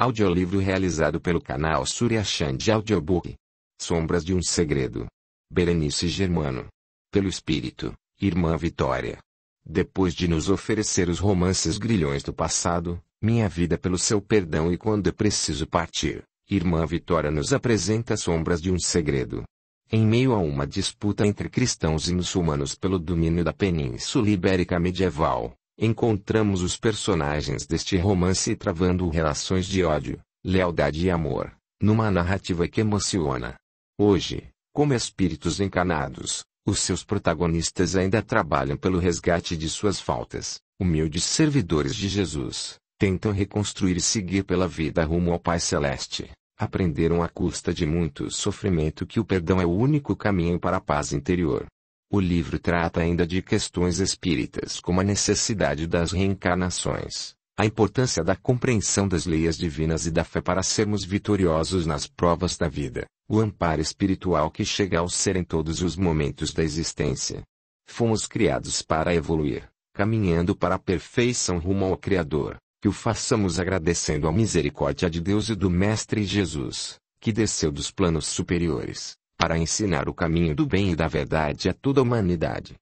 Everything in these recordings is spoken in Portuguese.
Audiolivro realizado pelo canal Surya Chand Audiobook. Sombras de um Segredo. Berenice Germano. Pelo Espírito, Irmã Vitória. Depois de nos oferecer os romances grilhões do passado, Minha Vida pelo Seu Perdão e Quando é Preciso Partir, Irmã Vitória nos apresenta Sombras de um Segredo. Em meio a uma disputa entre cristãos e muçulmanos pelo domínio da Península Ibérica Medieval, encontramos os personagens deste romance travando relações de ódio, lealdade e amor, numa narrativa que emociona. Hoje, como espíritos encanados, os seus protagonistas ainda trabalham pelo resgate de suas faltas, humildes servidores de Jesus, tentam reconstruir e seguir pela vida rumo ao Pai Celeste. Aprenderam à custa de muito sofrimento que o perdão é o único caminho para a paz interior. O livro trata ainda de questões espíritas como a necessidade das reencarnações, a importância da compreensão das leis divinas e da fé para sermos vitoriosos nas provas da vida, o amparo espiritual que chega ao ser em todos os momentos da existência. Fomos criados para evoluir, caminhando para a perfeição rumo ao Criador, que o façamos agradecendo a misericórdia de Deus e do Mestre Jesus, que desceu dos planos superiores para ensinar o caminho do bem e da verdade a toda a humanidade.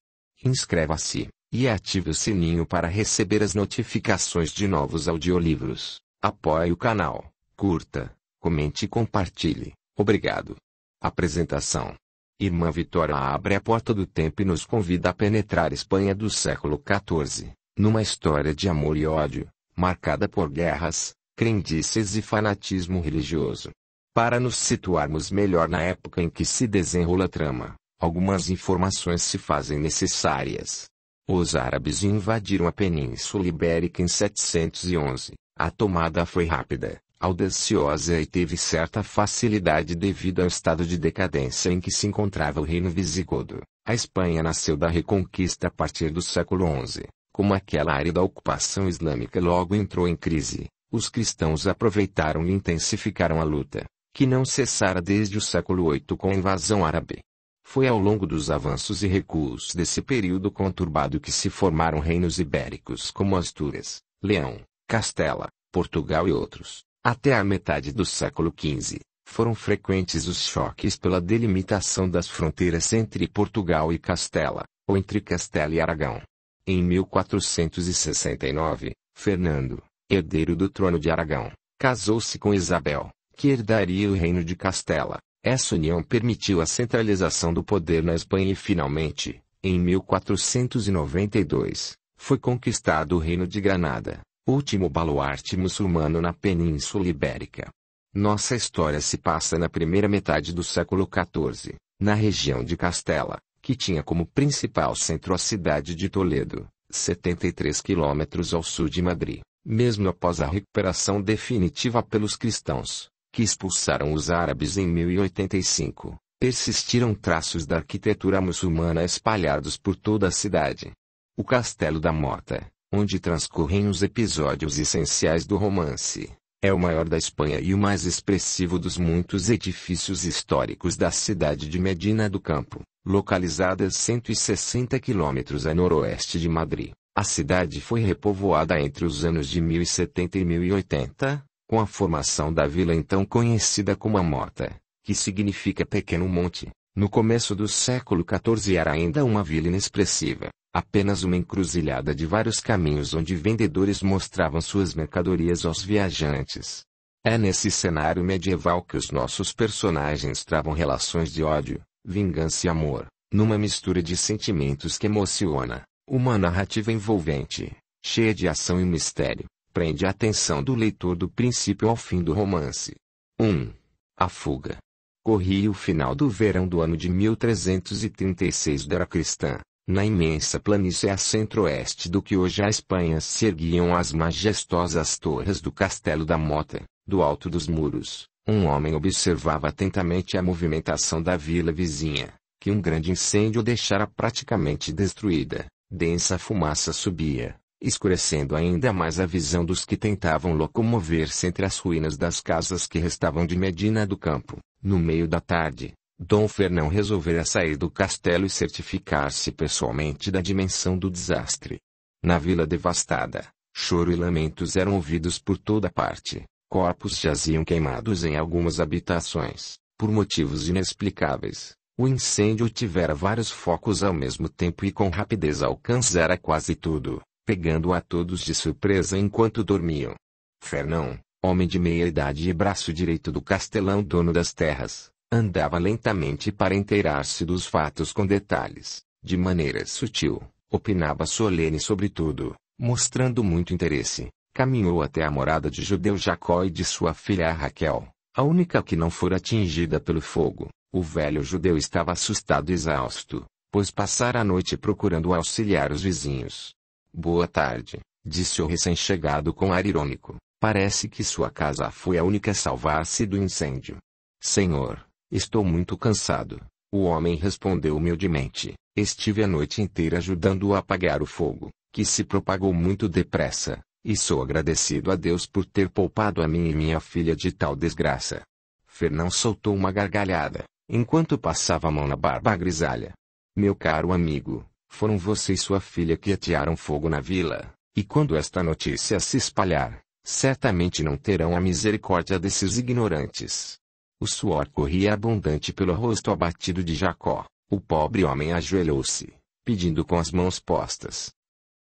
Inscreva-se e ative o sininho para receber as notificações de novos audiolivros. Apoie o canal, curta, comente e compartilhe. Obrigado. Apresentação. Irmã Vitória abre a porta do tempo e nos convida a penetrar Espanha do século XIV, numa história de amor e ódio, marcada por guerras, crendices e fanatismo religioso. Para nos situarmos melhor na época em que se desenrola a trama, algumas informações se fazem necessárias. Os árabes invadiram a Península Ibérica em 711. A tomada foi rápida, audaciosa e teve certa facilidade devido ao estado de decadência em que se encontrava o reino visigodo. A Espanha nasceu da reconquista a partir do século XI. Como aquela área da ocupação islâmica logo entrou em crise, os cristãos aproveitaram e intensificaram a luta, que não cessara desde o século VIII com a invasão árabe. Foi ao longo dos avanços e recuos desse período conturbado que se formaram reinos ibéricos como Astúrias, Leão, Castela, Portugal e outros. Até a metade do século XV, foram frequentes os choques pela delimitação das fronteiras entre Portugal e Castela, ou entre Castela e Aragão. Em 1469, Fernando, herdeiro do trono de Aragão, casou-se com Isabel, que herdaria o reino de Castela. Essa união permitiu a centralização do poder na Espanha e finalmente, em 1492, foi conquistado o reino de Granada, último baluarte muçulmano na Península Ibérica. Nossa história se passa na primeira metade do século XIV, na região de Castela, que tinha como principal centro a cidade de Toledo, 73 quilômetros ao sul de Madrid. Mesmo após a recuperação definitiva pelos cristãos, que expulsaram os árabes em 1085, persistiram traços da arquitetura muçulmana espalhados por toda a cidade. O Castelo da Mota, onde transcorrem os episódios essenciais do romance, é o maior da Espanha e o mais expressivo dos muitos edifícios históricos da cidade de Medina do Campo, localizada a 160 quilômetros a noroeste de Madrid. A cidade foi repovoada entre os anos de 1070 e 1080, com a formação da vila então conhecida como a Morta, que significa Pequeno Monte. No começo do século XIV era ainda uma vila inexpressiva, apenas uma encruzilhada de vários caminhos onde vendedores mostravam suas mercadorias aos viajantes. É nesse cenário medieval que os nossos personagens travam relações de ódio, vingança e amor, numa mistura de sentimentos que emociona, uma narrativa envolvente, cheia de ação e mistério, prende a atenção do leitor do princípio ao fim do romance. 1. A fuga. Corria o final do verão do ano de 1336 da era cristã. Na imensa planície a centro-oeste do que hoje a Espanha se erguiam as majestosas torres do Castelo da Mota, do alto dos muros. Um homem observava atentamente a movimentação da vila vizinha, que um grande incêndio deixara praticamente destruída. Densa fumaça subia, escurecendo ainda mais a visão dos que tentavam locomover-se entre as ruínas das casas que restavam de Medina do Campo. No meio da tarde, Dom Fernão resolvera sair do castelo e certificar-se pessoalmente da dimensão do desastre. Na vila devastada, choro e lamentos eram ouvidos por toda parte. Corpos jaziam queimados em algumas habitações, por motivos inexplicáveis. O incêndio tivera vários focos ao mesmo tempo e com rapidez alcançara quase tudo pegando a todos de surpresa enquanto dormiam. Fernão, homem de meia idade e braço direito do castelão dono das terras, andava lentamente para inteirar-se dos fatos com detalhes, de maneira sutil, opinava solene sobre tudo, mostrando muito interesse, caminhou até a morada de judeu Jacó e de sua filha Raquel, a única que não fora atingida pelo fogo. O velho judeu estava assustado e exausto, pois passara a noite procurando auxiliar os vizinhos. Boa tarde, disse o recém-chegado com ar irônico. Parece que sua casa foi a única a salvar-se do incêndio. Senhor, estou muito cansado. O homem respondeu humildemente. Estive a noite inteira ajudando-o a apagar o fogo, que se propagou muito depressa, e sou agradecido a Deus por ter poupado a mim e minha filha de tal desgraça. Fernão soltou uma gargalhada, enquanto passava a mão na barba grisalha. Meu caro amigo, foram você e sua filha que atearam fogo na vila, e quando esta notícia se espalhar, certamente não terão a misericórdia desses ignorantes. O suor corria abundante pelo rosto abatido de Jacó. O pobre homem ajoelhou-se, pedindo com as mãos postas.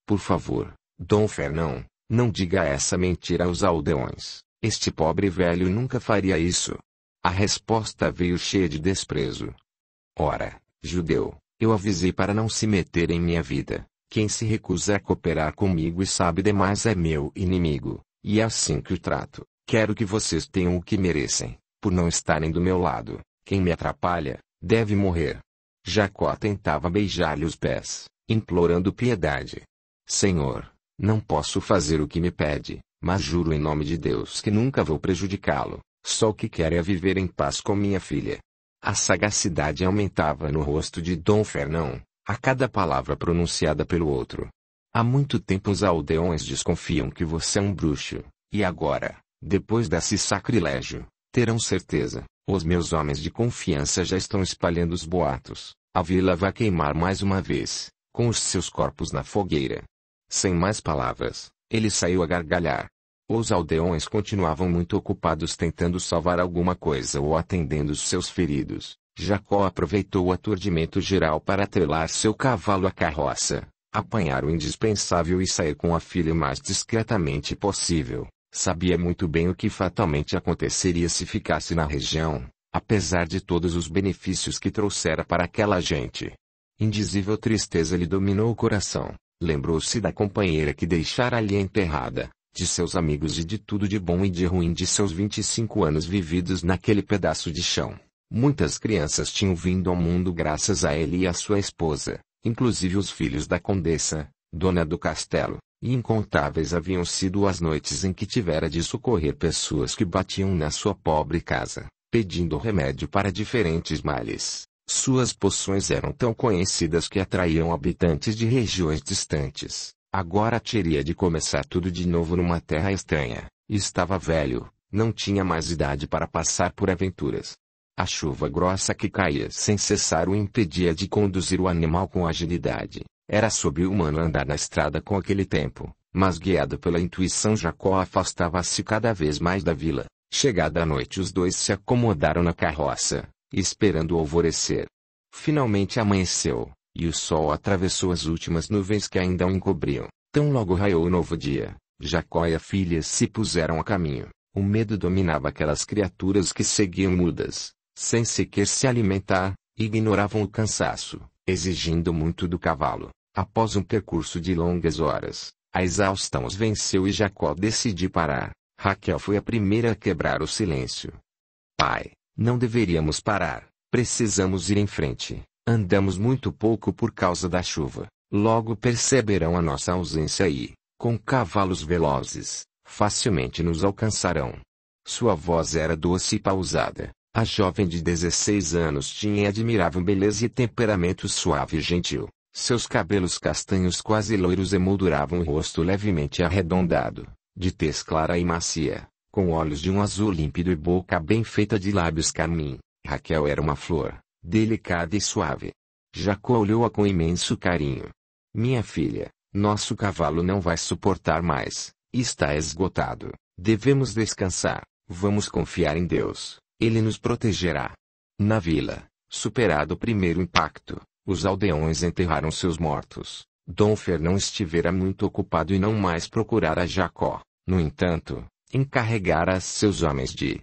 Por favor, Dom Fernão, não diga essa mentira aos aldeões. Este pobre velho nunca faria isso. A resposta veio cheia de desprezo. Ora, judeu, eu avisei para não se meter em minha vida. Quem se recusa a cooperar comigo e sabe demais é meu inimigo, e é assim que o trato. Quero que vocês tenham o que merecem, por não estarem do meu lado. Quem me atrapalha, deve morrer. Jacó tentava beijar-lhe os pés, implorando piedade. Senhor, não posso fazer o que me pede, mas juro em nome de Deus que nunca vou prejudicá-lo. Só o que quero é viver em paz com minha filha. A sagacidade aumentava no rosto de Dom Fernão, a cada palavra pronunciada pelo outro. Há muito tempo os aldeões desconfiam que você é um bruxo, e agora, depois desse sacrilégio, terão certeza. Os meus homens de confiança já estão espalhando os boatos. A vila vai queimar mais uma vez, com os seus corpos na fogueira. Sem mais palavras, ele saiu a gargalhar. Os aldeões continuavam muito ocupados tentando salvar alguma coisa ou atendendo seus feridos. Jacó aproveitou o aturdimento geral para atrelar seu cavalo à carroça, apanhar o indispensável e sair com a filha o mais discretamente possível. Sabia muito bem o que fatalmente aconteceria se ficasse na região, apesar de todos os benefícios que trouxera para aquela gente. Indizível tristeza lhe dominou o coração. Lembrou-se da companheira que deixara ali enterrada, de seus amigos e de tudo de bom e de ruim de seus 25 anos vividos naquele pedaço de chão. Muitas crianças tinham vindo ao mundo graças a ele e à sua esposa, inclusive os filhos da condessa, dona do castelo, e incontáveis haviam sido as noites em que tivera de socorrer pessoas que batiam na sua pobre casa, pedindo remédio para diferentes males. Suas poções eram tão conhecidas que atraíam habitantes de regiões distantes, Agora teria de começar tudo de novo numa terra estranha. Estava velho, não tinha mais idade para passar por aventuras. A chuva grossa que caía sem cessar o impedia de conduzir o animal com agilidade. Era sobre-humano andar na estrada com aquele tempo, mas guiado pela intuição Jacó afastava-se cada vez mais da vila. Chegada a noite os dois se acomodaram na carroça, esperando o alvorecer. Finalmente amanheceu. E o sol atravessou as últimas nuvens que ainda o encobriam. Tão logo raiou o novo dia, Jacó e a filha se puseram a caminho. O medo dominava aquelas criaturas que seguiam mudas, sem sequer se alimentar, ignoravam o cansaço, exigindo muito do cavalo. Após um percurso de longas horas, a exaustão os venceu e Jacó decidiu parar. Raquel foi a primeira a quebrar o silêncio. Pai, não deveríamos parar, precisamos ir em frente. Andamos muito pouco por causa da chuva, logo perceberão a nossa ausência e, com cavalos velozes, facilmente nos alcançarão. Sua voz era doce e pausada. A jovem de 16 anos tinha admirável beleza e temperamento suave e gentil. Seus cabelos castanhos quase loiros emolduravam o rosto levemente arredondado, de tez clara e macia, com olhos de um azul límpido e boca bem feita de lábios carmim. Raquel era uma flor, delicada e suave. Jacó olhou-a com imenso carinho. Minha filha, nosso cavalo não vai suportar mais, está esgotado. Devemos descansar, vamos confiar em Deus, ele nos protegerá. Na vila, superado o primeiro impacto, os aldeões enterraram seus mortos. Dom Fernão estivera muito ocupado e não mais procurara Jacó, no entanto, encarregara seus homens de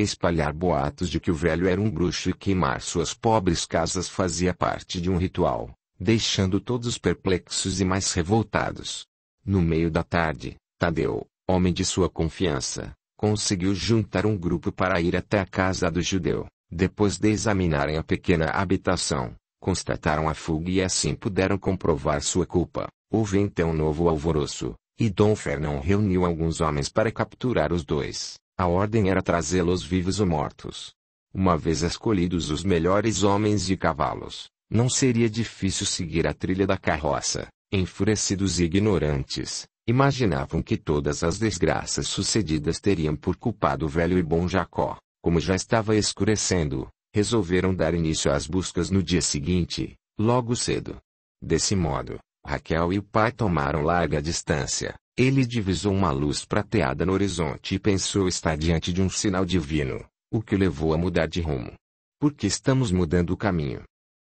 espalhar boatos de que o velho era um bruxo e queimar suas pobres casas fazia parte de um ritual, deixando todos perplexos e mais revoltados. No meio da tarde, Tadeu, homem de sua confiança, conseguiu juntar um grupo para ir até a casa do judeu. Depois de examinarem a pequena habitação, constataram a fuga e assim puderam comprovar sua culpa. Houve então um novo alvoroço, e Dom Fernão reuniu alguns homens para capturar os dois. A ordem era trazê-los vivos ou mortos. Uma vez escolhidos os melhores homens e cavalos, não seria difícil seguir a trilha da carroça. Enfurecidos e ignorantes, imaginavam que todas as desgraças sucedidas teriam por culpado o velho e bom Jacó. Como já estava escurecendo, resolveram dar início às buscas no dia seguinte, logo cedo. Desse modo, Raquel e o pai tomaram larga distância, ele divisou uma luz prateada no horizonte e pensou estar diante de um sinal divino, o que o levou a mudar de rumo. Por que estamos mudando o caminho?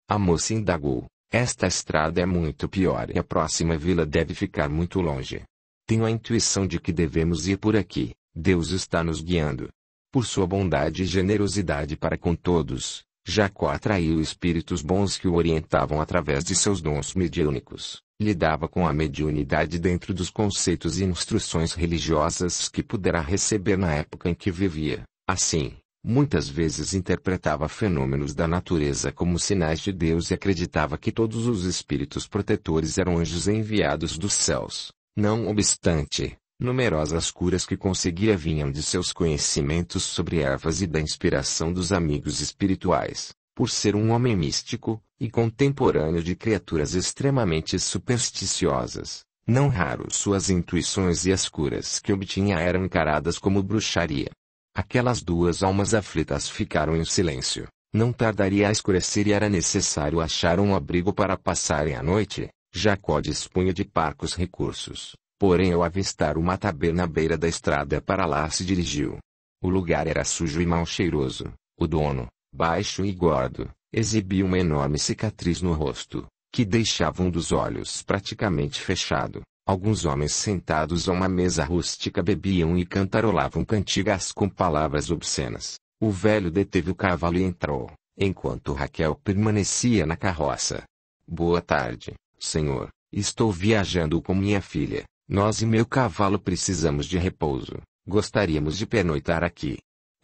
A moça indagou. Esta estrada é muito pior e a próxima vila deve ficar muito longe. Tenho a intuição de que devemos ir por aqui. Deus está nos guiando. Por sua bondade e generosidade para com todos, Jacó atraiu espíritos bons que o orientavam através de seus dons mediúnicos lidava com a mediunidade dentro dos conceitos e instruções religiosas que pudera receber na época em que vivia. Assim, muitas vezes interpretava fenômenos da natureza como sinais de Deus e acreditava que todos os espíritos protetores eram anjos enviados dos céus. Não obstante, numerosas curas que conseguia vinham de seus conhecimentos sobre ervas e da inspiração dos amigos espirituais por ser um homem místico, e contemporâneo de criaturas extremamente supersticiosas, não raro suas intuições e as curas que obtinha eram encaradas como bruxaria. Aquelas duas almas aflitas ficaram em silêncio. Não tardaria a escurecer e era necessário achar um abrigo para passarem a noite. Jacó dispunha de parcos recursos, porém ao avistar uma taberna à beira da estrada para lá se dirigiu. O lugar era sujo e mal cheiroso. O dono, baixo e gordo, exibia uma enorme cicatriz no rosto, que deixava um dos olhos praticamente fechado. Alguns homens sentados a uma mesa rústica bebiam e cantarolavam cantigas com palavras obscenas. O velho deteve o cavalo e entrou, enquanto Raquel permanecia na carroça. Boa tarde, senhor. Estou viajando com minha filha. Nós e meu cavalo precisamos de repouso. Gostaríamos de pernoitar aqui.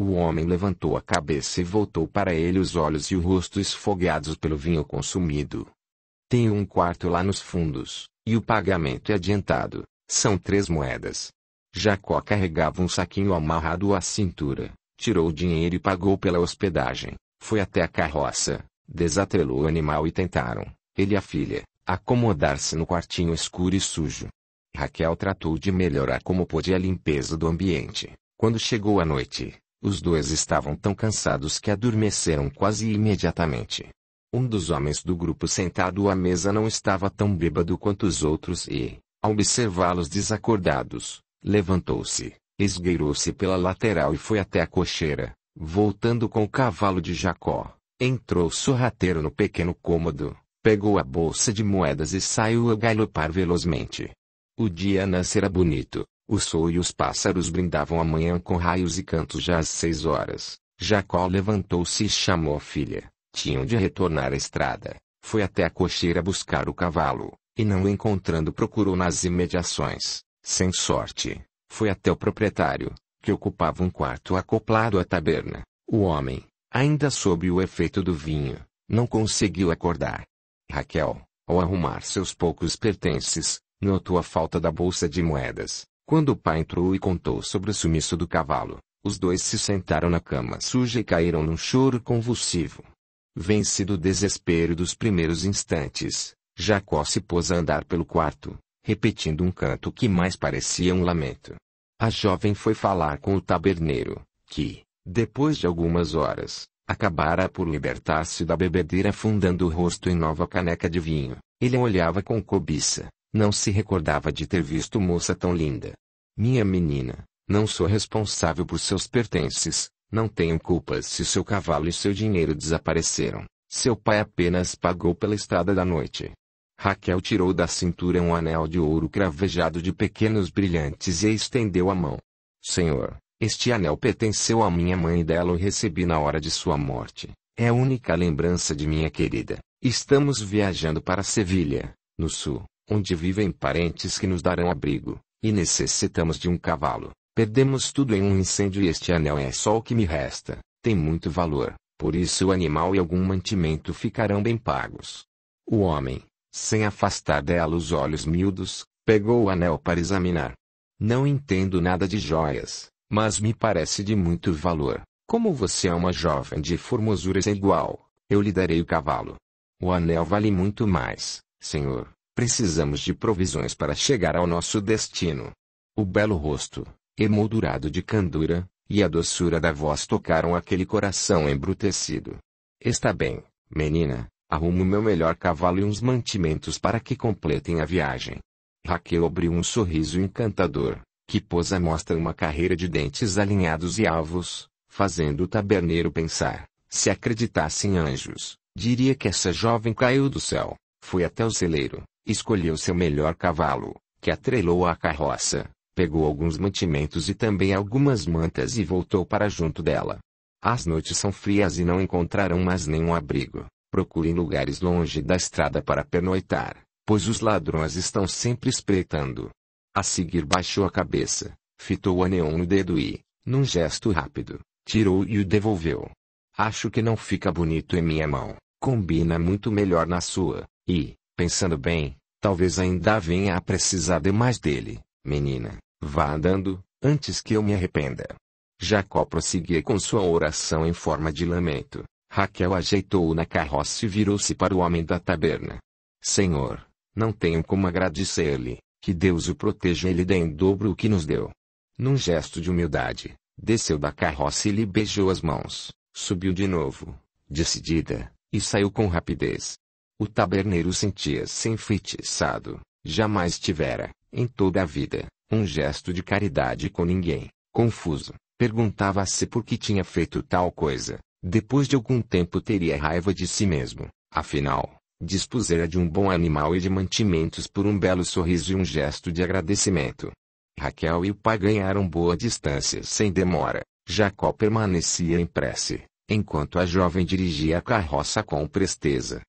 O homem levantou a cabeça e voltou para ele os olhos e o rosto esfogueados pelo vinho consumido. Tenho um quarto lá nos fundos, e o pagamento é adiantado. São três moedas. Jacó carregava um saquinho amarrado à cintura, tirou o dinheiro e pagou pela hospedagem. Foi até a carroça, desatrelou o animal e tentaram, ele e a filha, acomodar-se no quartinho escuro e sujo. Raquel tratou de melhorar como pôde a limpeza do ambiente. Quando chegou a noite, os dois estavam tão cansados que adormeceram quase imediatamente. Um dos homens do grupo sentado à mesa não estava tão bêbado quanto os outros e, ao observá-los desacordados, levantou-se, esgueirou-se pela lateral e foi até a cocheira, voltando com o cavalo de Jacó. Entrou sorrateiro no pequeno cômodo, pegou a bolsa de moedas e saiu a galopar velozmente. O dia nascera bonito, o sol e os pássaros brindavam a manhã com raios e cantos já às seis horas. Jacó levantou-se e chamou a filha. Tinham de retornar à estrada. Foi até a cocheira buscar o cavalo, e não o encontrando procurou nas imediações. Sem sorte, foi até o proprietário, que ocupava um quarto acoplado à taberna. O homem, ainda sob o efeito do vinho, não conseguiu acordar. Raquel, ao arrumar seus poucos pertences, notou a falta da bolsa de moedas. Quando o pai entrou e contou sobre o sumiço do cavalo, os dois se sentaram na cama suja e caíram num choro convulsivo. Vencido o desespero dos primeiros instantes, Jacó se pôs a andar pelo quarto, repetindo um canto que mais parecia um lamento. A jovem foi falar com o taberneiro, que, depois de algumas horas, acabara por libertar-se da bebedeira afundando o rosto em nova caneca de vinho. Ele a olhava com cobiça, não se recordava de ter visto moça tão linda. Minha menina, não sou responsável por seus pertences, não tenho culpa se seu cavalo e seu dinheiro desapareceram. Seu pai apenas pagou pela estrada da noite. Raquel tirou da cintura um anel de ouro cravejado de pequenos brilhantes e estendeu a mão. Senhor, este anel pertenceu a minha mãe e dela o recebi na hora de sua morte. É a única lembrança de minha querida. Estamos viajando para Sevilha, no sul onde vivem parentes que nos darão abrigo, e necessitamos de um cavalo. Perdemos tudo em um incêndio e este anel é só o que me resta, tem muito valor, por isso o animal e algum mantimento ficarão bem pagos. O homem, sem afastar dela os olhos miúdos, pegou o anel para examinar. Não entendo nada de joias, mas me parece de muito valor. Como você é uma jovem de formosura sem é igual, eu lhe darei o cavalo. O anel vale muito mais, senhor. Precisamos de provisões para chegar ao nosso destino. O belo rosto, emoldurado de candura, e a doçura da voz tocaram aquele coração embrutecido. Está bem, menina, arrumo meu melhor cavalo e uns mantimentos para que completem a viagem. Raquel abriu um sorriso encantador, que pôs à mostra uma carreira de dentes alinhados e alvos, fazendo o taberneiro pensar, se acreditasse em anjos, diria que essa jovem caiu do céu, foi até o celeiro, Escolheu seu melhor cavalo, que atrelou à carroça, pegou alguns mantimentos e também algumas mantas e voltou para junto dela. As noites são frias e não encontrarão mais nenhum abrigo. Procurem lugares longe da estrada para pernoitar, pois os ladrões estão sempre espreitando. A seguir baixou a cabeça, fitou o aneão no dedo e, num gesto rápido, tirou e o devolveu. Acho que não fica bonito em minha mão, combina muito melhor na sua, e, Pensando bem, talvez ainda venha a precisar de mais dele. Menina, vá andando, antes que eu me arrependa. Jacó prosseguia com sua oração em forma de lamento. Raquel ajeitou-o na carroça e virou-se para o homem da taberna. Senhor, não tenho como agradecer-lhe, que Deus o proteja e lhe dê em dobro o que nos deu. Num gesto de humildade, desceu da carroça e lhe beijou as mãos, subiu de novo, decidida, e saiu com rapidez. O taberneiro sentia-se enfeitiçado, jamais tivera, em toda a vida, um gesto de caridade com ninguém. Confuso, perguntava-se por que tinha feito tal coisa. Depois de algum tempo teria raiva de si mesmo. Afinal, dispusera de um bom animal e de mantimentos por um belo sorriso e um gesto de agradecimento. Raquel e o pai ganharam boa distância sem demora. Jacó permanecia em prece, enquanto a jovem dirigia a carroça com presteza.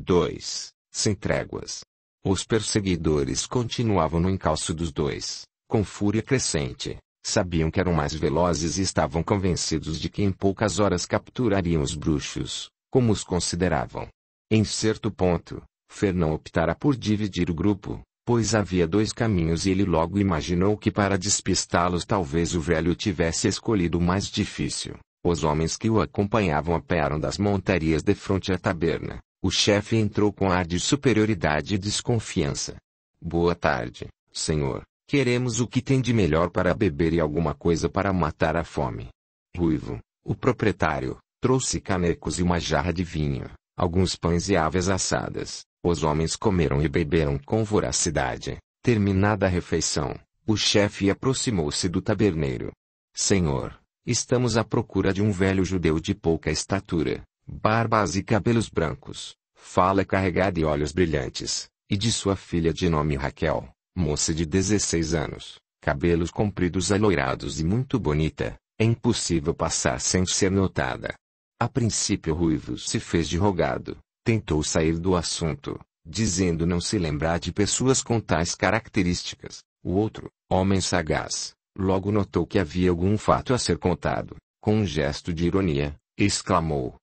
2. Sem tréguas. Os perseguidores continuavam no encalço dos dois, com fúria crescente. Sabiam que eram mais velozes e estavam convencidos de que em poucas horas capturariam os bruxos, como os consideravam. Em certo ponto, Fernão optara por dividir o grupo, pois havia dois caminhos e ele logo imaginou que para despistá-los talvez o velho tivesse escolhido o mais difícil. Os homens que o acompanhavam apearam das montarias de frente à taberna, o chefe entrou com ar de superioridade e desconfiança. Boa tarde, senhor. Queremos o que tem de melhor para beber e alguma coisa para matar a fome. Ruivo, o proprietário, trouxe canecos e uma jarra de vinho, alguns pães e aves assadas. Os homens comeram e beberam com voracidade. Terminada a refeição, o chefe aproximou-se do taberneiro. Senhor, estamos à procura de um velho judeu de pouca estatura, barbas e cabelos brancos, fala carregada e olhos brilhantes, e de sua filha de nome Raquel, moça de 16 anos, cabelos compridos alourados e muito bonita, é impossível passar sem ser notada. A princípio Ruivo se fez de rogado, tentou sair do assunto, dizendo não se lembrar de pessoas com tais características. O outro, homem sagaz, logo notou que havia algum fato a ser contado, com um gesto de ironia, exclamou: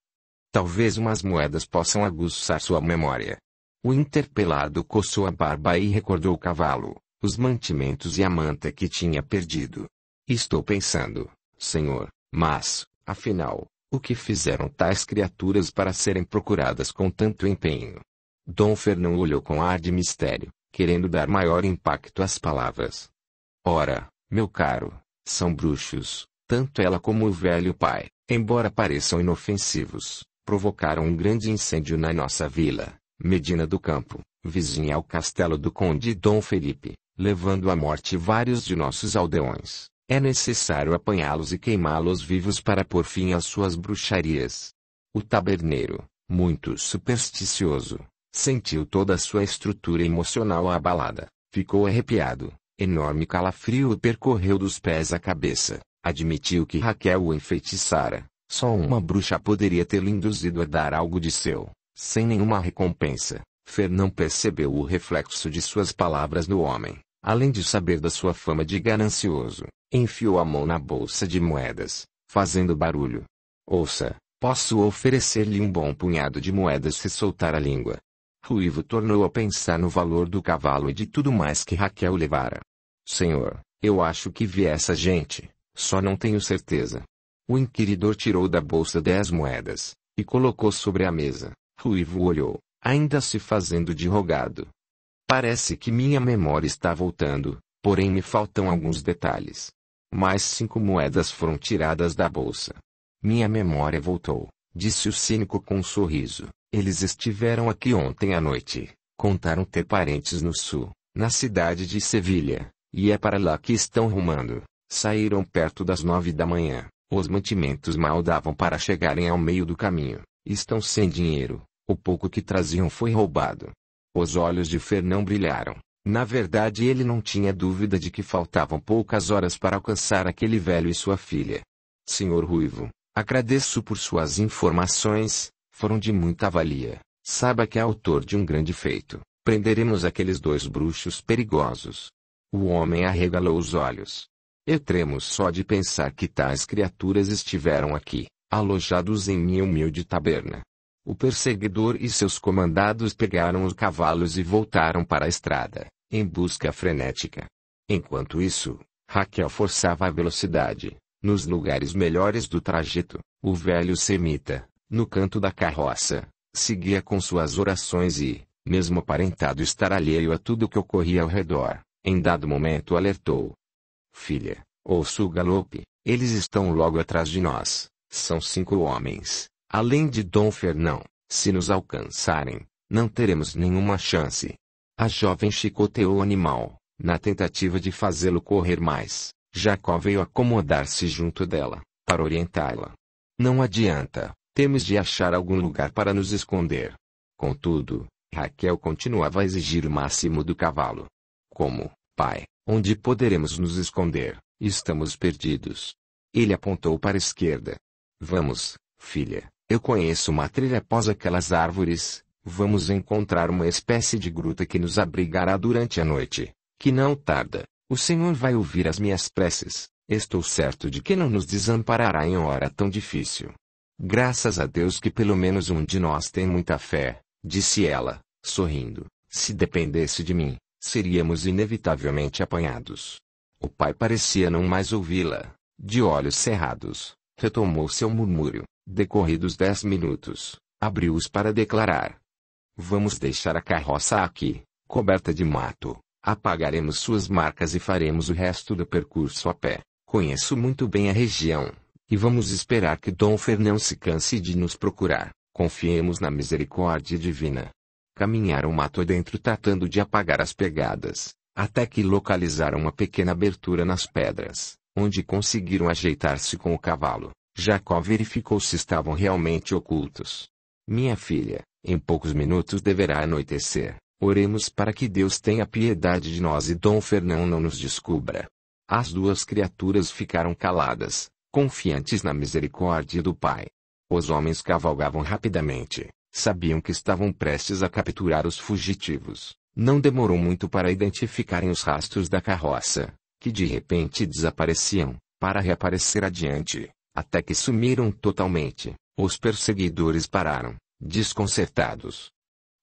Talvez umas moedas possam aguçar sua memória. O interpelado coçou a barba e recordou o cavalo, os mantimentos e a manta que tinha perdido. Estou pensando, senhor, mas, afinal, o que fizeram tais criaturas para serem procuradas com tanto empenho? Dom Fernão olhou com ar de mistério, querendo dar maior impacto às palavras. Ora, meu caro, são bruxos, tanto ela como o velho pai, embora pareçam inofensivos provocaram um grande incêndio na nossa vila, Medina do Campo, vizinha ao castelo do Conde Dom Felipe, levando à morte vários de nossos aldeões. É necessário apanhá-los e queimá-los vivos para pôr fim às suas bruxarias. O taberneiro, muito supersticioso, sentiu toda a sua estrutura emocional abalada, ficou arrepiado, enorme calafrio percorreu dos pés à cabeça, admitiu que Raquel o enfeitiçara, só uma bruxa poderia tê-lo induzido a dar algo de seu, sem nenhuma recompensa. Fernão percebeu o reflexo de suas palavras no homem, além de saber da sua fama de ganancioso. Enfiou a mão na bolsa de moedas, fazendo barulho. Ouça, posso oferecer-lhe um bom punhado de moedas se soltar a língua. Ruivo tornou a pensar no valor do cavalo e de tudo mais que Raquel levara. Senhor, eu acho que vi essa gente, só não tenho certeza. O inquiridor tirou da bolsa dez moedas, e colocou sobre a mesa. Ruivo olhou, ainda se fazendo de rogado. Parece que minha memória está voltando, porém me faltam alguns detalhes. Mais cinco moedas foram tiradas da bolsa. Minha memória voltou, disse o cínico com um sorriso. Eles estiveram aqui ontem à noite, contaram ter parentes no sul, na cidade de Sevilha, e é para lá que estão rumando. Saíram perto das nove da manhã. Os mantimentos mal davam para chegarem ao meio do caminho. Estão sem dinheiro. O pouco que traziam foi roubado. Os olhos de Fernão brilharam. Na verdade, ele não tinha dúvida de que faltavam poucas horas para alcançar aquele velho e sua filha. Senhor Ruivo, agradeço por suas informações, foram de muita valia. Saiba que é autor de um grande feito. Prenderemos aqueles dois bruxos perigosos. O homem arregalou os olhos. Eu tremo só de pensar que tais criaturas estiveram aqui, alojados em minha humilde taberna. O perseguidor e seus comandados pegaram os cavalos e voltaram para a estrada, em busca frenética. Enquanto isso, Raquel forçava a velocidade, nos lugares melhores do trajeto, o velho semita, no canto da carroça, seguia com suas orações e, mesmo aparentado estar alheio a tudo o que ocorria ao redor, em dado momento alertou: Filha, ouça o galope, eles estão logo atrás de nós, são cinco homens, além de Dom Fernão, se nos alcançarem, não teremos nenhuma chance. A jovem chicoteou o animal, na tentativa de fazê-lo correr mais, Jacó veio acomodar-se junto dela, para orientá-la. Não adianta, temos de achar algum lugar para nos esconder. Contudo, Raquel continuava a exigir o máximo do cavalo. Como, pai, Onde poderemos nos esconder? Estamos perdidos. Ele apontou para a esquerda. Vamos, filha, eu conheço uma trilha após aquelas árvores. Vamos encontrar uma espécie de gruta que nos abrigará durante a noite, que não tarda. O Senhor vai ouvir as minhas preces. Estou certo de que não nos desamparará em hora tão difícil. Graças a Deus que pelo menos um de nós tem muita fé, disse ela, sorrindo. Se dependesse de mim, seríamos inevitavelmente apanhados. O pai parecia não mais ouvi-la, de olhos cerrados, retomou seu murmúrio, decorridos dez minutos, abriu-os para declarar. Vamos deixar a carroça aqui, coberta de mato, apagaremos suas marcas e faremos o resto do percurso a pé. Conheço muito bem a região, e vamos esperar que Dom Fernão se canse de nos procurar. Confiemos na misericórdia divina. Caminharam mato adentro tratando de apagar as pegadas, até que localizaram uma pequena abertura nas pedras, onde conseguiram ajeitar-se com o cavalo. Jacó verificou se estavam realmente ocultos. Minha filha, em poucos minutos deverá anoitecer. Oremos para que Deus tenha piedade de nós e Dom Fernão não nos descubra. As duas criaturas ficaram caladas, confiantes na misericórdia do Pai. Os homens cavalgavam rapidamente, Sabiam que estavam prestes a capturar os fugitivos. Não demorou muito para identificarem os rastros da carroça, que de repente desapareciam, para reaparecer adiante, até que sumiram totalmente. Os perseguidores pararam, desconcertados.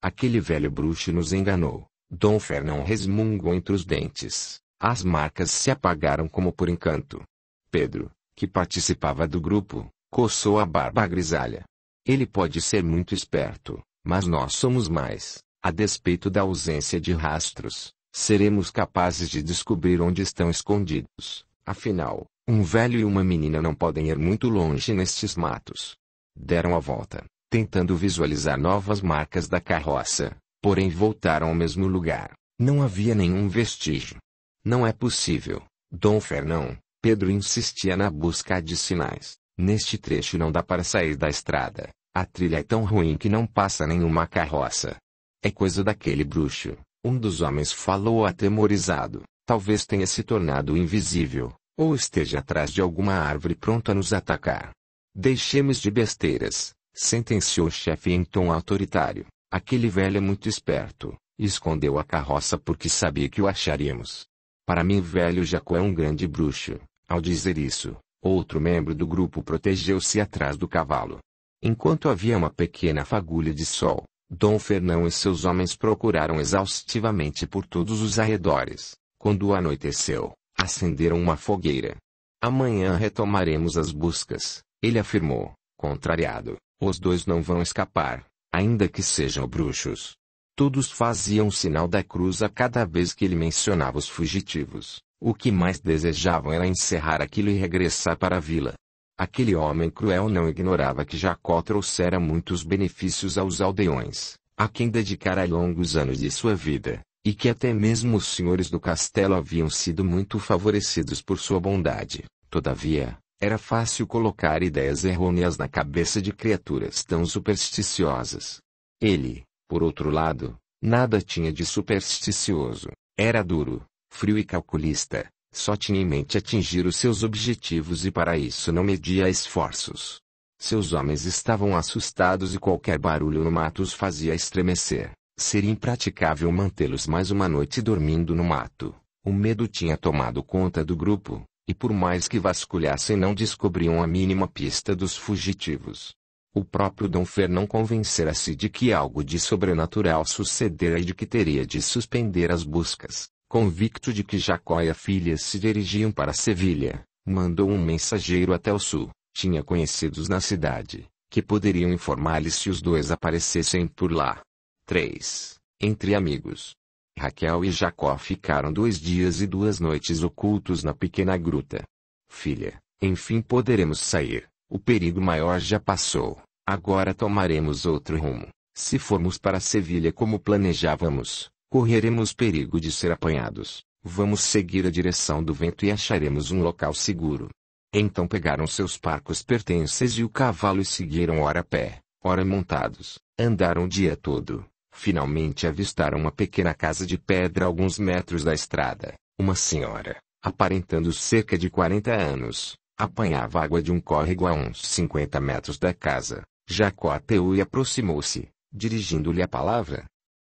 Aquele velho bruxo nos enganou. Dom Fernão resmungou entre os dentes. As marcas se apagaram como por encanto. Pedro, que participava do grupo, coçou a barba grisalha. Ele pode ser muito esperto, mas nós somos mais. A despeito da ausência de rastros, seremos capazes de descobrir onde estão escondidos. Afinal, um velho e uma menina não podem ir muito longe nestes matos. Deram a volta, tentando visualizar novas marcas da carroça, porém voltaram ao mesmo lugar. Não havia nenhum vestígio. Não é possível, Dom Fernão. Pedro insistia na busca de sinais. Neste trecho não dá para sair da estrada. A trilha é tão ruim que não passa nenhuma carroça. É coisa daquele bruxo, um dos homens falou atemorizado. Talvez tenha se tornado invisível, ou esteja atrás de alguma árvore pronta a nos atacar. Deixemos de besteiras, sentenciou o chefe em tom autoritário. Aquele velho é muito esperto, escondeu a carroça porque sabia que o acharíamos. Para mim, velho Jacó é um grande bruxo. Ao dizer isso, outro membro do grupo protegeu-se atrás do cavalo. Enquanto havia uma pequena fagulha de sol, Dom Fernão e seus homens procuraram exaustivamente por todos os arredores. Quando anoiteceu, acenderam uma fogueira. Amanhã retomaremos as buscas, ele afirmou, contrariado. Os dois não vão escapar, ainda que sejam bruxos. Todos faziam sinal da cruz a cada vez que ele mencionava os fugitivos. O que mais desejavam era encerrar aquilo e regressar para a vila. Aquele homem cruel não ignorava que Jacó trouxera muitos benefícios aos aldeões, a quem dedicara longos anos de sua vida, e que até mesmo os senhores do castelo haviam sido muito favorecidos por sua bondade. Todavia, era fácil colocar ideias errôneas na cabeça de criaturas tão supersticiosas. Ele, por outro lado, nada tinha de supersticioso. Era duro, frio e calculista, só tinha em mente atingir os seus objetivos e para isso não media esforços. Seus homens estavam assustados e qualquer barulho no mato os fazia estremecer. Seria impraticável mantê-los mais uma noite dormindo no mato. O medo tinha tomado conta do grupo, e por mais que vasculhassem não descobriam a mínima pista dos fugitivos. O próprio Dom Fer não convencera-se de que algo de sobrenatural sucedera e de que teria de suspender as buscas convicto de que Jacó e a filha se dirigiam para Sevilha, mandou um mensageiro até o sul, tinha conhecidos na cidade, que poderiam informar-lhe se os dois aparecessem por lá. 3. Entre amigos. Raquel e Jacó ficaram dois dias e duas noites ocultos na pequena gruta. Filha, enfim poderemos sair, o perigo maior já passou, agora tomaremos outro rumo. Se formos para Sevilha como planejávamos, Correremos perigo de ser apanhados. Vamos seguir a direção do vento e acharemos um local seguro. Então pegaram seus parcos pertences e o cavalo e seguiram ora a pé, ora montados. Andaram o dia todo. Finalmente avistaram uma pequena casa de pedra a alguns metros da estrada. Uma senhora, aparentando cerca de 40 anos, apanhava água de um córrego a uns 50 metros da casa. Jacó ateu e aproximou-se, dirigindo-lhe a palavra.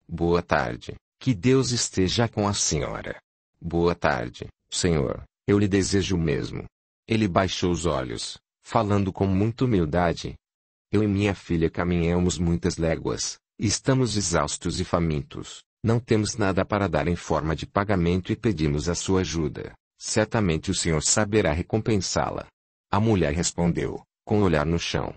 Boa tarde. Que Deus esteja com a senhora. Boa tarde, senhor, eu lhe desejo o mesmo. Ele baixou os olhos, falando com muita humildade. Eu e minha filha caminhamos muitas léguas, estamos exaustos e famintos, não temos nada para dar em forma de pagamento e pedimos a sua ajuda. Certamente o senhor saberá recompensá-la. A mulher respondeu, com o um olhar no chão.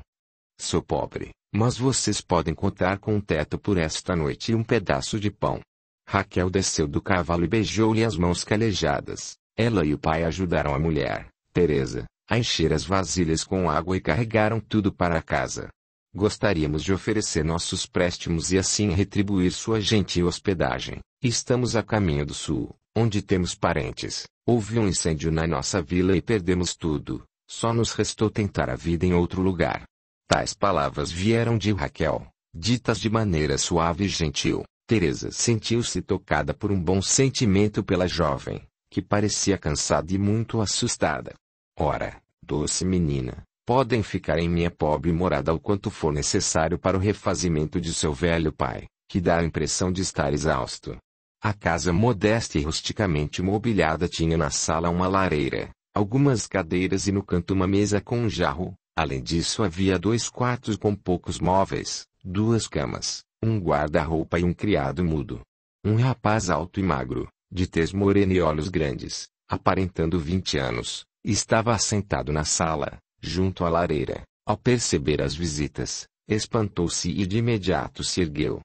Sou pobre, mas vocês podem contar com um teto por esta noite e um pedaço de pão. Raquel desceu do cavalo e beijou-lhe as mãos calejadas. Ela e o pai ajudaram a mulher, Teresa, a encher as vasilhas com água e carregaram tudo para casa. Gostaríamos de oferecer nossos préstimos e assim retribuir sua gentil hospedagem. Estamos a caminho do sul, onde temos parentes. Houve um incêndio na nossa vila e perdemos tudo. Só nos restou tentar a vida em outro lugar. Tais palavras vieram de Raquel, ditas de maneira suave e gentil. Teresa sentiu-se tocada por um bom sentimento pela jovem, que parecia cansada e muito assustada. Ora, doce menina, podem ficar em minha pobre morada o quanto for necessário para o refazimento de seu velho pai, que dá a impressão de estar exausto. A casa modesta e rusticamente mobiliada tinha na sala uma lareira, algumas cadeiras e no canto uma mesa com um jarro. Além disso, havia dois quartos com poucos móveis, duas camas, um guarda-roupa e um criado mudo. Um rapaz alto e magro, de tez morena e olhos grandes, aparentando 20 anos, estava sentado na sala, junto à lareira. Ao perceber as visitas, espantou-se e de imediato se ergueu.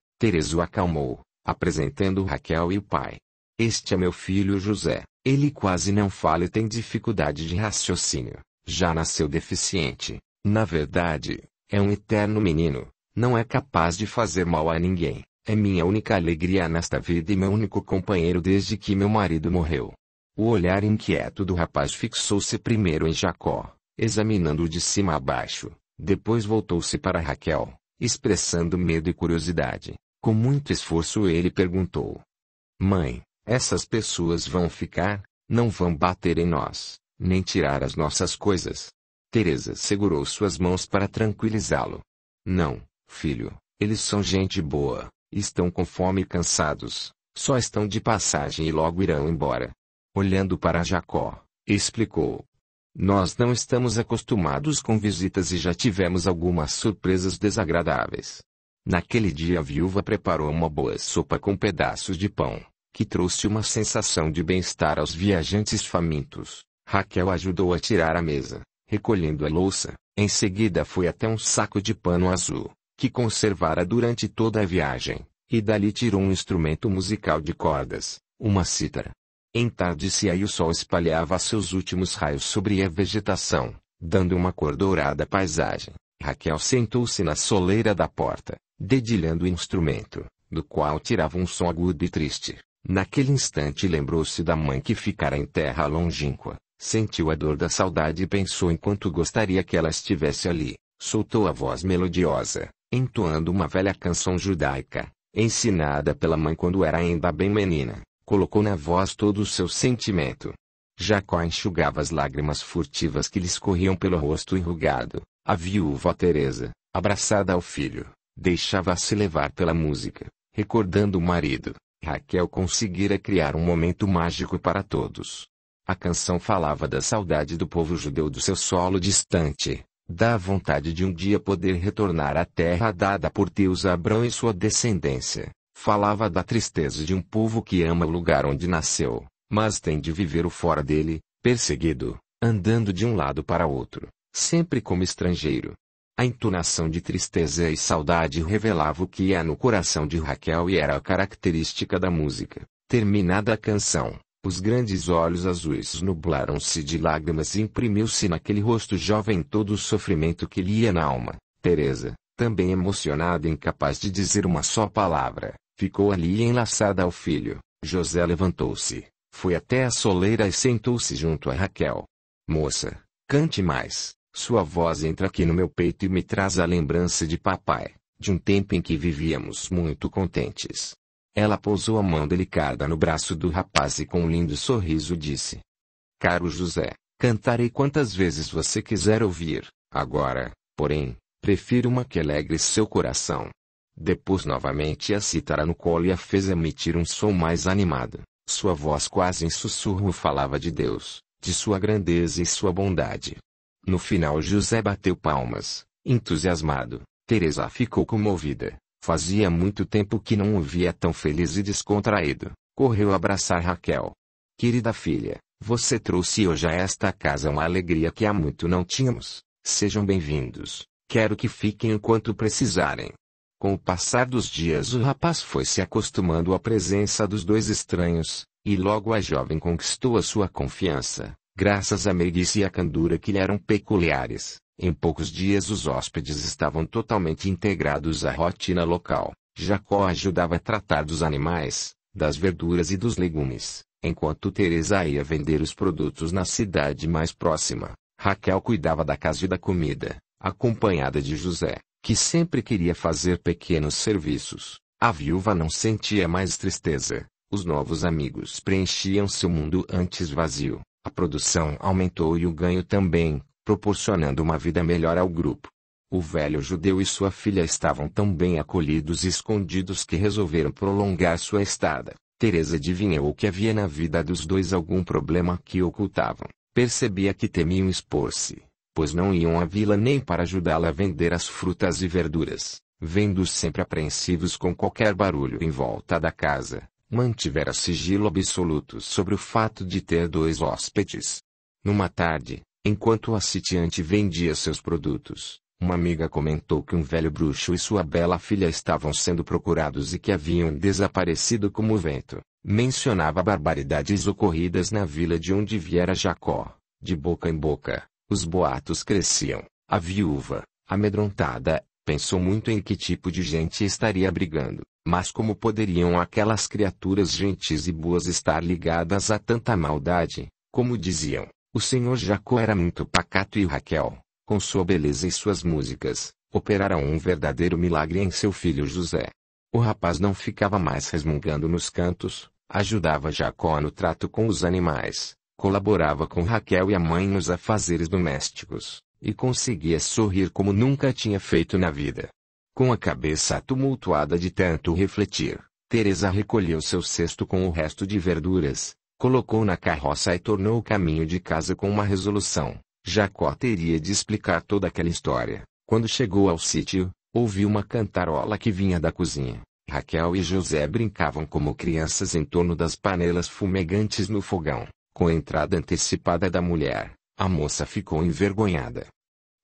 o acalmou, apresentando Raquel e o pai. Este é meu filho José. Ele quase não fala e tem dificuldade de raciocínio. Já nasceu deficiente. Na verdade, é um eterno menino, não é capaz de fazer mal a ninguém. É minha única alegria nesta vida e meu único companheiro desde que meu marido morreu. O olhar inquieto do rapaz fixou-se primeiro em Jacó, examinando-o de cima a baixo, depois voltou-se para Raquel, expressando medo e curiosidade. Com muito esforço ele perguntou: Mãe, essas pessoas vão ficar? Não vão bater em nós, nem tirar as nossas coisas? Teresa segurou suas mãos para tranquilizá-lo. Não, Filho, eles são gente boa, estão com fome e cansados, só estão de passagem e logo irão embora. Olhando para Jacó, explicou: Nós não estamos acostumados com visitas e já tivemos algumas surpresas desagradáveis. Naquele dia a viúva preparou uma boa sopa com pedaços de pão, que trouxe uma sensação de bem-estar aos viajantes famintos. Raquel ajudou a tirar a mesa, recolhendo a louça, em seguida foi até um saco de pano azul, que conservara durante toda a viagem, e dali tirou um instrumento musical de cordas, uma cítara. Entardecia e o sol espalhava seus últimos raios sobre a vegetação, dando uma cor dourada à paisagem. Raquel sentou-se na soleira da porta, dedilhando o instrumento, do qual tirava um som agudo e triste. Naquele instante lembrou-se da mãe que ficara em terra longínqua, sentiu a dor da saudade e pensou em quanto gostaria que ela estivesse ali. Soltou a voz melodiosa, entoando uma velha canção judaica, ensinada pela mãe quando era ainda bem menina, colocou na voz todo o seu sentimento. Jacó enxugava as lágrimas furtivas que lhe escorriam pelo rosto enrugado. A viúva Teresa, abraçada ao filho, deixava-se levar pela música, recordando o marido. Raquel conseguira criar um momento mágico para todos. A canção falava da saudade do povo judeu do seu solo distante, Dá vontade de um dia poder retornar à terra dada por Deus a Abrão e sua descendência. Falava da tristeza de um povo que ama o lugar onde nasceu, mas tem de viver o fora dele, perseguido, andando de um lado para outro, sempre como estrangeiro. A entonação de tristeza e saudade revelava o que há no coração de Raquel e era a característica da música. Terminada a canção, os grandes olhos azuis nublaram-se de lágrimas e imprimiu-se naquele rosto jovem todo o sofrimento que lhe ia na alma. Teresa, também emocionada e incapaz de dizer uma só palavra, ficou ali enlaçada ao filho. José levantou-se, foi até a soleira e sentou-se junto a Raquel. Moça, cante mais. Sua voz entra aqui no meu peito e me traz a lembrança de papai, de um tempo em que vivíamos muito contentes. Ela pousou a mão delicada no braço do rapaz e com um lindo sorriso disse: Caro José, cantarei quantas vezes você quiser ouvir, agora, porém, prefiro uma que alegre seu coração. Depois novamente a cítara no colo e a fez emitir um som mais animado. Sua voz quase em sussurro falava de Deus, de sua grandeza e sua bondade. No final José bateu palmas, entusiasmado. Teresa ficou comovida, Fazia muito tempo que não o via tão feliz e descontraído. Correu abraçar Raquel. Querida filha, você trouxe hoje a esta casa uma alegria que há muito não tínhamos. Sejam bem-vindos. Quero que fiquem enquanto precisarem. Com o passar dos dias, o rapaz foi se acostumando à presença dos dois estranhos, e logo a jovem conquistou a sua confiança, graças à meiguice e à candura que lhe eram peculiares. Em poucos dias os hóspedes estavam totalmente integrados à rotina local. Jacó ajudava a tratar dos animais, das verduras e dos legumes, enquanto Teresa ia vender os produtos na cidade mais próxima. Raquel cuidava da casa e da comida, acompanhada de José, que sempre queria fazer pequenos serviços. A viúva não sentia mais tristeza. Os novos amigos preenchiam seu mundo antes vazio. A produção aumentou e o ganho também, proporcionando uma vida melhor ao grupo. O velho judeu e sua filha estavam tão bem acolhidos e escondidos que resolveram prolongar sua estada. Teresa adivinhou que havia na vida dos dois algum problema que ocultavam. Percebia que temiam expor-se, pois não iam à vila nem para ajudá-la a vender as frutas e verduras. Vendo-os sempre apreensivos com qualquer barulho em volta da casa, mantivera sigilo absoluto sobre o fato de ter dois hóspedes. Numa tarde, Enquanto a sitiante vendia seus produtos, uma amiga comentou que um velho bruxo e sua bela filha estavam sendo procurados e que haviam desaparecido como o vento. Mencionava barbaridades ocorridas na vila de onde viera Jacó. De boca em boca, os boatos cresciam. A viúva, amedrontada, pensou muito em que tipo de gente estaria brigando, mas como poderiam aquelas criaturas gentis e boas estar ligadas a tanta maldade, como diziam. O senhor Jacó era muito pacato e Raquel, com sua beleza e suas músicas, operara um verdadeiro milagre em seu filho José. O rapaz não ficava mais resmungando nos cantos, ajudava Jacó no trato com os animais, colaborava com Raquel e a mãe nos afazeres domésticos, e conseguia sorrir como nunca tinha feito na vida. Com a cabeça tumultuada de tanto refletir, Teresa recolheu seu cesto com o resto de verduras, colocou na carroça e tornou o caminho de casa com uma resolução. Jacó teria de explicar toda aquela história. Quando chegou ao sítio, ouviu uma cantarola que vinha da cozinha. Raquel e José brincavam como crianças em torno das panelas fumegantes no fogão. Com a entrada antecipada da mulher, a moça ficou envergonhada.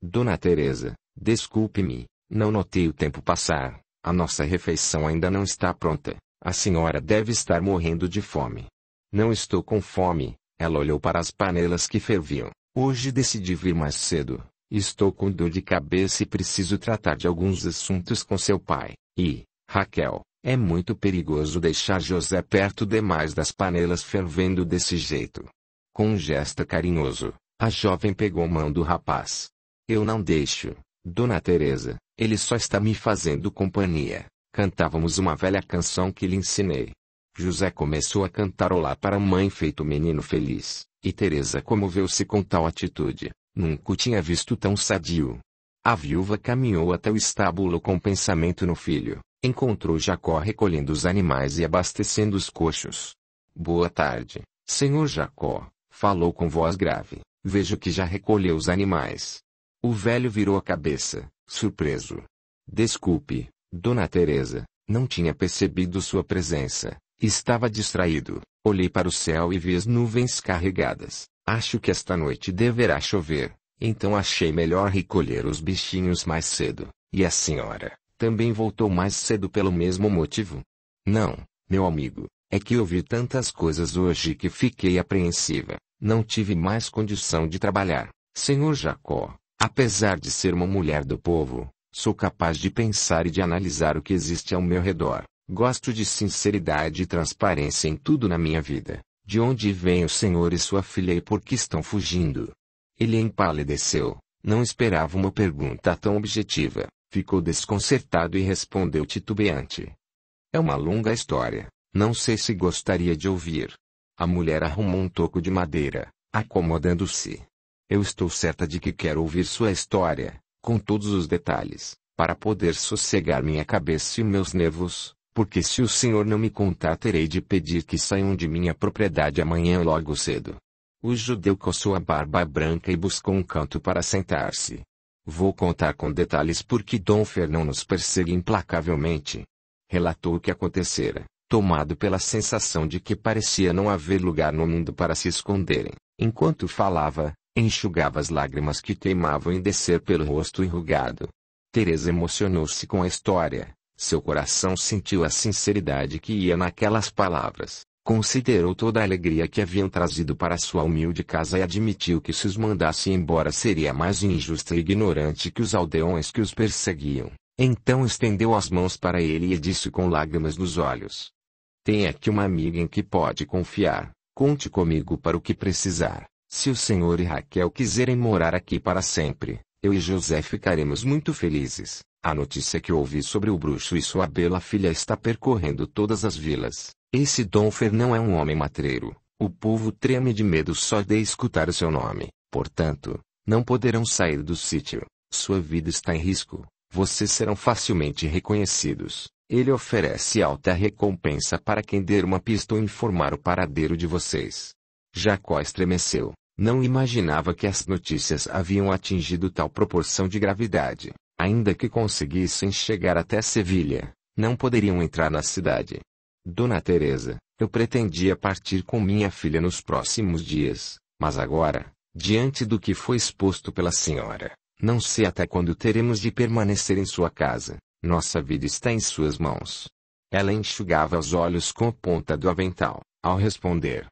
Dona Teresa, desculpe-me, não notei o tempo passar. A nossa refeição ainda não está pronta. A senhora deve estar morrendo de fome. Não estou com fome. Ela olhou para as panelas que ferviam. Hoje decidi vir mais cedo. Estou com dor de cabeça e preciso tratar de alguns assuntos com seu pai. E, Raquel, é muito perigoso deixar José perto demais das panelas fervendo desse jeito. Com um gesto carinhoso, a jovem pegou a mão do rapaz. Eu não deixo, Dona Teresa, ele só está me fazendo companhia. Cantávamos uma velha canção que lhe ensinei. José começou a cantarolar para a mãe feito menino feliz, e Teresa comoveu-se com tal atitude. Nunca o tinha visto tão sadio. A viúva caminhou até o estábulo com pensamento no filho. Encontrou Jacó recolhendo os animais e abastecendo os coxos. Boa tarde, senhor Jacó, falou com voz grave. Vejo que já recolheu os animais. O velho virou a cabeça, surpreso. Desculpe, dona Teresa, não tinha percebido sua presença. Estava distraído. Olhei para o céu e vi as nuvens carregadas. Acho que esta noite deverá chover. Então achei melhor recolher os bichinhos mais cedo. E a senhora também voltou mais cedo pelo mesmo motivo? Não, meu amigo, é que ouvi tantas coisas hoje que fiquei apreensiva. Não tive mais condição de trabalhar. Senhor Jacó, apesar de ser uma mulher do povo, sou capaz de pensar e de analisar o que existe ao meu redor. Gosto de sinceridade e transparência em tudo na minha vida. De onde vem o senhor e sua filha e por que estão fugindo? Ele empalideceu. Não esperava uma pergunta tão objetiva. Ficou desconcertado e respondeu titubeante. É uma longa história. Não sei se gostaria de ouvir. A mulher arrumou um toco de madeira, acomodando-se. Eu estou certa de que quero ouvir sua história, com todos os detalhes, para poder sossegar minha cabeça e meus nervos, porque se o senhor não me contar, terei de pedir que saiam de minha propriedade amanhã logo cedo. O judeu coçou a barba branca e buscou um canto para sentar-se. Vou contar com detalhes porque Dom Fernão nos persegue implacavelmente. Relatou o que acontecera, tomado pela sensação de que parecia não haver lugar no mundo para se esconderem. Enquanto falava, enxugava as lágrimas que teimavam em descer pelo rosto enrugado. Teresa emocionou-se com a história, seu coração sentiu a sinceridade que ia naquelas palavras, considerou toda a alegria que haviam trazido para sua humilde casa e admitiu que se os mandasse embora seria mais injusta e ignorante que os aldeões que os perseguiam. Então estendeu as mãos para ele e disse com lágrimas nos olhos: Tem aqui uma amiga em que pode confiar. Conte comigo para o que precisar. Se o senhor e Raquel quiserem morar aqui para sempre, eu e José ficaremos muito felizes. A notícia que ouvi sobre o bruxo e sua bela filha está percorrendo todas as vilas. Esse Dom não é um homem matreiro. O povo treme de medo só de escutar o seu nome. Portanto, não poderão sair do sítio. Sua vida está em risco. Vocês serão facilmente reconhecidos. Ele oferece alta recompensa para quem der uma pista ou informar o paradeiro de vocês. Jacó estremeceu. Não imaginava que as notícias haviam atingido tal proporção de gravidade. Ainda que conseguissem chegar até Sevilha, não poderiam entrar na cidade. Dona Teresa, eu pretendia partir com minha filha nos próximos dias, mas agora, diante do que foi exposto pela senhora, não sei até quando teremos de permanecer em sua casa. Nossa vida está em suas mãos. Ela enxugava os olhos com a ponta do avental, ao responder.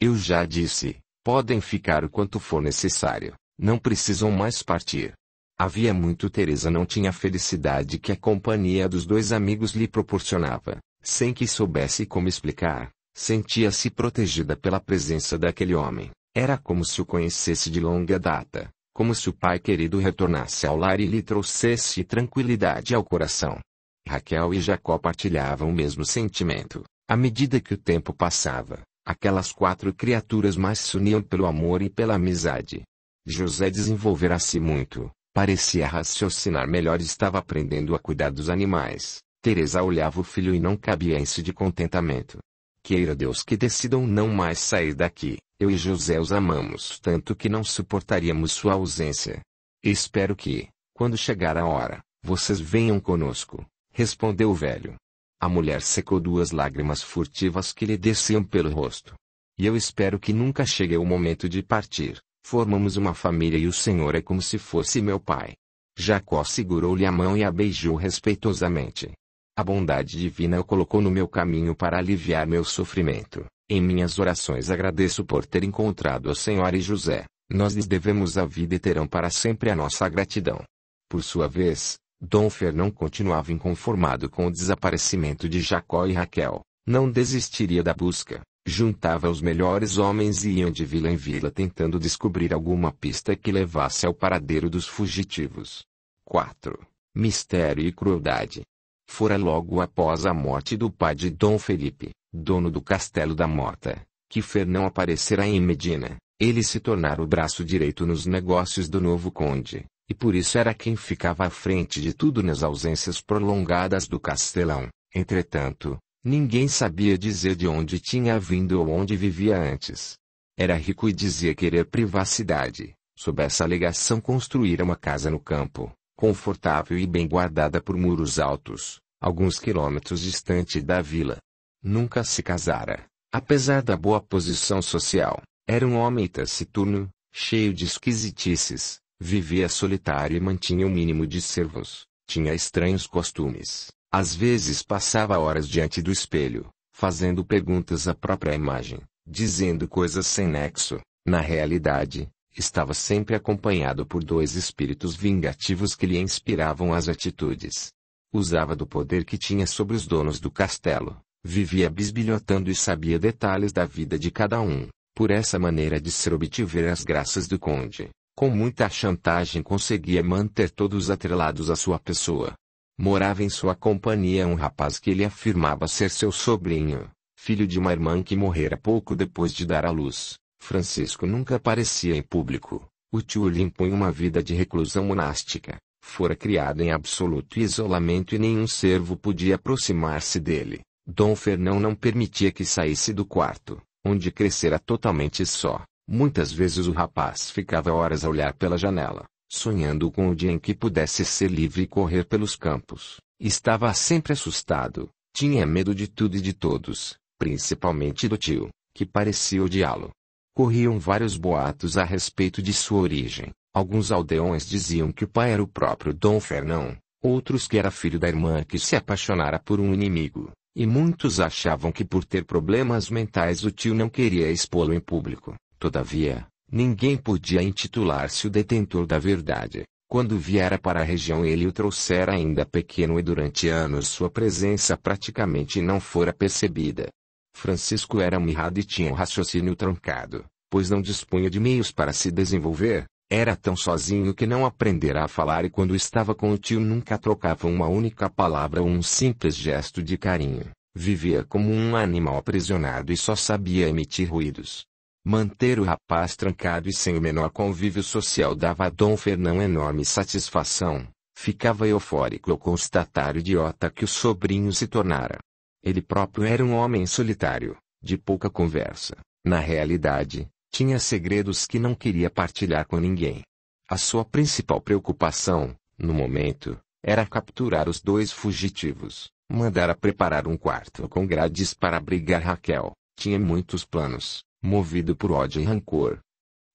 Eu já disse, podem ficar o quanto for necessário, não precisam mais partir. Havia muito Teresa não tinha a felicidade que a companhia dos dois amigos lhe proporcionava, sem que soubesse como explicar, sentia-se protegida pela presença daquele homem. Era como se o conhecesse de longa data, como se o pai querido retornasse ao lar e lhe trouxesse tranquilidade ao coração. Raquel e Jacó partilhavam o mesmo sentimento. À medida que o tempo passava, aquelas quatro criaturas mais se uniam pelo amor e pela amizade. José desenvolvera se muito, Parecia raciocinar melhor e estava aprendendo a cuidar dos animais. Teresa olhava o filho e não cabia em si de contentamento. Queira Deus que decidam não mais sair daqui. Eu e José os amamos tanto que não suportaríamos sua ausência. Espero que, quando chegar a hora, vocês venham conosco, respondeu o velho. A mulher secou duas lágrimas furtivas que lhe desciam pelo rosto. E eu espero que nunca chegue o momento de partir, Formamos uma família e o Senhor é como se fosse meu pai. Jacó segurou-lhe a mão e a beijou respeitosamente. A bondade divina o colocou no meu caminho para aliviar meu sofrimento. Em minhas orações agradeço por ter encontrado a Senhora e José. Nós lhes devemos a vida e terão para sempre a nossa gratidão. Por sua vez, Dom Fernão continuava inconformado com o desaparecimento de Jacó e Raquel. Não desistiria da busca. Juntava os melhores homens e iam de vila em vila tentando descobrir alguma pista que levasse ao paradeiro dos fugitivos. 4. Mistério e crueldade. Fora logo após a morte do pai de Dom Felipe, dono do Castelo da Mota, que Fernão aparecerá em Medina. Ele se tornara o braço direito nos negócios do novo conde, e por isso era quem ficava à frente de tudo nas ausências prolongadas do castelão. Entretanto, Ninguém sabia dizer de onde tinha vindo ou onde vivia antes. Era rico e dizia querer privacidade. Sob essa alegação construíra uma casa no campo, confortável e bem guardada por muros altos, alguns quilômetros distante da vila. Nunca se casara. Apesar da boa posição social, era um homem taciturno, cheio de esquisitices, vivia solitário e mantinha o um mínimo de servos, tinha estranhos costumes, às vezes passava horas diante do espelho, fazendo perguntas à própria imagem, dizendo coisas sem nexo. Na realidade, estava sempre acompanhado por dois espíritos vingativos que lhe inspiravam as atitudes. Usava do poder que tinha sobre os donos do castelo, vivia bisbilhotando e sabia detalhes da vida de cada um. Por essa maneira de ser obtiver as graças do conde, com muita chantagem conseguia manter todos atrelados à sua pessoa. Morava em sua companhia um rapaz que ele afirmava ser seu sobrinho, filho de uma irmã que morrera pouco depois de dar à luz. Francisco nunca aparecia em público. O tio lhe impõe uma vida de reclusão monástica. Fora criado em absoluto isolamento e nenhum servo podia aproximar-se dele. Dom Fernão não permitia que saísse do quarto, onde crescera totalmente só. Muitas vezes o rapaz ficava horas a olhar pela janela, sonhando com o dia em que pudesse ser livre e correr pelos campos. Estava sempre assustado, tinha medo de tudo e de todos, principalmente do tio, que parecia odiá-lo. Corriam vários boatos a respeito de sua origem. Alguns aldeões diziam que o pai era o próprio Dom Fernão, outros que era filho da irmã que se apaixonara por um inimigo, e muitos achavam que por ter problemas mentais o tio não queria expô-lo em público. Todavia, Ninguém podia intitular-se o detentor da verdade. Quando viera para a região ele o trouxera ainda pequeno e durante anos sua presença praticamente não fora percebida. Francisco era mirrado e tinha o raciocínio trancado, pois não dispunha de meios para se desenvolver, era tão sozinho que não aprendera a falar e quando estava com o tio nunca trocava uma única palavra ou um simples gesto de carinho. Vivia como um animal aprisionado e só sabia emitir ruídos. Manter o rapaz trancado e sem o menor convívio social dava a Dom Fernão enorme satisfação. Ficava eufórico ao constatar o idiota que o sobrinho se tornara. Ele próprio era um homem solitário, de pouca conversa. Na realidade, tinha segredos que não queria partilhar com ninguém. A sua principal preocupação, no momento, era capturar os dois fugitivos. Mandara preparar um quarto com grades para abrigar Raquel. Tinha muitos planos movido por ódio e rancor.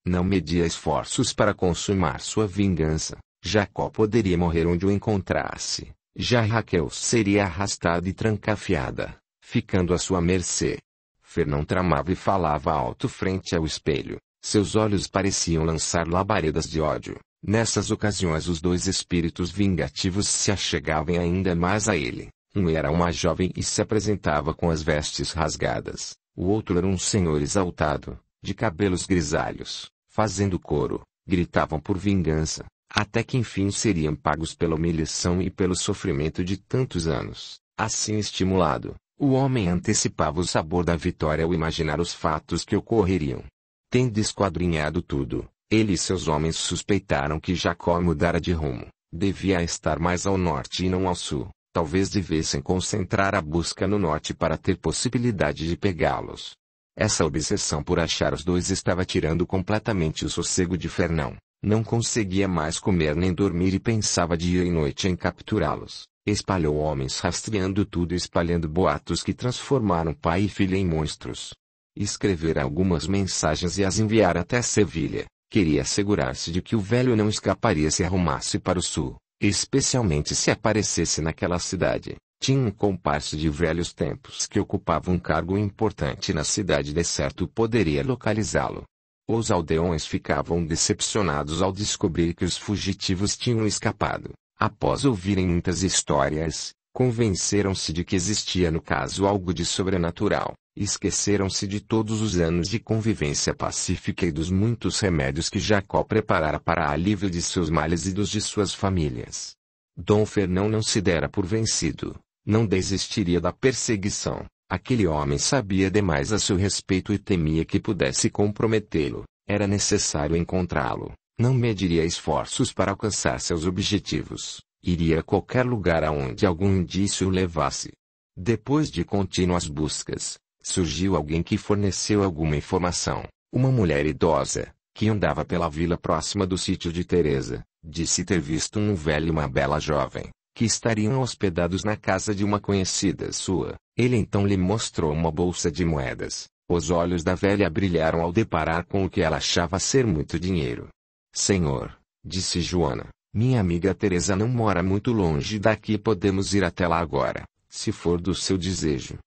Não media esforços para consumar sua vingança. Jacó poderia morrer onde o encontrasse. Já Raquel seria arrastada e trancafiada, ficando à sua mercê. Fernão tramava e falava alto frente ao espelho. Seus olhos pareciam lançar labaredas de ódio. Nessas ocasiões os dois espíritos vingativos se achegavam ainda mais a ele. Um era uma jovem e se apresentava com as vestes rasgadas. O outro era um senhor exaltado, de cabelos grisalhos, fazendo coro, gritavam por vingança, até que enfim seriam pagos pela humilhação e pelo sofrimento de tantos anos. Assim estimulado, o homem antecipava o sabor da vitória ao imaginar os fatos que ocorreriam. Tendo esquadrinhado tudo, ele e seus homens suspeitaram que Jacó mudara de rumo, devia estar mais ao norte e não ao sul talvez devessem concentrar a busca no norte para ter possibilidade de pegá-los. Essa obsessão por achar os dois estava tirando completamente o sossego de Fernão. Não conseguia mais comer nem dormir e pensava dia e noite em capturá-los. Espalhou homens rastreando tudo e espalhando boatos que transformaram pai e filha em monstros. Escrever algumas mensagens e as enviar até Sevilha. Queria assegurar-se de que o velho não escaparia se arrumasse para o sul. Especialmente se aparecesse naquela cidade. Tinha um comparso de velhos tempos que ocupava um cargo importante na cidade de certo poderia localizá-lo. Os aldeões ficavam decepcionados ao descobrir que os fugitivos tinham escapado. Após ouvirem muitas histórias, convenceram-se de que existia no caso algo de sobrenatural. Esqueceram-se de todos os anos de convivência pacífica e dos muitos remédios que Jacó preparara para alívio de seus males e dos de suas famílias. Dom Fernão não se dera por vencido, não desistiria da perseguição. Aquele homem sabia demais a seu respeito e temia que pudesse comprometê-lo. Era necessário encontrá-lo. Não mediria esforços para alcançar seus objetivos. Iria a qualquer lugar aonde algum indício o levasse. Depois de contínuas buscas, Surgiu alguém que forneceu alguma informação. Uma mulher idosa, que andava pela vila próxima do sítio de Teresa, disse ter visto um velho e uma bela jovem, que estariam hospedados na casa de uma conhecida sua. Ele então lhe mostrou uma bolsa de moedas. Os olhos da velha brilharam ao deparar com o que ela achava ser muito dinheiro. Senhor, disse Joana, minha amiga Teresa não mora muito longe daqui, podemos ir até lá agora, se for do seu desejo.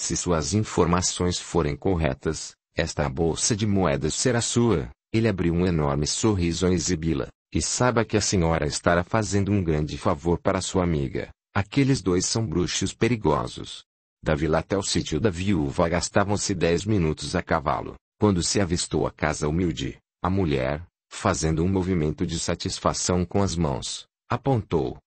Se suas informações forem corretas, esta bolsa de moedas será sua. Ele abriu um enorme sorriso a exibi-la. E saiba que a senhora estará fazendo um grande favor para sua amiga. Aqueles dois são bruxos perigosos. Da vila até o sítio da viúva gastavam-se dez minutos a cavalo. Quando se avistou a casa humilde, a mulher, fazendo um movimento de satisfação com as mãos, apontou.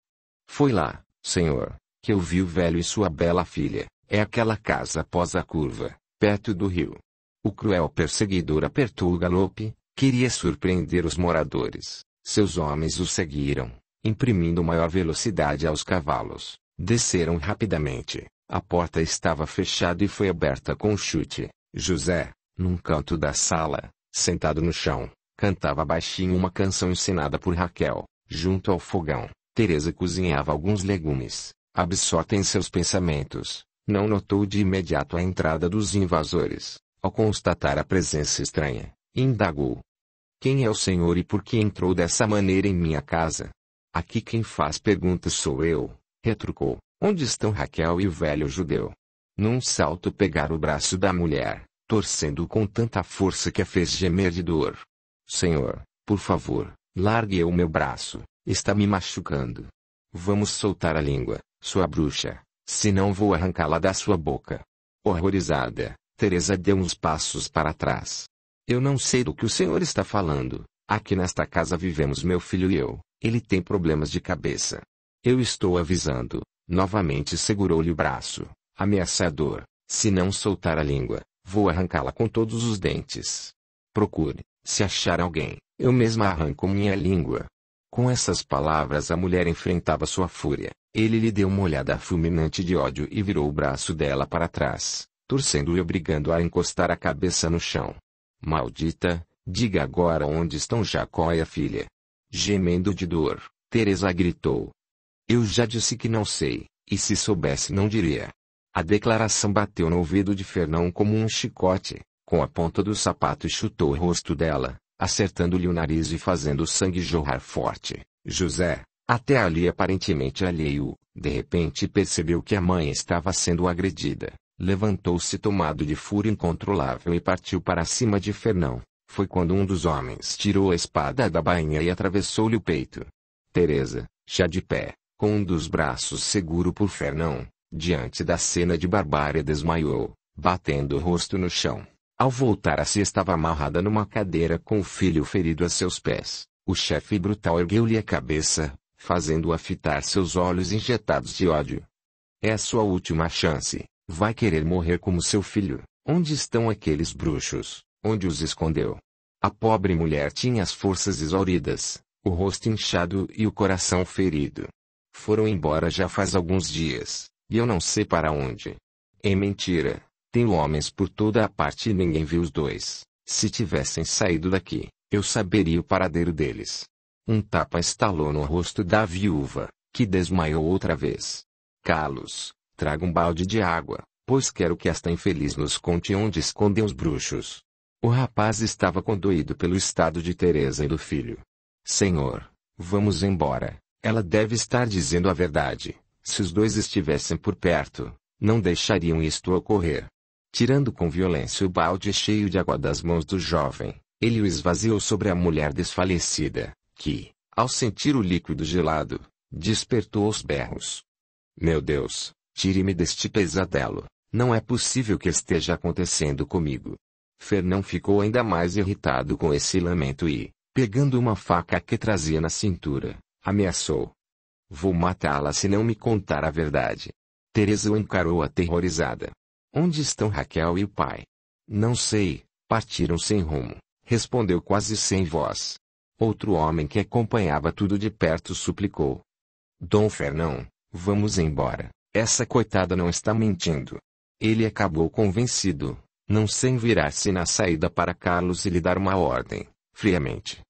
Foi lá, senhor, que eu vi o velho e sua bela filha. É aquela casa após a curva, perto do rio. O cruel perseguidor apertou o galope, queria surpreender os moradores. Seus homens o seguiram, imprimindo maior velocidade aos cavalos. Desceram rapidamente. A porta estava fechada e foi aberta com um chute. José, num canto da sala, sentado no chão, cantava baixinho uma canção ensinada por Raquel. Junto ao fogão, Teresa cozinhava alguns legumes, absorta em seus pensamentos não notou de imediato a entrada dos invasores. Ao constatar a presença estranha, indagou: Quem é o senhor e por que entrou dessa maneira em minha casa? Aqui quem faz perguntas sou eu, retrucou. Onde estão Raquel e o velho judeu? Num salto pegar o braço da mulher, torcendo com tanta força que a fez gemer de dor. Senhor, por favor, largue o meu braço, está me machucando. Vamos soltar a língua, sua bruxa, Senão vou arrancá-la da sua boca. Horrorizada, Teresa deu uns passos para trás. Eu não sei do que o senhor está falando. Aqui nesta casa vivemos meu filho e eu. Ele tem problemas de cabeça. Eu estou avisando. Novamente segurou-lhe o braço, ameaçador. Se não soltar a língua, vou arrancá-la com todos os dentes. Procure, se achar alguém, eu mesma arranco minha língua. Com essas palavras a mulher enfrentava sua fúria. Ele lhe deu uma olhada fulminante de ódio e virou o braço dela para trás, torcendo e obrigando-a a encostar a cabeça no chão. Maldita, diga agora onde estão Jacó e a filha. Gemendo de dor, Teresa gritou. Eu já disse que não sei, e se soubesse não diria. A declaração bateu no ouvido de Fernão como um chicote, com a ponta do sapato e chutou o rosto dela, acertando-lhe o nariz e fazendo o sangue jorrar forte. José, até ali aparentemente alheio, de repente percebeu que a mãe estava sendo agredida. Levantou-se tomado de fúria incontrolável e partiu para cima de Fernão. Foi quando um dos homens tirou a espada da bainha e atravessou-lhe o peito. Teresa, já de pé, com um dos braços seguro por Fernão, diante da cena de barbárie desmaiou, batendo o rosto no chão. Ao voltar a si estava amarrada numa cadeira com o filho ferido a seus pés. O chefe brutal ergueu-lhe a cabeça, fazendo-a fitar seus olhos injetados de ódio. É a sua última chance. Vai querer morrer como seu filho. Onde estão aqueles bruxos? Onde os escondeu? A pobre mulher tinha as forças exauridas, o rosto inchado e o coração ferido. Foram embora já faz alguns dias, e eu não sei para onde. É mentira. Tenho homens por toda a parte e ninguém viu os dois. Se tivessem saído daqui, eu saberia o paradeiro deles. Um tapa estalou no rosto da viúva, que desmaiou outra vez. Carlos, traga um balde de água, pois quero que esta infeliz nos conte onde escondem os bruxos. O rapaz estava condoído pelo estado de Teresa e do filho. Senhor, vamos embora. Ela deve estar dizendo a verdade. Se os dois estivessem por perto, não deixariam isto ocorrer. Tirando com violência o balde cheio de água das mãos do jovem, ele o esvaziou sobre a mulher desfalecida, que, ao sentir o líquido gelado, despertou os berros. Meu Deus, tire-me deste pesadelo. Não é possível que esteja acontecendo comigo. Fernão ficou ainda mais irritado com esse lamento e, pegando uma faca que trazia na cintura, ameaçou. Vou matá-la se não me contar a verdade. Teresa o encarou aterrorizada. Onde estão Raquel e o pai? Não sei, partiram sem rumo, respondeu quase sem voz. Outro homem que acompanhava tudo de perto suplicou. Dom Fernão, vamos embora. Essa coitada não está mentindo. Ele acabou convencido, não sem virar-se na saída para Carlos e lhe dar uma ordem, friamente.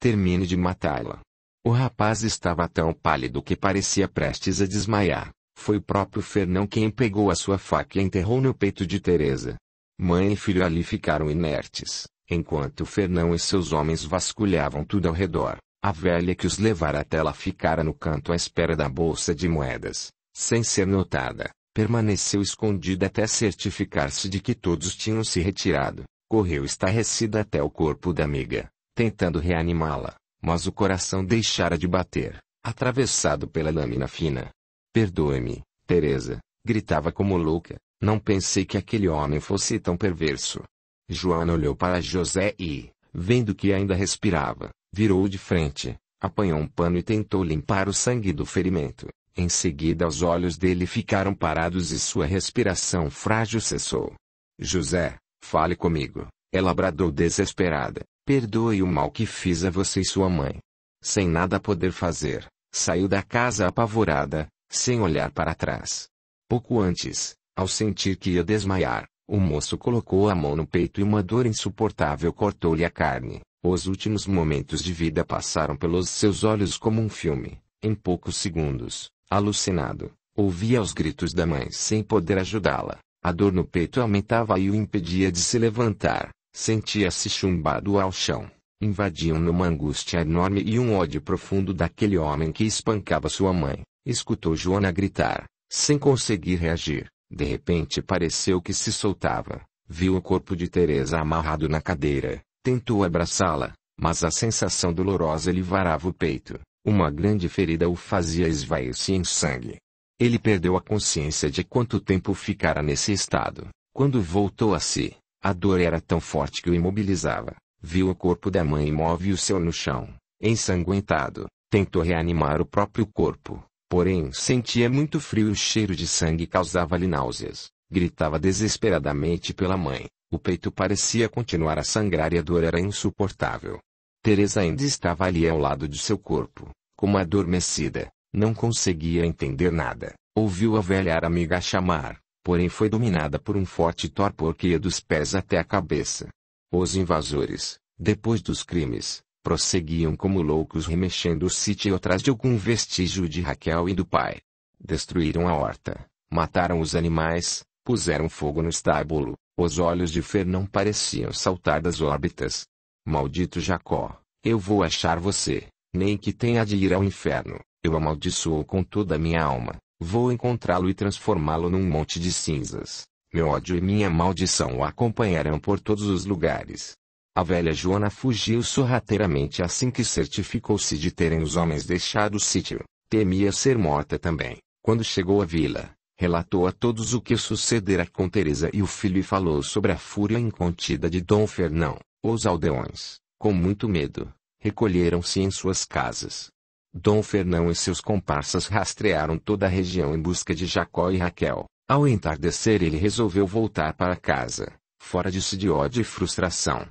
Termine de matá-la. O rapaz estava tão pálido que parecia prestes a desmaiar. Foi o próprio Fernão quem pegou a sua faca e enterrou no peito de Teresa. Mãe e filho ali ficaram inertes, enquanto Fernão e seus homens vasculhavam tudo ao redor. A velha que os levara até lá ficara no canto à espera da bolsa de moedas, sem ser notada. Permaneceu escondida até certificar-se de que todos tinham se retirado. Correu estarrecida até o corpo da amiga, tentando reanimá-la, mas o coração deixara de bater, atravessado pela lâmina fina. Perdoe-me, Teresa, gritava como louca. Não pensei que aquele homem fosse tão perverso. Joana olhou para José e, vendo que ainda respirava, virou de frente, apanhou um pano e tentou limpar o sangue do ferimento. Em seguida, os olhos dele ficaram parados e sua respiração frágil cessou. José, fale comigo. Ela bradou desesperada. Perdoe o mal que fiz a você e sua mãe. Sem nada poder fazer, saiu da casa apavorada, sem olhar para trás. Pouco antes, ao sentir que ia desmaiar, o moço colocou a mão no peito e uma dor insuportável cortou-lhe a carne. Os últimos momentos de vida passaram pelos seus olhos como um filme. Em poucos segundos, alucinado, ouvia os gritos da mãe sem poder ajudá-la. A dor no peito aumentava e o impedia de se levantar. Sentia-se chumbado ao chão. Invadiam-no uma angústia enorme e um ódio profundo daquele homem que espancava sua mãe. Escutou Joana gritar, sem conseguir reagir. De repente pareceu que se soltava. Viu o corpo de Teresa amarrado na cadeira. Tentou abraçá-la, mas a sensação dolorosa lhe varava o peito. Uma grande ferida o fazia esvair-se em sangue. Ele perdeu a consciência de quanto tempo ficara nesse estado. Quando voltou a si, a dor era tão forte que o imobilizava. Viu o corpo da mãe imóvel e o seu no chão, ensanguentado. Tentou reanimar o próprio corpo, Porém sentia muito frio e o cheiro de sangue causava-lhe náuseas. Gritava desesperadamente pela mãe. O peito parecia continuar a sangrar e a dor era insuportável. Teresa ainda estava ali ao lado de seu corpo, como adormecida. Não conseguia entender nada. Ouviu a velha amiga chamar, porém foi dominada por um forte torpor que ia dos pés até a cabeça. Os invasores, depois dos crimes, prosseguiam como loucos remexendo o sítio atrás de algum vestígio de Raquel e do pai. Destruíram a horta, mataram os animais, puseram fogo no estábulo, os olhos de Fer não pareciam saltar das órbitas. Maldito Jacó, eu vou achar você, nem que tenha de ir ao inferno, eu amaldiçoo com toda a minha alma, vou encontrá-lo e transformá-lo num monte de cinzas. Meu ódio e minha maldição o acompanharão por todos os lugares. A velha Joana fugiu sorrateiramente assim que certificou-se de terem os homens deixado o sítio. Temia ser morta também. Quando chegou à vila, relatou a todos o que sucedera com Teresa e o filho e falou sobre a fúria incontida de Dom Fernão. Os aldeões, com muito medo, recolheram-se em suas casas. Dom Fernão e seus comparsas rastrearam toda a região em busca de Jacó e Raquel. Ao entardecer ele resolveu voltar para casa, fora de si de ódio e frustração.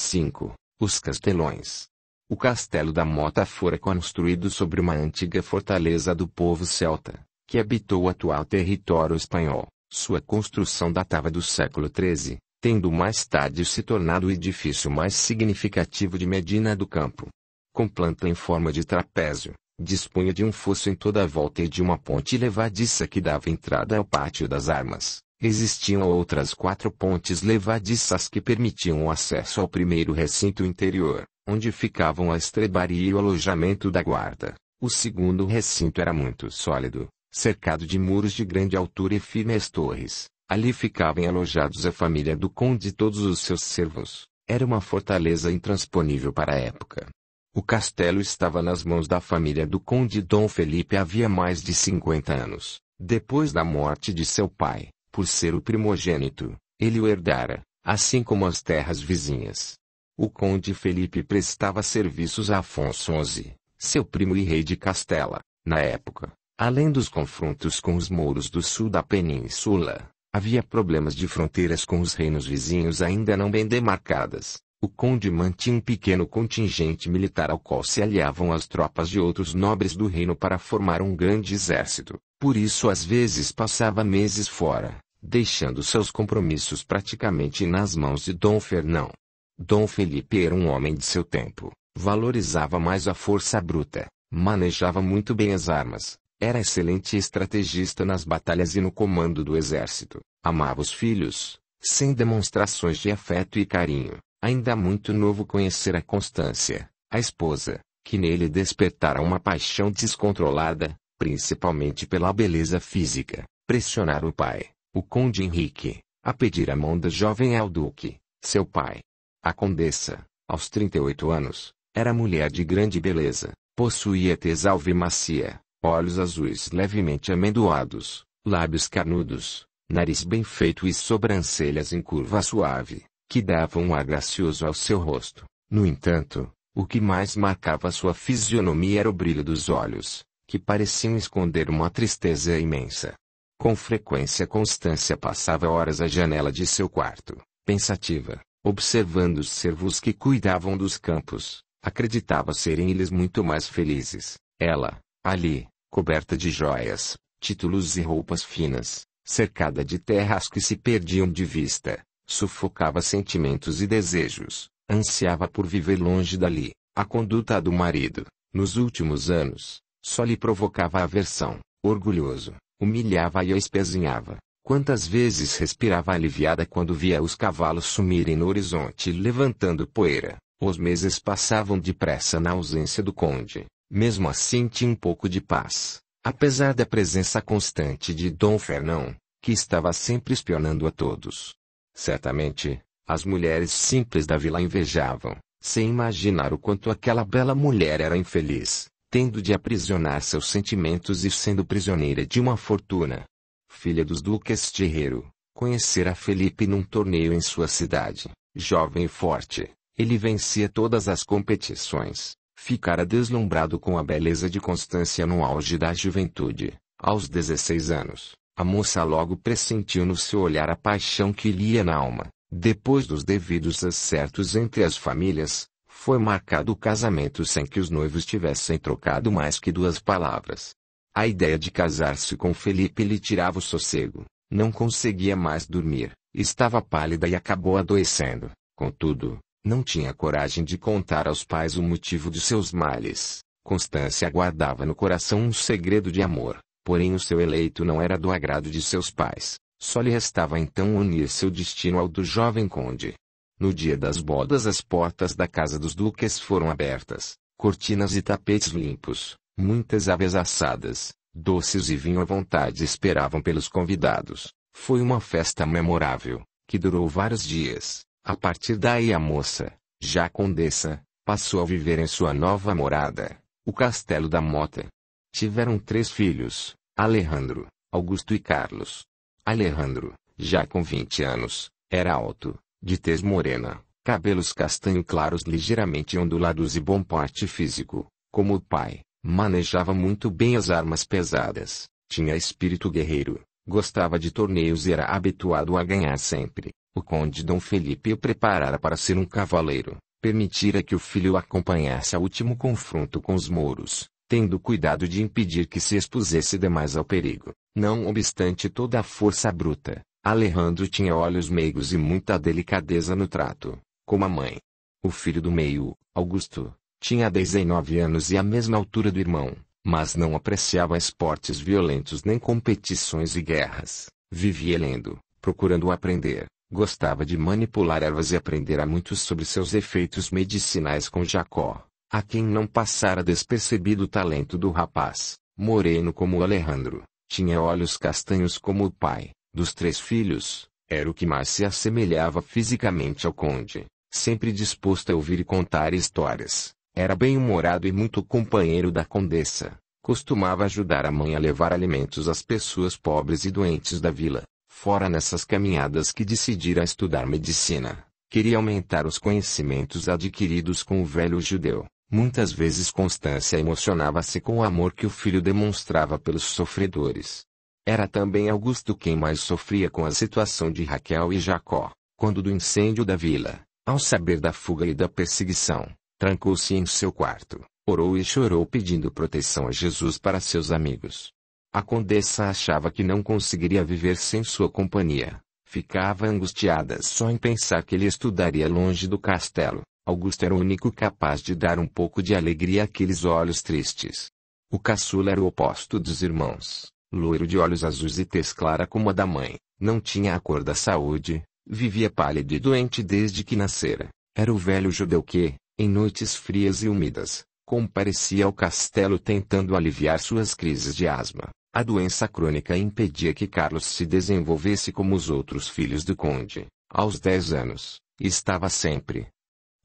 5. Os castelões. O castelo da Mota fora construído sobre uma antiga fortaleza do povo celta, que habitou o atual território espanhol. Sua construção datava do século XIII, tendo mais tarde se tornado o edifício mais significativo de Medina do Campo. Com planta em forma de trapézio, dispunha de um fosso em toda a volta e de uma ponte levadiça que dava entrada ao Pátio das Armas. Existiam outras quatro pontes levadiças que permitiam o acesso ao primeiro recinto interior, onde ficavam a estrebaria e o alojamento da guarda. O segundo recinto era muito sólido, cercado de muros de grande altura e firmes torres. Ali ficavam alojados a família do conde e todos os seus servos. Era uma fortaleza intransponível para a época. O castelo estava nas mãos da família do conde Dom Felipe havia mais de 50 anos, depois da morte de seu pai por ser o primogênito, ele o herdara, assim como as terras vizinhas. O conde Felipe prestava serviços a Afonso XI, seu primo e rei de Castela, na época. Além dos confrontos com os mouros do sul da península, havia problemas de fronteiras com os reinos vizinhos ainda não bem demarcadas. O conde mantinha um pequeno contingente militar ao qual se aliavam as tropas de outros nobres do reino para formar um grande exército, por isso às vezes passava meses fora, deixando seus compromissos praticamente nas mãos de Dom Fernão. Dom Felipe era um homem de seu tempo, valorizava mais a força bruta, manejava muito bem as armas, era excelente estrategista nas batalhas e no comando do exército, amava os filhos, sem demonstrações de afeto e carinho, ainda muito novo conhecer a Constância, a esposa, que nele despertara uma paixão descontrolada, principalmente pela beleza física, pressionar o pai, o conde Henrique, a pedir a mão da jovem ao duque, seu pai. A condessa, aos 38 anos, era mulher de grande beleza, possuía tez e macia, olhos azuis levemente amendoados, lábios carnudos, nariz bem feito e sobrancelhas em curva suave, que davam um ar gracioso ao seu rosto. No entanto, o que mais marcava sua fisionomia era o brilho dos olhos, que pareciam esconder uma tristeza imensa. Com frequência Constância passava horas à janela de seu quarto, pensativa, observando os servos que cuidavam dos campos, acreditava serem eles muito mais felizes. Ela, ali, coberta de joias, títulos e roupas finas, cercada de terras que se perdiam de vista, sufocava sentimentos e desejos, ansiava por viver longe dali. A conduta do marido, nos últimos anos, só lhe provocava aversão. Orgulhoso, humilhava e a espezinhava. Quantas vezes respirava aliviada quando via os cavalos sumirem no horizonte levantando poeira. Os meses passavam depressa na ausência do conde. Mesmo assim tinha um pouco de paz. Apesar da presença constante de Dom Fernão, que estava sempre espionando a todos. Certamente, as mulheres simples da vila invejavam, sem imaginar o quanto aquela bela mulher era infeliz tendo de aprisionar seus sentimentos e sendo prisioneira de uma fortuna. Filha dos duques de Herero, conhecera Felipe num torneio em sua cidade. Jovem e forte, ele vencia todas as competições, ficara deslumbrado com a beleza de Constância no auge da juventude. Aos 16 anos, a moça logo pressentiu no seu olhar a paixão que lhe ia na alma. Depois dos devidos acertos entre as famílias, foi marcado o casamento sem que os noivos tivessem trocado mais que duas palavras. A ideia de casar-se com Felipe lhe tirava o sossego, não conseguia mais dormir, estava pálida e acabou adoecendo. Contudo, não tinha coragem de contar aos pais o motivo de seus males. Constância guardava no coração um segredo de amor, porém o seu eleito não era do agrado de seus pais. Só lhe restava então unir seu destino ao do jovem conde. No dia das bodas as portas da casa dos duques foram abertas, cortinas e tapetes limpos, muitas aves assadas, doces e vinho à vontade esperavam pelos convidados. Foi uma festa memorável, que durou vários dias. A partir daí a moça, já condessa, passou a viver em sua nova morada, o Castelo da Mota. Tiveram três filhos, Alejandro, Augusto e Carlos. Alejandro, já com 20 anos, era alto, de tez morena, cabelos castanho claros ligeiramente ondulados e bom porte físico, como o pai, manejava muito bem as armas pesadas, tinha espírito guerreiro, gostava de torneios e era habituado a ganhar sempre. O conde Dom Felipe o preparara para ser um cavaleiro, permitira que o filho o acompanhasse ao último confronto com os mouros, tendo cuidado de impedir que se expusesse demais ao perigo. Não obstante toda a força bruta, Alejandro tinha olhos meigos e muita delicadeza no trato, como a mãe. O filho do meio, Augusto, tinha 19 anos e a mesma altura do irmão, mas não apreciava esportes violentos nem competições e guerras. Vivia lendo, procurando aprender, gostava de manipular ervas e aprendera muito sobre seus efeitos medicinais com Jacó, a quem não passara despercebido o talento do rapaz, moreno como Alejandro, tinha olhos castanhos como o pai, dos três filhos, era o que mais se assemelhava fisicamente ao conde, sempre disposto a ouvir e contar histórias. Era bem-humorado e muito companheiro da condessa. Costumava ajudar a mãe a levar alimentos às pessoas pobres e doentes da vila. Fora nessas caminhadas que decidira estudar medicina, queria aumentar os conhecimentos adquiridos com o velho judeu. Muitas vezes Constância emocionava-se com o amor que o filho demonstrava pelos sofredores. Era também Augusto quem mais sofria com a situação de Raquel e Jacó, quando do incêndio da vila, ao saber da fuga e da perseguição, trancou-se em seu quarto, orou e chorou pedindo proteção a Jesus para seus amigos. A condessa achava que não conseguiria viver sem sua companhia. Ficava angustiada só em pensar que ele estudaria longe do castelo. Augusto era o único capaz de dar um pouco de alegria àqueles olhos tristes. O caçula era o oposto dos irmãos loiro de olhos azuis e tez clara como a da mãe, não tinha a cor da saúde, vivia pálido e doente desde que nascera. Era o velho judeu que, em noites frias e úmidas, comparecia ao castelo tentando aliviar suas crises de asma. A doença crônica impedia que Carlos se desenvolvesse como os outros filhos do conde. Aos dez anos, estava sempre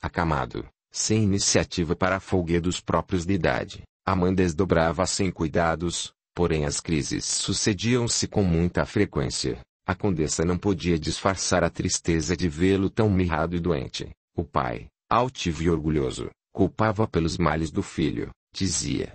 acamado, sem iniciativa para a folga dos próprios de idade. A mãe desdobrava sem cuidados, Porém as crises sucediam-se com muita frequência. A condessa não podia disfarçar a tristeza de vê-lo tão mirrado e doente. O pai, altivo e orgulhoso, culpava pelos males do filho, dizia.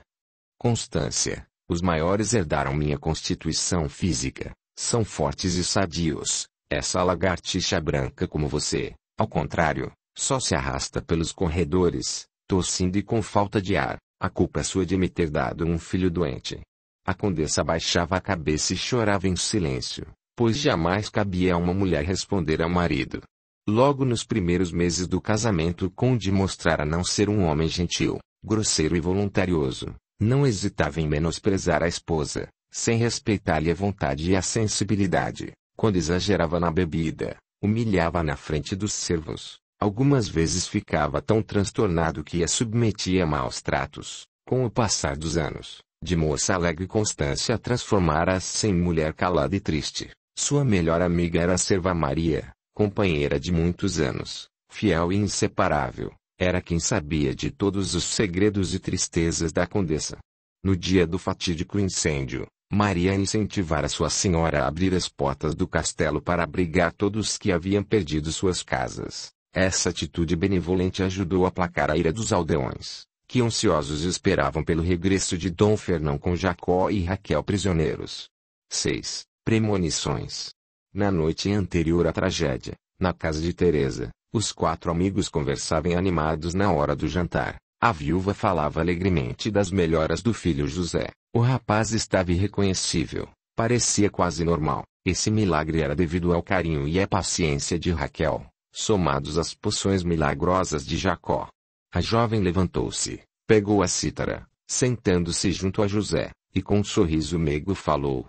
Constância, os maiores herdaram minha constituição física, são fortes e sadios. Essa lagartixa branca como você, ao contrário, só se arrasta pelos corredores, tossindo e com falta de ar. A culpa é sua de me ter dado um filho doente. A condessa baixava a cabeça e chorava em silêncio, pois jamais cabia a uma mulher responder ao marido. Logo nos primeiros meses do casamento, o conde mostrara não ser um homem gentil, grosseiro e voluntarioso. Não hesitava em menosprezar a esposa, sem respeitar-lhe a vontade e a sensibilidade. Quando exagerava na bebida, humilhava na frente dos servos. Algumas vezes ficava tão transtornado que a submetia a maus tratos. Com o passar dos anos, de moça alegre Constância transformara-se em mulher calada e triste. Sua melhor amiga era a serva Maria, companheira de muitos anos, fiel e inseparável. Era quem sabia de todos os segredos e tristezas da condessa. No dia do fatídico incêndio, Maria incentivara sua senhora a abrir as portas do castelo para abrigar todos que haviam perdido suas casas. Essa atitude benevolente ajudou a aplacar a ira dos aldeões, que ansiosos esperavam pelo regresso de Dom Fernão com Jacó e Raquel prisioneiros. 6. Premonições. Na noite anterior à tragédia, na casa de Teresa, os quatro amigos conversavam animados na hora do jantar. A viúva falava alegremente das melhoras do filho José. O rapaz estava irreconhecível, parecia quase normal. Esse milagre era devido ao carinho e à paciência de Raquel, somados às poções milagrosas de Jacó. A jovem levantou-se, pegou a cítara, sentando-se junto a José, e com um sorriso meigo falou: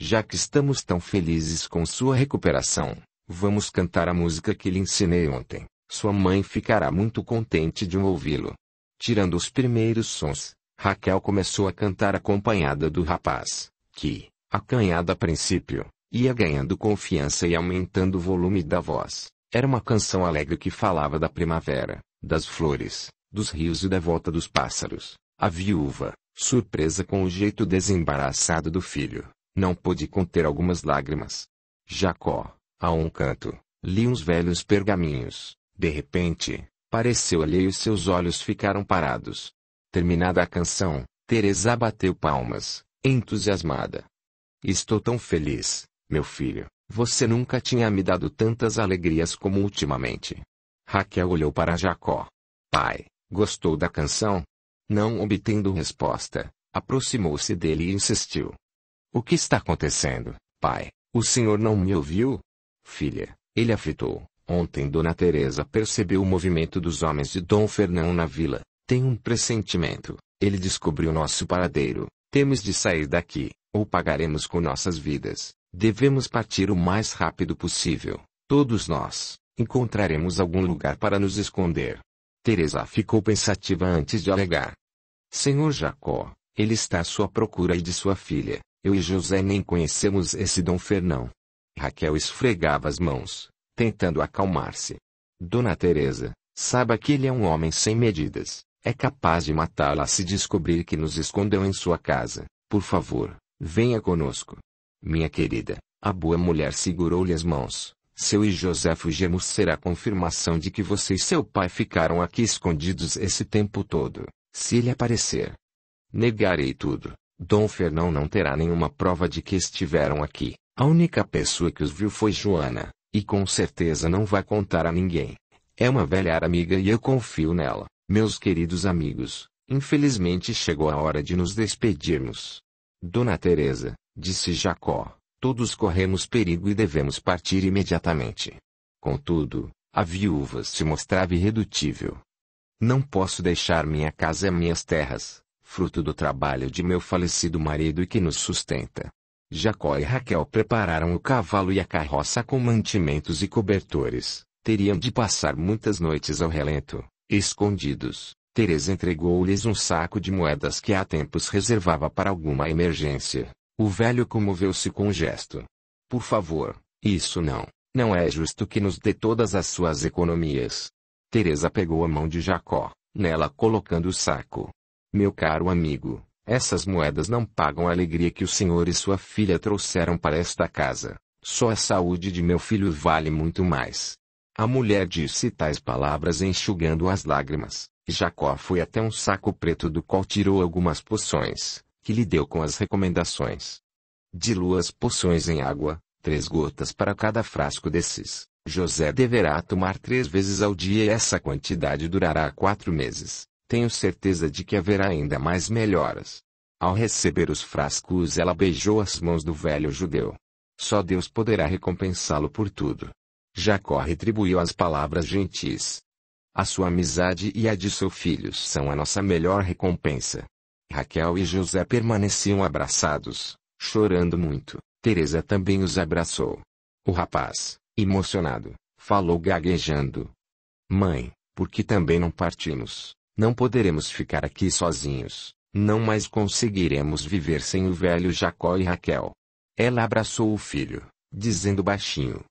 Já que estamos tão felizes com sua recuperação, vamos cantar a música que lhe ensinei ontem. Sua mãe ficará muito contente de ouvi-lo. Tirando os primeiros sons, Raquel começou a cantar acompanhada do rapaz, que, acanhado a princípio, ia ganhando confiança e aumentando o volume da voz. Era uma canção alegre que falava da primavera, das flores, dos rios e da volta dos pássaros. A viúva, surpresa com o jeito desembaraçado do filho, não pôde conter algumas lágrimas. Jacó, a um canto, li uns velhos pergaminhos. De repente, pareceu alheio e seus olhos ficaram parados. Terminada a canção, Teresa bateu palmas, entusiasmada. Estou tão feliz, meu filho. Você nunca tinha me dado tantas alegrias como ultimamente. Raquel olhou para Jacó. Pai, gostou da canção? Não obtendo resposta, aproximou-se dele e insistiu. O que está acontecendo, pai? O senhor não me ouviu? Filha, ele afetou. Ontem Dona Teresa percebeu o movimento dos homens de Dom Fernão na vila. Tem um pressentimento. Ele descobriu nosso paradeiro. Temos de sair daqui, ou pagaremos com nossas vidas. Devemos partir o mais rápido possível, todos nós. Encontraremos algum lugar para nos esconder. Teresa ficou pensativa antes de alegar. Senhor Jacó, ele está à sua procura e de sua filha. Eu e José nem conhecemos esse Dom Fernão. Raquel esfregava as mãos, tentando acalmar-se. Dona Teresa, saiba que ele é um homem sem medidas. É capaz de matá-la se descobrir que nos escondeu em sua casa. Por favor, venha conosco. Minha querida, a boa mulher segurou-lhe as mãos, seu e José fugirmos será confirmação de que você e seu pai ficaram aqui escondidos esse tempo todo, se ele aparecer. Negarei tudo. Dom Fernão não terá nenhuma prova de que estiveram aqui. A única pessoa que os viu foi Joana, e com certeza não vai contar a ninguém. É uma velha amiga e eu confio nela. Meus queridos amigos, infelizmente chegou a hora de nos despedirmos. Dona Teresa, disse Jacó, Todos corremos perigo e devemos partir imediatamente. Contudo, a viúva se mostrava irredutível. Não posso deixar minha casa e minhas terras, fruto do trabalho de meu falecido marido e que nos sustenta. Jacó e Raquel prepararam o cavalo e a carroça com mantimentos e cobertores. Teriam de passar muitas noites ao relento, escondidos. Teresa entregou-lhes um saco de moedas que há tempos reservava para alguma emergência. O velho comoveu-se com um gesto. Por favor, isso não, não é justo que nos dê todas as suas economias. Teresa pegou a mão de Jacó, nela colocando o saco. Meu caro amigo, essas moedas não pagam a alegria que o senhor e sua filha trouxeram para esta casa. Só a saúde de meu filho vale muito mais. A mulher disse tais palavras enxugando as lágrimas. Jacó foi até um saco preto do qual tirou algumas poções, que lhe deu com as recomendações. Dilua as poções em água, três gotas para cada frasco desses. José deverá tomar três vezes ao dia e essa quantidade durará quatro meses. Tenho certeza de que haverá ainda mais melhoras. Ao receber os frascos, ela beijou as mãos do velho judeu. Só Deus poderá recompensá-lo por tudo. Jacó retribuiu as palavras gentis. A sua amizade e a de seu filho são a nossa melhor recompensa. Raquel e José permaneciam abraçados, chorando muito. Teresa também os abraçou. O rapaz, emocionado, falou gaguejando: Mãe, por que também não partimos? Não poderemos ficar aqui sozinhos. Não mais conseguiremos viver sem o velho Jacó e Raquel. Ela abraçou o filho, dizendo baixinho: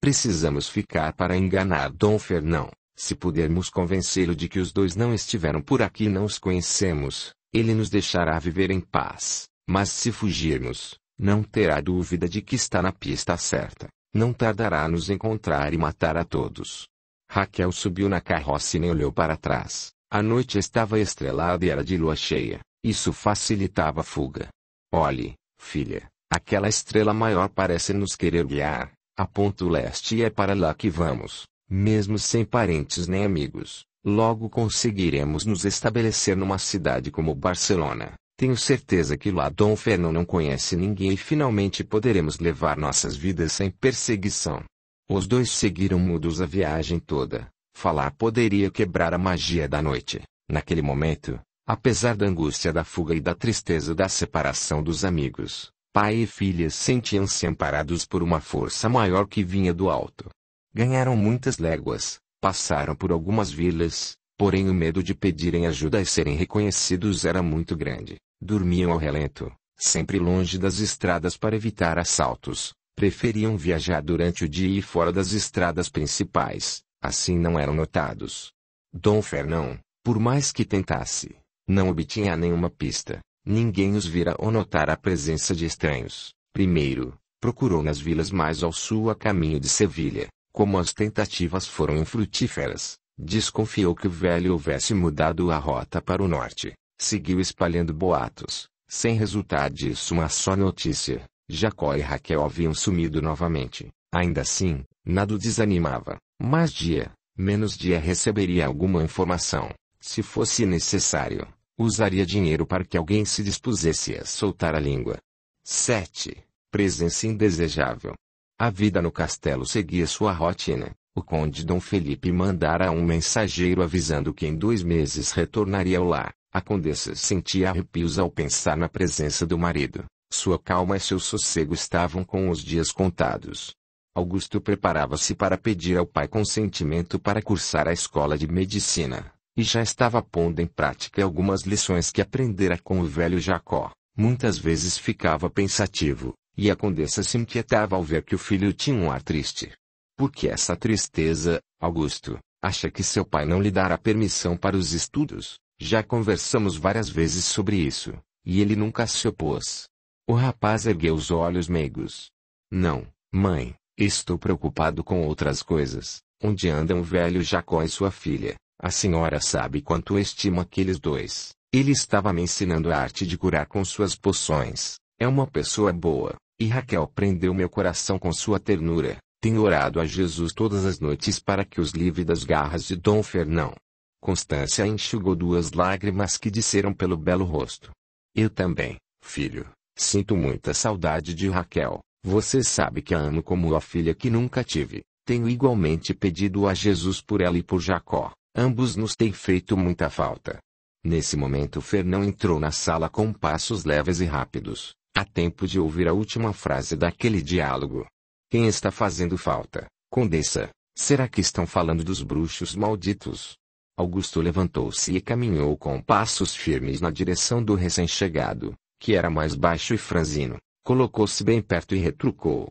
Precisamos ficar para enganar Dom Fernão. Se pudermos convencê-lo de que os dois não estiveram por aqui e não os conhecemos, ele nos deixará viver em paz, mas se fugirmos, não terá dúvida de que está na pista certa. Não tardará a nos encontrar e matar a todos. Raquel subiu na carroça e nem olhou para trás. A noite estava estrelada e era de lua cheia. Isso facilitava a fuga. Olhe, filha, aquela estrela maior parece nos querer guiar. Aponta o leste e é para lá que vamos, mesmo sem parentes nem amigos. Logo conseguiremos nos estabelecer numa cidade como Barcelona. Tenho certeza que lá Dom Fernão não conhece ninguém e finalmente poderemos levar nossas vidas sem perseguição. Os dois seguiram mudos a viagem toda. Falar poderia quebrar a magia da noite. Naquele momento, apesar da angústia da fuga e da tristeza da separação dos amigos, pai e filha sentiam-se amparados por uma força maior que vinha do alto. Ganharam muitas léguas, Passaram por algumas vilas, porém o medo de pedirem ajuda e serem reconhecidos era muito grande. Dormiam ao relento, sempre longe das estradas para evitar assaltos. Preferiam viajar durante o dia e fora das estradas principais, assim não eram notados. Dom Fernão, por mais que tentasse, não obtinha nenhuma pista. Ninguém os vira ou notara a presença de estranhos. Primeiro, procurou nas vilas mais ao sul a caminho de Sevilha, como as tentativas foram infrutíferas, desconfiou que o velho houvesse mudado a rota para o norte, seguiu espalhando boatos, sem resultar disso uma só notícia. Jacó e Raquel haviam sumido novamente. Ainda assim, nada o desanimava. Mais dia, menos dia receberia alguma informação. Se fosse necessário, usaria dinheiro para que alguém se dispusesse a soltar a língua. 7. Presença indesejável. A vida no castelo seguia sua rotina. O conde Dom Felipe mandara um mensageiro avisando que em dois meses retornaria ao lar. A condessa sentia arrepios ao pensar na presença do marido. Sua calma e seu sossego estavam com os dias contados. Augusto preparava-se para pedir ao pai consentimento para cursar a escola de medicina, e já estava pondo em prática algumas lições que aprendera com o velho Jacó. Muitas vezes ficava pensativo, e a condessa se inquietava ao ver que o filho tinha um ar triste. Porque essa tristeza, Augusto, acha que seu pai não lhe dará permissão para os estudos. Já conversamos várias vezes sobre isso, e ele nunca se opôs. O rapaz ergueu os olhos meigos. Não, mãe, estou preocupado com outras coisas. Onde andam o velho Jacó e sua filha? A senhora sabe quanto estimo aqueles dois. Ele estava me ensinando a arte de curar com suas poções. É uma pessoa boa. E Raquel prendeu meu coração com sua ternura. Tenho orado a Jesus todas as noites para que os livre das garras de Dom Fernão. Constância enxugou duas lágrimas que desceram pelo belo rosto. Eu também, filho, sinto muita saudade de Raquel. Você sabe que a amo como a filha que nunca tive. Tenho igualmente pedido a Jesus por ela e por Jacó. Ambos nos têm feito muita falta. Nesse momento, Fernão entrou na sala com passos leves e rápidos, Há tempo de ouvir a última frase daquele diálogo. Quem está fazendo falta, Condessa? Será que estão falando dos bruxos malditos? Augusto levantou-se e caminhou com passos firmes na direção do recém-chegado, que era mais baixo e franzino. Colocou-se bem perto e retrucou: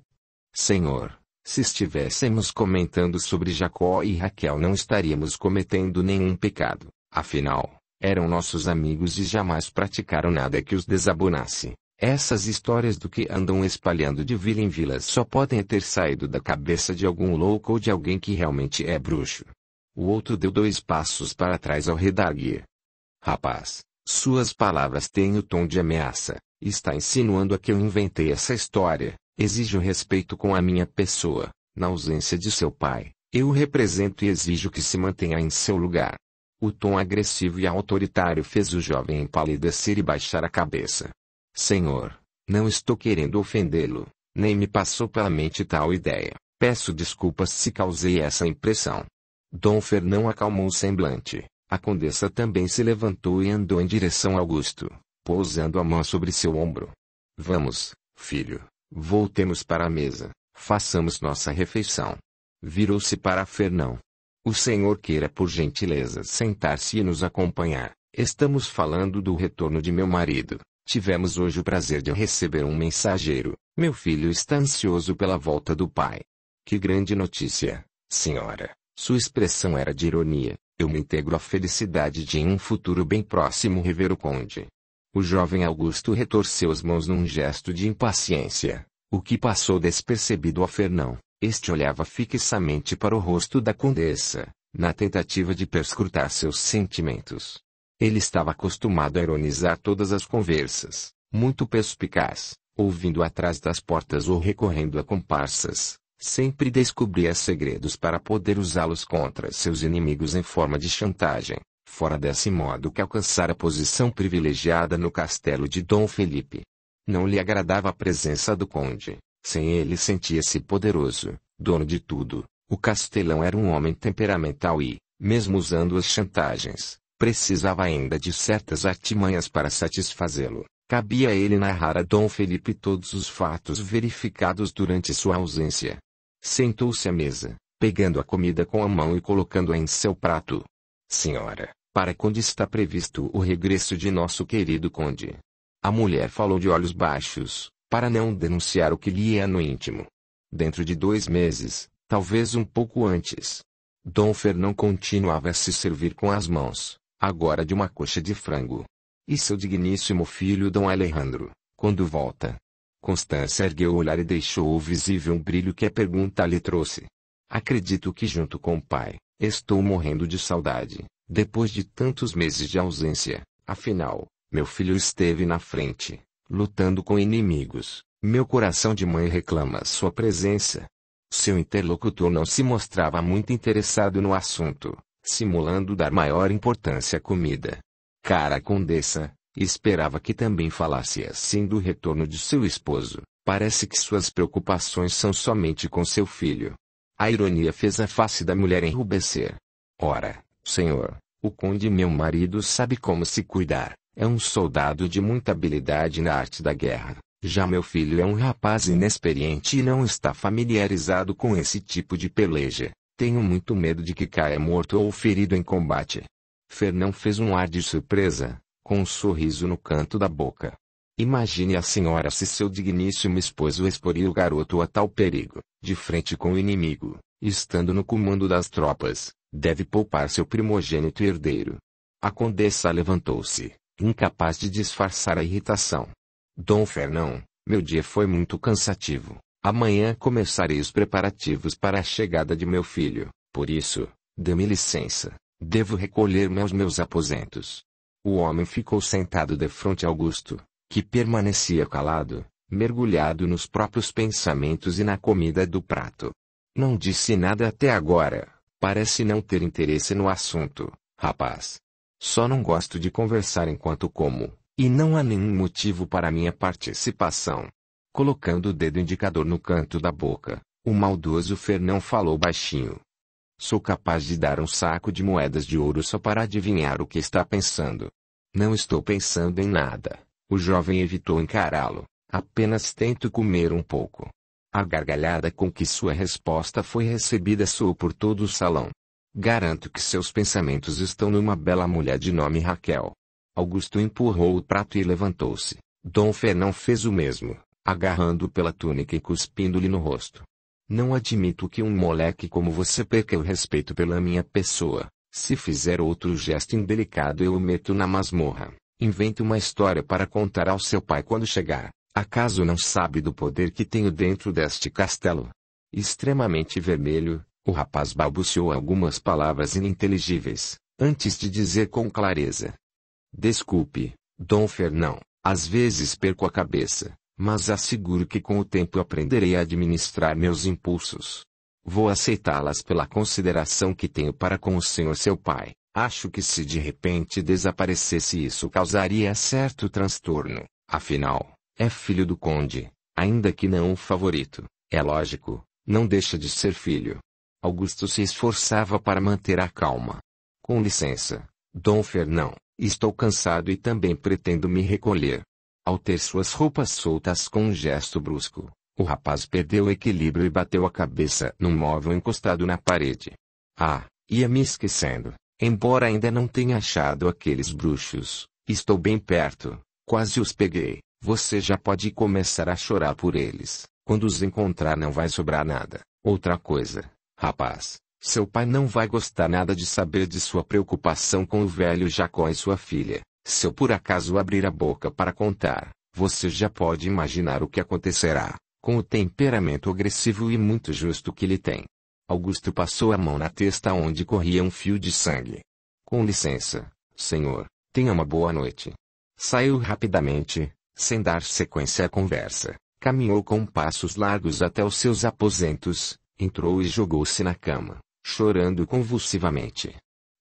Senhor, se estivéssemos comentando sobre Jacó e Raquel, não estaríamos cometendo nenhum pecado. Afinal, eram nossos amigos e jamais praticaram nada que os desabonasse. Essas histórias do que andam espalhando de vila em vila só podem ter saído da cabeça de algum louco ou de alguém que realmente é bruxo. O outro deu dois passos para trás ao redarguir. Rapaz, suas palavras têm o tom de ameaça. Está insinuando a que eu inventei essa história. Exijo respeito com a minha pessoa. Na ausência de seu pai, eu represento e exijo que se mantenha em seu lugar. O tom agressivo e autoritário fez o jovem empalidecer e baixar a cabeça. Senhor, não estou querendo ofendê-lo, nem me passou pela mente tal ideia. Peço desculpas se causei essa impressão. Dom Fernão acalmou o semblante. A condessa também se levantou e andou em direção a Augusto, pousando a mão sobre seu ombro. Vamos, filho, voltemos para a mesa, façamos nossa refeição. Virou-se para Fernão. O senhor queira por gentileza sentar-se e nos acompanhar. Estamos falando do retorno de meu marido. Tivemos hoje o prazer de receber um mensageiro. Meu filho está ansioso pela volta do pai. Que grande notícia, senhora. Sua expressão era de ironia. Eu me integro à felicidade de em um futuro bem próximo rever o conde. O jovem Augusto retorceu as mãos num gesto de impaciência, o que passou despercebido a Fernão. Este olhava fixamente para o rosto da condessa, na tentativa de perscrutar seus sentimentos. Ele estava acostumado a ironizar todas as conversas, muito perspicaz, ouvindo atrás das portas ou recorrendo a comparsas, sempre descobria segredos para poder usá-los contra seus inimigos em forma de chantagem, fora desse modo que alcançara posição privilegiada no castelo de Dom Felipe. Não lhe agradava a presença do conde, sem ele sentia-se poderoso, dono de tudo. O castelão era um homem temperamental e, mesmo usando as chantagens, Precisava ainda de certas artimanhas para satisfazê-lo. Cabia a ele narrar a Dom Felipe todos os fatos verificados durante sua ausência. Sentou-se à mesa, pegando a comida com a mão e colocando-a em seu prato. Senhora, para quando está previsto o regresso de nosso querido conde? A mulher falou de olhos baixos, para não denunciar o que lhe é no íntimo. Dentro de dois meses, talvez um pouco antes. Dom Fernão continuava a se servir com as mãos, agora de uma coxa de frango. E seu digníssimo filho Dom Alejandro, quando volta. Constância ergueu o olhar e deixou-o visível um brilho que a pergunta lhe trouxe. Acredito que junto com o pai, estou morrendo de saudade, depois de tantos meses de ausência, afinal, meu filho esteve na frente, lutando com inimigos, meu coração de mãe reclama sua presença. Seu interlocutor não se mostrava muito interessado no assunto, simulando dar maior importância à comida. Cara Condessa, esperava que também falasse assim do retorno de seu esposo. Parece que suas preocupações são somente com seu filho. A ironia fez a face da mulher enrubescer. Ora, senhor, o conde meu marido sabe como se cuidar. É um soldado de muita habilidade na arte da guerra. Já meu filho é um rapaz inexperiente e não está familiarizado com esse tipo de peleja. Tenho muito medo de que caia morto ou ferido em combate. Fernão fez um ar de surpresa, com um sorriso no canto da boca. Imagine a senhora se seu digníssimo esposo exporia o garoto a tal perigo, de frente com o inimigo, estando no comando das tropas, deve poupar seu primogênito herdeiro. A condessa levantou-se, incapaz de disfarçar a irritação. Dom Fernão, meu dia foi muito cansativo. Amanhã começarei os preparativos para a chegada de meu filho, por isso, dê-me licença. Devo recolher-me aos meus aposentos. O homem ficou sentado de frente a Augusto, que permanecia calado, mergulhado nos próprios pensamentos e na comida do prato. Não disse nada até agora. Parece não ter interesse no assunto, rapaz. Só não gosto de conversar enquanto como, e não há nenhum motivo para minha participação. Colocando o dedo indicador no canto da boca, o maldoso Fernão falou baixinho. Sou capaz de dar um saco de moedas de ouro só para adivinhar o que está pensando. Não estou pensando em nada. O jovem evitou encará-lo. Apenas tento comer um pouco. A gargalhada com que sua resposta foi recebida soou por todo o salão. Garanto que seus pensamentos estão numa bela mulher de nome Raquel. Augusto empurrou o prato e levantou-se. Dom Fernão fez o mesmo agarrando pela túnica e cuspindo-lhe no rosto. Não admito que um moleque como você perca o respeito pela minha pessoa. Se fizer outro gesto indelicado eu o meto na masmorra. Invente uma história para contar ao seu pai quando chegar. Acaso não sabe do poder que tenho dentro deste castelo? Extremamente vermelho, o rapaz balbuciou algumas palavras ininteligíveis, antes de dizer com clareza: Desculpe, Dom Fernão, às vezes perco a cabeça. Mas asseguro que com o tempo aprenderei a administrar meus impulsos. Vou aceitá-las pela consideração que tenho para com o senhor seu pai. Acho que se de repente desaparecesse isso causaria certo transtorno. Afinal, é filho do conde, ainda que não o favorito. É lógico, não deixa de ser filho. Augusto se esforçava para manter a calma. Com licença, Dom Fernão, estou cansado e também pretendo me recolher. Ao ter suas roupas soltas com um gesto brusco, o rapaz perdeu o equilíbrio e bateu a cabeça num móvel encostado na parede. Ah, ia me esquecendo. Embora ainda não tenha achado aqueles bruxos, estou bem perto, quase os peguei. Você já pode começar a chorar por eles. Quando os encontrar não vai sobrar nada. Outra coisa, rapaz, seu pai não vai gostar nada de saber de sua preocupação com o velho Jacó e sua filha. Se eu por acaso abrir a boca para contar, você já pode imaginar o que acontecerá, com o temperamento agressivo e muito justo que ele tem. Augusto passou a mão na testa onde corria um fio de sangue. Com licença, senhor, tenha uma boa noite. Saiu rapidamente, sem dar sequência à conversa, caminhou com passos largos até os seus aposentos, entrou e jogou-se na cama, chorando convulsivamente.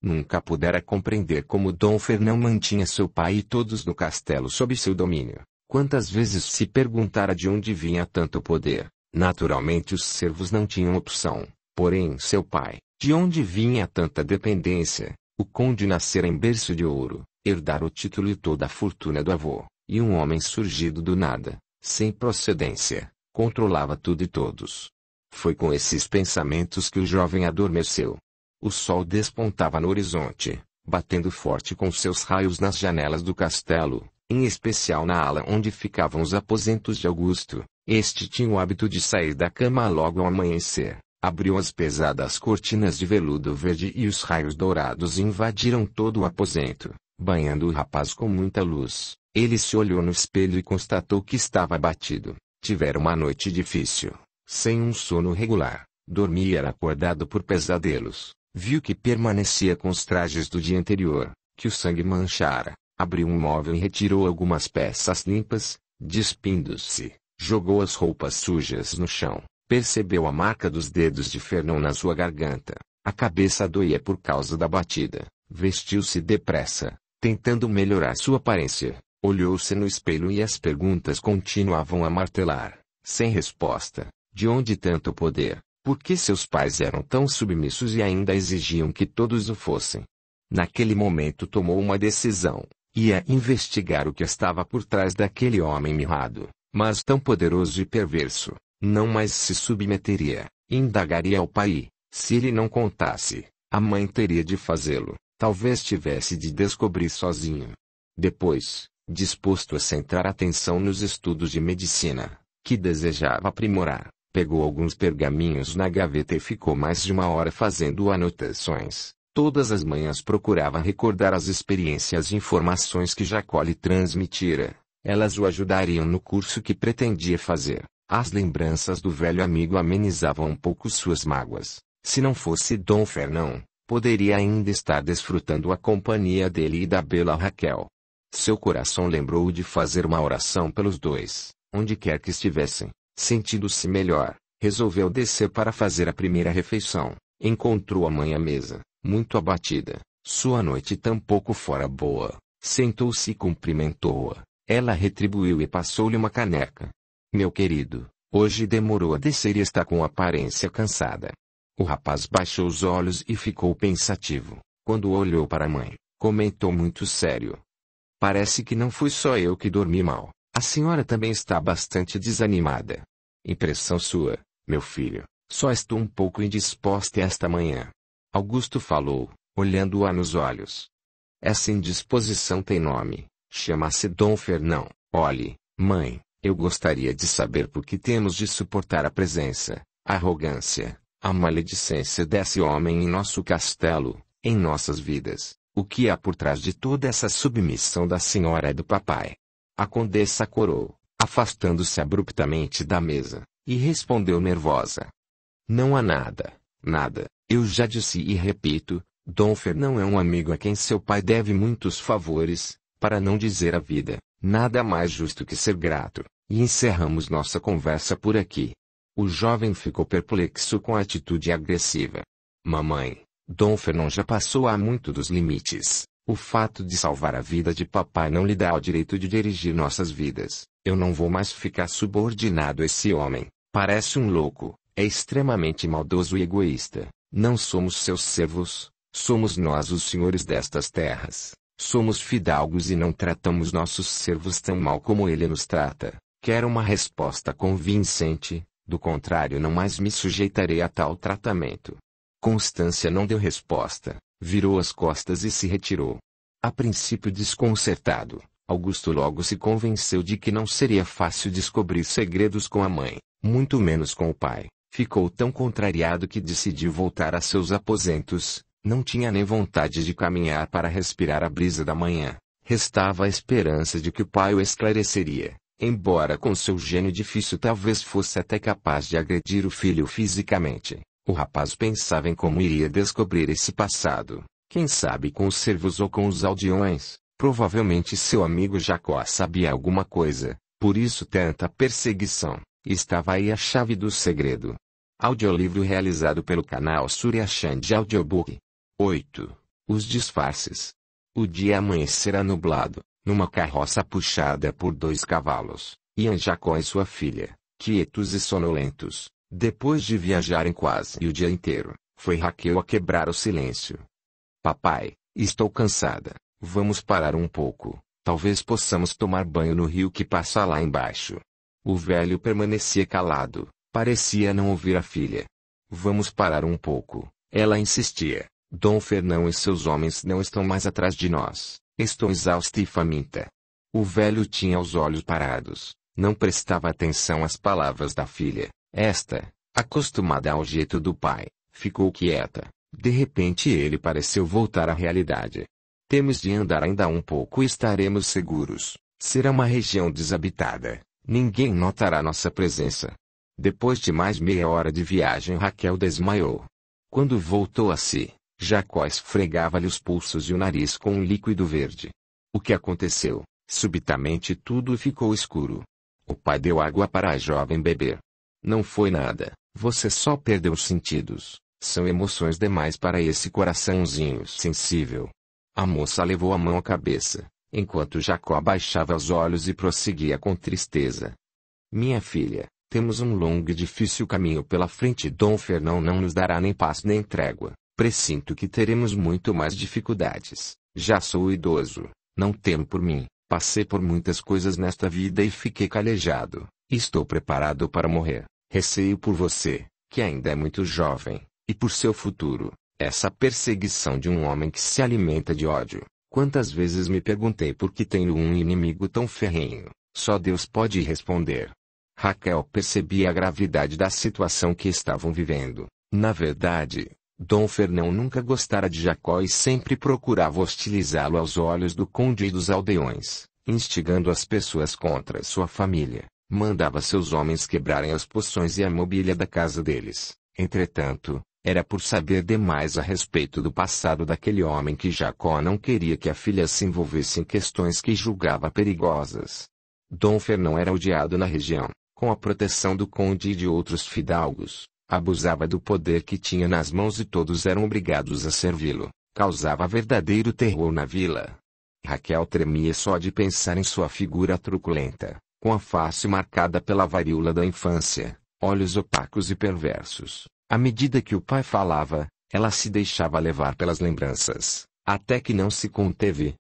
Nunca pudera compreender como Dom Fernão mantinha seu pai e todos no castelo sob seu domínio. Quantas vezes se perguntara de onde vinha tanto poder? Naturalmente os servos não tinham opção, porém seu pai, de onde vinha tanta dependência? O conde nascer em berço de ouro, herdar o título e toda a fortuna do avô, e um homem surgido do nada, sem procedência, controlava tudo e todos. Foi com esses pensamentos que o jovem adormeceu o sol despontava no horizonte, batendo forte com seus raios nas janelas do castelo, em especial na ala onde ficavam os aposentos de Augusto. Este tinha o hábito de sair da cama logo ao amanhecer. Abriu as pesadas cortinas de veludo verde e os raios dourados invadiram todo o aposento, banhando o rapaz com muita luz. Ele se olhou no espelho e constatou que estava abatido. Tivera uma noite difícil, sem um sono regular. Dormia era acordado por pesadelos, Viu que permanecia com os trajes do dia anterior, que o sangue manchara, abriu um móvel e retirou algumas peças limpas, despindo-se, jogou as roupas sujas no chão, percebeu a marca dos dedos de Fernão na sua garganta, a cabeça doía por causa da batida, vestiu-se depressa, tentando melhorar sua aparência, olhou-se no espelho e as perguntas continuavam a martelar, sem resposta, de onde tanto poder, porque seus pais eram tão submissos e ainda exigiam que todos o fossem. Naquele momento tomou uma decisão, ia é investigar o que estava por trás daquele homem mirrado, mas tão poderoso e perverso, não mais se submeteria, indagaria ao pai, se ele não contasse, a mãe teria de fazê-lo, talvez tivesse de descobrir sozinho. Depois, disposto a centrar atenção nos estudos de medicina, que desejava aprimorar, Pegou alguns pergaminhos na gaveta e ficou mais de uma hora fazendo anotações. Todas as manhãs procurava recordar as experiências e informações que Jacó lhe transmitira. Elas o ajudariam no curso que pretendia fazer. As lembranças do velho amigo amenizavam um pouco suas mágoas. Se não fosse Dom Fernão, poderia ainda estar desfrutando a companhia dele e da bela Raquel. Seu coração lembrou de fazer uma oração pelos dois, onde quer que estivessem. Sentindo-se melhor, resolveu descer para fazer a primeira refeição. Encontrou a mãe à mesa, muito abatida. Sua noite tampouco fora boa. Sentou-se e cumprimentou-a. Ela retribuiu e passou-lhe uma caneca. Meu querido, hoje demorou a descer e está com aparência cansada. O rapaz baixou os olhos e ficou pensativo. Quando olhou para a mãe, comentou muito sério. Parece que não fui só eu que dormi mal. A senhora também está bastante desanimada. Impressão sua, meu filho. Só estou um pouco indisposta esta manhã. Augusto falou, olhando-a nos olhos. Essa indisposição tem nome. Chama-se Dom Fernão. Olhe, mãe, eu gostaria de saber por que temos de suportar a presença, a arrogância, a maledicência desse homem em nosso castelo, em nossas vidas. O que há por trás de toda essa submissão da senhora e do papai? A condessa corou, afastando-se abruptamente da mesa, e respondeu nervosa. Não há nada, nada, eu já disse e repito, Dom Fernão é um amigo a quem seu pai deve muitos favores, para não dizer a vida, nada mais justo que ser grato, e encerramos nossa conversa por aqui. O jovem ficou perplexo com a atitude agressiva. Mamãe, Dom Fernão já passou há muito dos limites. O fato de salvar a vida de papai não lhe dá o direito de dirigir nossas vidas. Eu não vou mais ficar subordinado a esse homem. Parece um louco, é extremamente maldoso e egoísta. Não somos seus servos, somos nós os senhores destas terras. Somos fidalgos e não tratamos nossos servos tão mal como ele nos trata. Quero uma resposta convincente, do contrário não mais me sujeitarei a tal tratamento. Constância não deu resposta virou as costas e se retirou. A princípio desconcertado, Augusto logo se convenceu de que não seria fácil descobrir segredos com a mãe, muito menos com o pai. Ficou tão contrariado que decidiu voltar a seus aposentos, não tinha nem vontade de caminhar para respirar a brisa da manhã. Restava a esperança de que o pai o esclareceria, embora com seu gênio difícil talvez fosse até capaz de agredir o filho fisicamente. O rapaz pensava em como iria descobrir esse passado, quem sabe com os servos ou com os aldeões. Provavelmente seu amigo Jacó sabia alguma coisa, por isso tanta perseguição. Estava aí a chave do segredo. Audiolivro realizado pelo canal Suryashan de Audiobook. 8. Os disfarces. O dia amanhecerá nublado, numa carroça puxada por dois cavalos, iam Jacó e sua filha, quietos e sonolentos, depois de viajarem quase o dia inteiro, foi Raquel a quebrar o silêncio. Papai, estou cansada. Vamos parar um pouco. Talvez possamos tomar banho no rio que passa lá embaixo. O velho permanecia calado, parecia não ouvir a filha. Vamos parar um pouco, ela insistia. Dom Fernão e seus homens não estão mais atrás de nós. Estou exausta e faminta. O velho tinha os olhos parados, não prestava atenção às palavras da filha. Esta, acostumada ao jeito do pai, ficou quieta. De repente ele pareceu voltar à realidade. Temos de andar ainda um pouco e estaremos seguros. Será uma região desabitada. Ninguém notará nossa presença. Depois de mais meia hora de viagem, Raquel desmaiou. Quando voltou a si, Jacó esfregava-lhe os pulsos e o nariz com um líquido verde. O que aconteceu? Subitamente tudo ficou escuro. O pai deu água para a jovem beber. Não foi nada, você só perdeu os sentidos. São emoções demais para esse coraçãozinho sensível. A moça levou a mão à cabeça, enquanto Jacó abaixava os olhos e prosseguia com tristeza. Minha filha, temos um longo e difícil caminho pela frente. Dom Fernão não nos dará nem paz nem trégua. Presinto que teremos muito mais dificuldades. Já sou idoso, não temo por mim. Passei por muitas coisas nesta vida e fiquei calejado. Estou preparado para morrer. Receio por você, que ainda é muito jovem, e por seu futuro. Essa perseguição de um homem que se alimenta de ódio. Quantas vezes me perguntei por que tenho um inimigo tão ferrenho? Só Deus pode responder. Raquel percebia a gravidade da situação que estavam vivendo. Na verdade, Dom Fernão nunca gostara de Jacó e sempre procurava hostilizá-lo aos olhos do conde e dos aldeões, instigando as pessoas contra sua família mandava seus homens quebrarem as poções e a mobília da casa deles. Entretanto, era por saber demais a respeito do passado daquele homem que Jacó não queria que a filha se envolvesse em questões que julgava perigosas. Dom Fernão era odiado na região, com a proteção do conde e de outros fidalgos, abusava do poder que tinha nas mãos e todos eram obrigados a servi-lo, causava verdadeiro terror na vila. Raquel tremia só de pensar em sua figura truculenta com a face marcada pela varíola da infância, olhos opacos e perversos. À medida que o pai falava, ela se deixava levar pelas lembranças, até que não se conteve.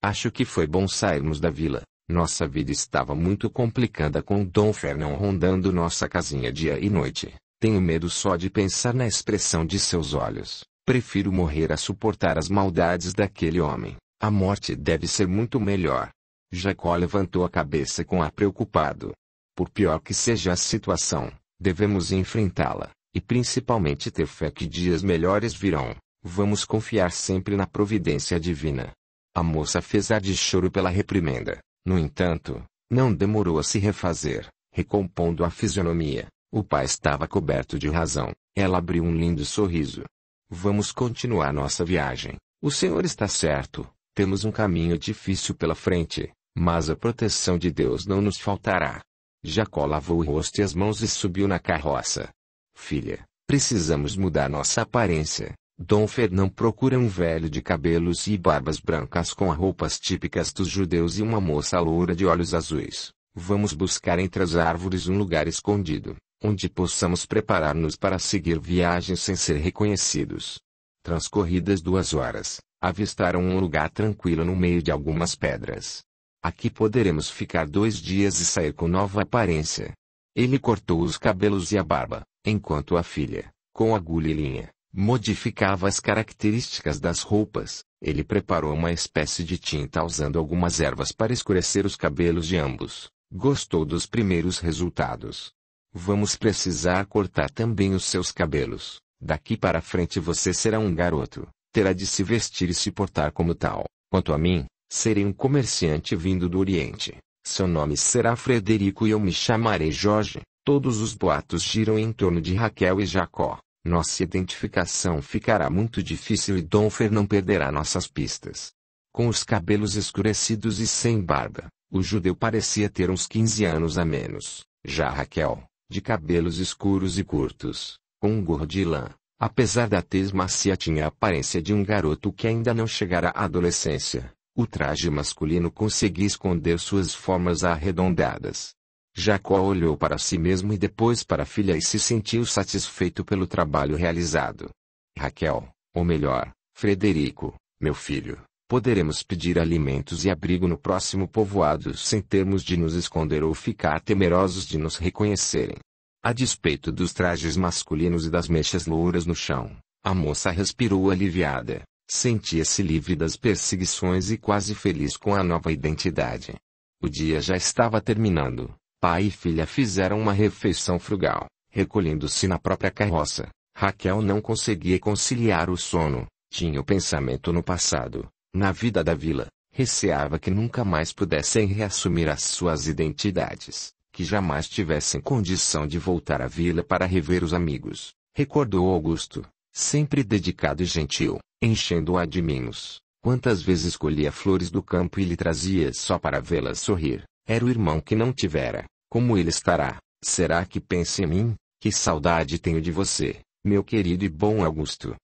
Acho que foi bom sairmos da vila. Nossa vida estava muito complicada com o Dom Fernão rondando nossa casinha dia e noite. Tenho medo só de pensar na expressão de seus olhos. Prefiro morrer a suportar as maldades daquele homem. A morte deve ser muito melhor. Jacó levantou a cabeça com ar preocupado. Por pior que seja a situação, devemos enfrentá-la, e principalmente ter fé que dias melhores virão. Vamos confiar sempre na providência divina. A moça fez ar de choro pela reprimenda. No entanto, não demorou a se refazer, recompondo a fisionomia. O pai estava coberto de razão. Ela abriu um lindo sorriso. Vamos continuar nossa viagem. O senhor está certo. Temos um caminho difícil pela frente, mas a proteção de Deus não nos faltará. Jacó lavou o rosto e as mãos e subiu na carroça. Filha, precisamos mudar nossa aparência. Dom Fernão procura um velho de cabelos e barbas brancas com roupas típicas dos judeus e uma moça loura de olhos azuis. Vamos buscar entre as árvores um lugar escondido, onde possamos preparar-nos para seguir viagem sem ser reconhecidos. Transcorridas duas horas, avistaram um lugar tranquilo no meio de algumas pedras. Aqui poderemos ficar dois dias e sair com nova aparência. Ele cortou os cabelos e a barba, enquanto a filha, com agulha e linha, modificava as características das roupas. Ele preparou uma espécie de tinta usando algumas ervas para escurecer os cabelos de ambos. Gostou dos primeiros resultados. Vamos precisar cortar também os seus cabelos. Daqui para frente você será um garoto, terá de se vestir e se portar como tal. Quanto a mim, Serei um comerciante vindo do Oriente. Seu nome será Frederico e eu me chamarei Jorge. Todos os boatos giram em torno de Raquel e Jacó. Nossa identificação ficará muito difícil e Fer não perderá nossas pistas. Com os cabelos escurecidos e sem barba, o judeu parecia ter uns 15 anos a menos. Já Raquel, de cabelos escuros e curtos, com um gorro de lã, apesar da tez macia tinha a aparência de um garoto que ainda não chegara à adolescência. O traje masculino conseguia esconder suas formas arredondadas. Jacó olhou para si mesmo e depois para a filha e se sentiu satisfeito pelo trabalho realizado. Raquel, ou melhor, Frederico, meu filho, poderemos pedir alimentos e abrigo no próximo povoado sem termos de nos esconder ou ficar temerosos de nos reconhecerem. A despeito dos trajes masculinos e das mechas louras no chão, a moça respirou aliviada. Sentia-se livre das perseguições e quase feliz com a nova identidade. O dia já estava terminando. Pai e filha fizeram uma refeição frugal, recolhendo-se na própria carroça. Raquel não conseguia conciliar o sono, tinha o pensamento no passado, na vida da vila, receava que nunca mais pudessem reassumir as suas identidades, que jamais tivessem condição de voltar à vila para rever os amigos, recordou Augusto sempre dedicado e gentil, enchendo-a de mimos. Quantas vezes colhia flores do campo e lhe trazia só para vê la sorrir. Era o irmão que não tivera. Como ele estará? Será que pensa em mim? Que saudade tenho de você, meu querido e bom Augusto.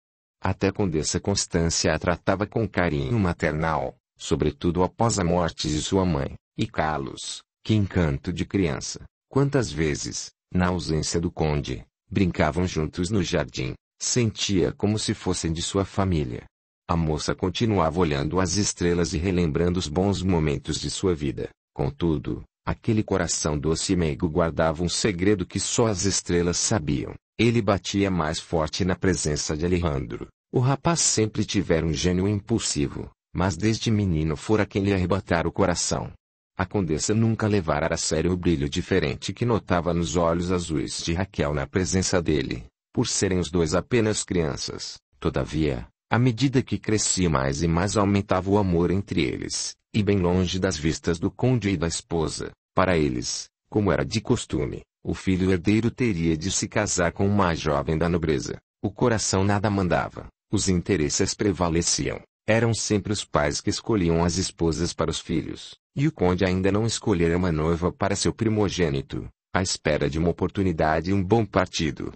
Até Condessa Constância a tratava com carinho maternal, sobretudo após a morte de sua mãe. E Carlos, que encanto de criança! Quantas vezes, na ausência do conde, brincavam juntos no jardim, Sentia como se fossem de sua família. A moça continuava olhando as estrelas e relembrando os bons momentos de sua vida. Contudo, aquele coração doce e meigo guardava um segredo que só as estrelas sabiam. Ele batia mais forte na presença de Alejandro. O rapaz sempre tivera um gênio impulsivo, mas desde menino fora quem lhe arrebatara o coração. A condessa nunca levara a sério o brilho diferente que notava nos olhos azuis de Raquel na presença dele, por serem os dois apenas crianças. Todavia, à medida que crescia mais e mais aumentava o amor entre eles, e bem longe das vistas do conde e da esposa, para eles, como era de costume, o filho herdeiro teria de se casar com uma jovem da nobreza. O coração nada mandava, os interesses prevaleciam. Eram sempre os pais que escolhiam as esposas para os filhos, e o conde ainda não escolhera uma noiva para seu primogênito, à espera de uma oportunidade e um bom partido.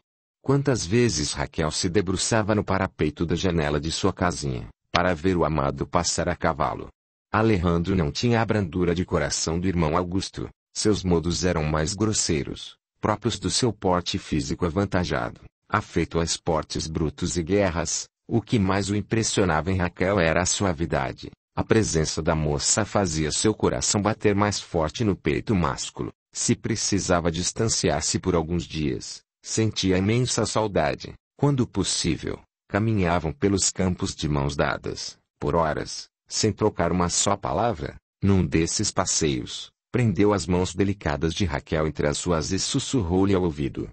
Quantas vezes Raquel se debruçava no parapeito da janela de sua casinha, para ver o amado passar a cavalo. Alejandro não tinha a brandura de coração do irmão Augusto, seus modos eram mais grosseiros, próprios do seu porte físico avantajado, afeito a esportes brutos e guerras, o que mais o impressionava em Raquel era a suavidade. A presença da moça fazia seu coração bater mais forte no peito másculo, se precisava distanciar-se por alguns dias Sentia imensa saudade. Quando possível, caminhavam pelos campos de mãos dadas, por horas, sem trocar uma só palavra. Num desses passeios, prendeu as mãos delicadas de Raquel entre as suas e sussurrou-lhe ao ouvido: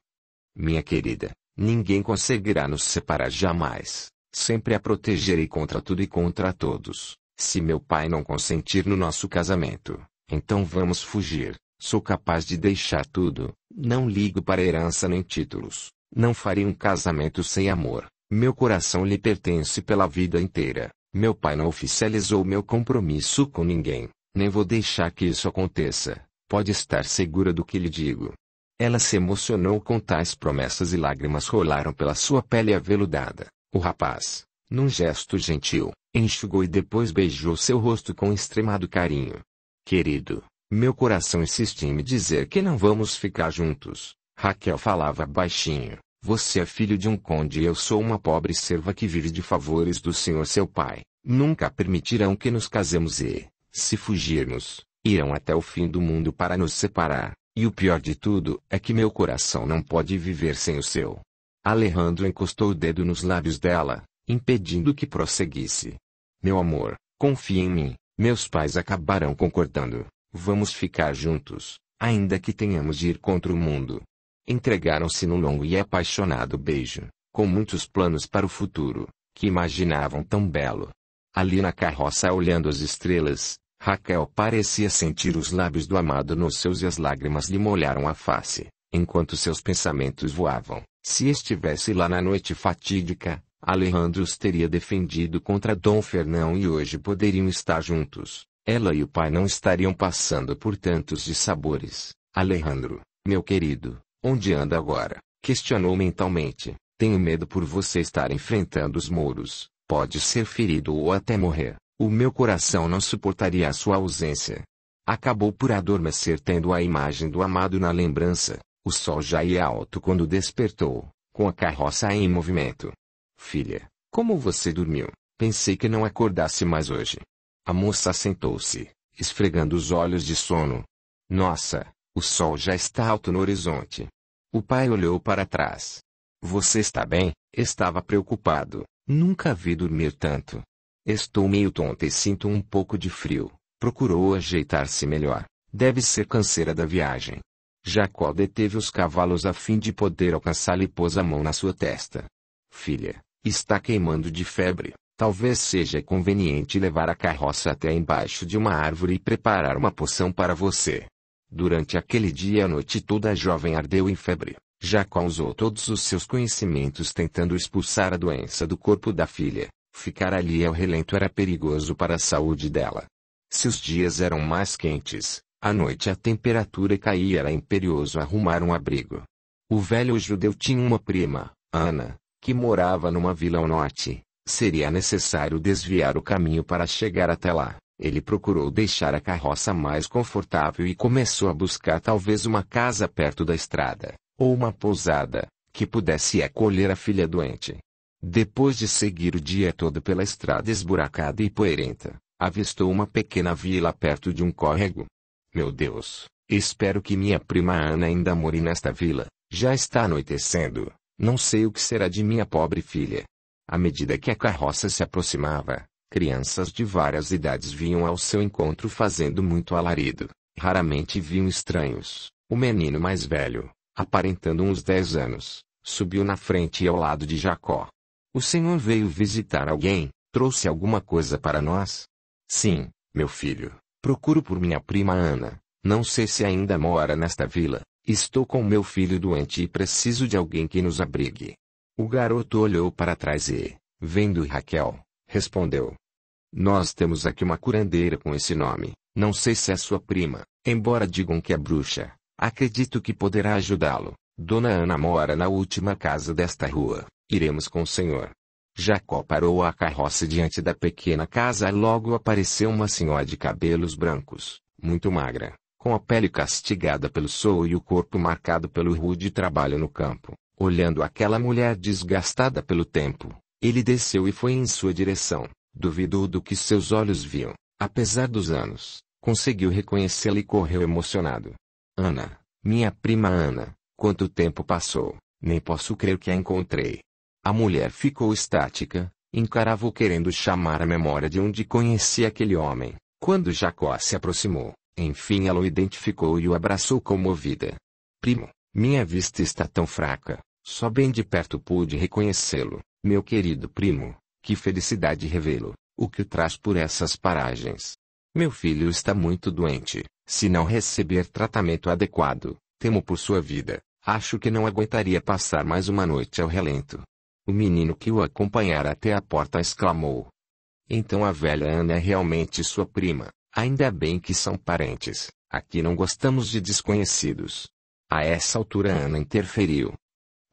Minha querida, ninguém conseguirá nos separar jamais. Sempre a protegerei contra tudo e contra todos. Se meu pai não consentir no nosso casamento, então vamos fugir. Sou capaz de deixar tudo, não ligo para herança nem títulos, não farei um casamento sem amor, meu coração lhe pertence pela vida inteira, meu pai não oficializou meu compromisso com ninguém, nem vou deixar que isso aconteça, pode estar segura do que lhe digo. Ela se emocionou com tais promessas e lágrimas rolaram pela sua pele aveludada. O rapaz, num gesto gentil, enxugou e depois beijou seu rosto com extremado carinho. Querido, meu coração insiste em me dizer que não vamos ficar juntos. Raquel falava baixinho. Você é filho de um conde e eu sou uma pobre serva que vive de favores do senhor seu pai. Nunca permitirão que nos casemos e, se fugirmos, irão até o fim do mundo para nos separar. E o pior de tudo é que meu coração não pode viver sem o seu. Alejandro encostou o dedo nos lábios dela, impedindo que prosseguisse. Meu amor, confie em mim, meus pais acabarão concordando. Vamos ficar juntos, ainda que tenhamos de ir contra o mundo. Entregaram-se num longo e apaixonado beijo, com muitos planos para o futuro, que imaginavam tão belo. Ali na carroça olhando as estrelas, Raquel parecia sentir os lábios do amado nos seus e as lágrimas lhe molharam a face, enquanto seus pensamentos voavam. Se estivesse lá na noite fatídica, Alejandro os teria defendido contra Dom Fernão e hoje poderiam estar juntos. Ela e o pai não estariam passando por tantos dissabores. Alejandro, meu querido, onde anda agora? Questionou mentalmente. Tenho medo por você estar enfrentando os mouros. Pode ser ferido ou até morrer. O meu coração não suportaria a sua ausência. Acabou por adormecer tendo a imagem do amado na lembrança. O sol já ia alto quando despertou, com a carroça em movimento. Filha, como você dormiu? Pensei que não acordasse mais hoje. A moça sentou-se, esfregando os olhos de sono. Nossa, o sol já está alto no horizonte. O pai olhou para trás. Você está bem? Estava preocupado. Nunca vi dormir tanto. Estou meio tonta e sinto um pouco de frio. Procurou ajeitar-se melhor. Deve ser canseira da viagem. Jacó deteve os cavalos a fim de poder alcançá-la e pôs a mão na sua testa. Filha, está queimando de febre. Talvez seja conveniente levar a carroça até embaixo de uma árvore e preparar uma poção para você. Durante aquele dia e a noite toda a jovem ardeu em febre. Jacó usou todos os seus conhecimentos tentando expulsar a doença do corpo da filha. Ficar ali ao relento era perigoso para a saúde dela. Se os dias eram mais quentes, à noite a temperatura caía e era imperioso arrumar um abrigo. O velho judeu tinha uma prima, Ana, que morava numa vila ao norte. Seria necessário desviar o caminho para chegar até lá. Ele procurou deixar a carroça mais confortável e começou a buscar talvez uma casa perto da estrada, ou uma pousada, que pudesse acolher a filha doente. Depois de seguir o dia todo pela estrada esburacada e poeirenta, avistou uma pequena vila perto de um córrego. Meu Deus, espero que minha prima Ana ainda more nesta vila, já está anoitecendo, não sei o que será de minha pobre filha. À medida que a carroça se aproximava, crianças de várias idades vinham ao seu encontro fazendo muito alarido. Raramente viam estranhos. O menino mais velho, aparentando uns dez anos, subiu na frente e ao lado de Jacó. O Senhor veio visitar alguém, trouxe alguma coisa para nós? Sim, meu filho, procuro por minha prima Ana. Não sei se ainda mora nesta vila. Estou com meu filho doente e preciso de alguém que nos abrigue. O garoto olhou para trás e, vendo Raquel, respondeu: Nós temos aqui uma curandeira com esse nome. Não sei se é sua prima, embora digam que é bruxa. Acredito que poderá ajudá-lo. Dona Ana mora na última casa desta rua. Iremos com o senhor. Jacó parou a carroça diante da pequena casa e logo apareceu uma senhora de cabelos brancos, muito magra, com a pele castigada pelo sol e o corpo marcado pelo rude trabalho no campo. Olhando aquela mulher desgastada pelo tempo, ele desceu e foi em sua direção. Duvidou do que seus olhos viam. Apesar dos anos, conseguiu reconhecê-la e correu emocionado. Ana, minha prima Ana, quanto tempo passou, nem posso crer que a encontrei. A mulher ficou estática, encarava-o querendo chamar a memória de onde conhecia aquele homem. Quando Jacó se aproximou, enfim ela o identificou e o abraçou comovida. Primo, minha vista está tão fraca, só bem de perto pude reconhecê-lo, meu querido primo. Que felicidade revê-lo. O que o traz por essas paragens? Meu filho está muito doente. Se não receber tratamento adequado, temo por sua vida. Acho que não aguentaria passar mais uma noite ao relento. O menino que o acompanhara até a porta exclamou. Então a velha Ana é realmente sua prima. Ainda bem que são parentes. Aqui não gostamos de desconhecidos. A essa altura Ana interferiu.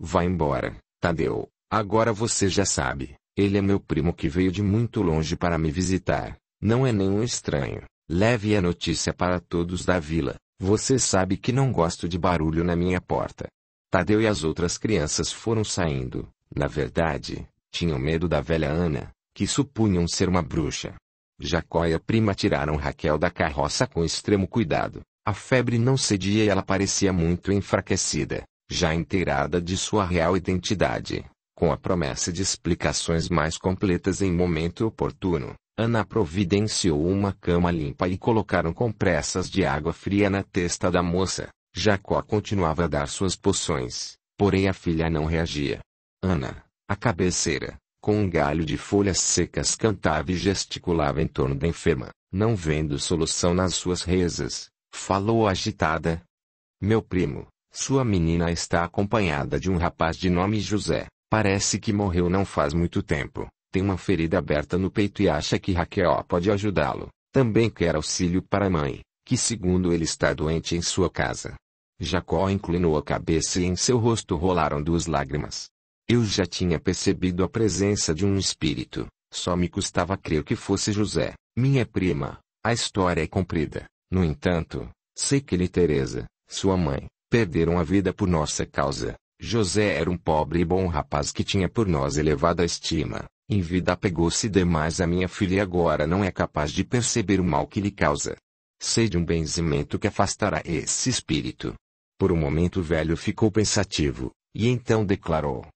Vá embora, Tadeu. Agora você já sabe. Ele é meu primo que veio de muito longe para me visitar. Não é nenhum estranho. Leve a notícia para todos da vila. Você sabe que não gosto de barulho na minha porta. Tadeu e as outras crianças foram saindo. Na verdade, tinham medo da velha Ana, que supunham ser uma bruxa. Jacó e a prima tiraram Raquel da carroça com extremo cuidado. A febre não cedia e ela parecia muito enfraquecida já inteirada de sua real identidade, com a promessa de explicações mais completas em momento oportuno, Ana providenciou uma cama limpa e colocaram compressas de água fria na testa da moça. Jacó continuava a dar suas poções, porém a filha não reagia. Ana, a cabeceira, com um galho de folhas secas cantava e gesticulava em torno da enferma, não vendo solução nas suas rezas, falou agitada. Meu primo, sua menina está acompanhada de um rapaz de nome José. Parece que morreu não faz muito tempo. Tem uma ferida aberta no peito e acha que Raquel pode ajudá-lo. Também quer auxílio para a mãe, que segundo ele está doente em sua casa. Jacó inclinou a cabeça e em seu rosto rolaram duas lágrimas. Eu já tinha percebido a presença de um espírito, só me custava crer que fosse José, minha prima. A história é comprida. No entanto, sei que ele Teresa, sua mãe, Perderam a vida por nossa causa. José era um pobre e bom rapaz que tinha por nós elevada estima. Em vida apegou-se demais a minha filha e agora não é capaz de perceber o mal que lhe causa. Sei de um benzimento que afastará esse espírito. Por um momento o velho ficou pensativo, e então declarou: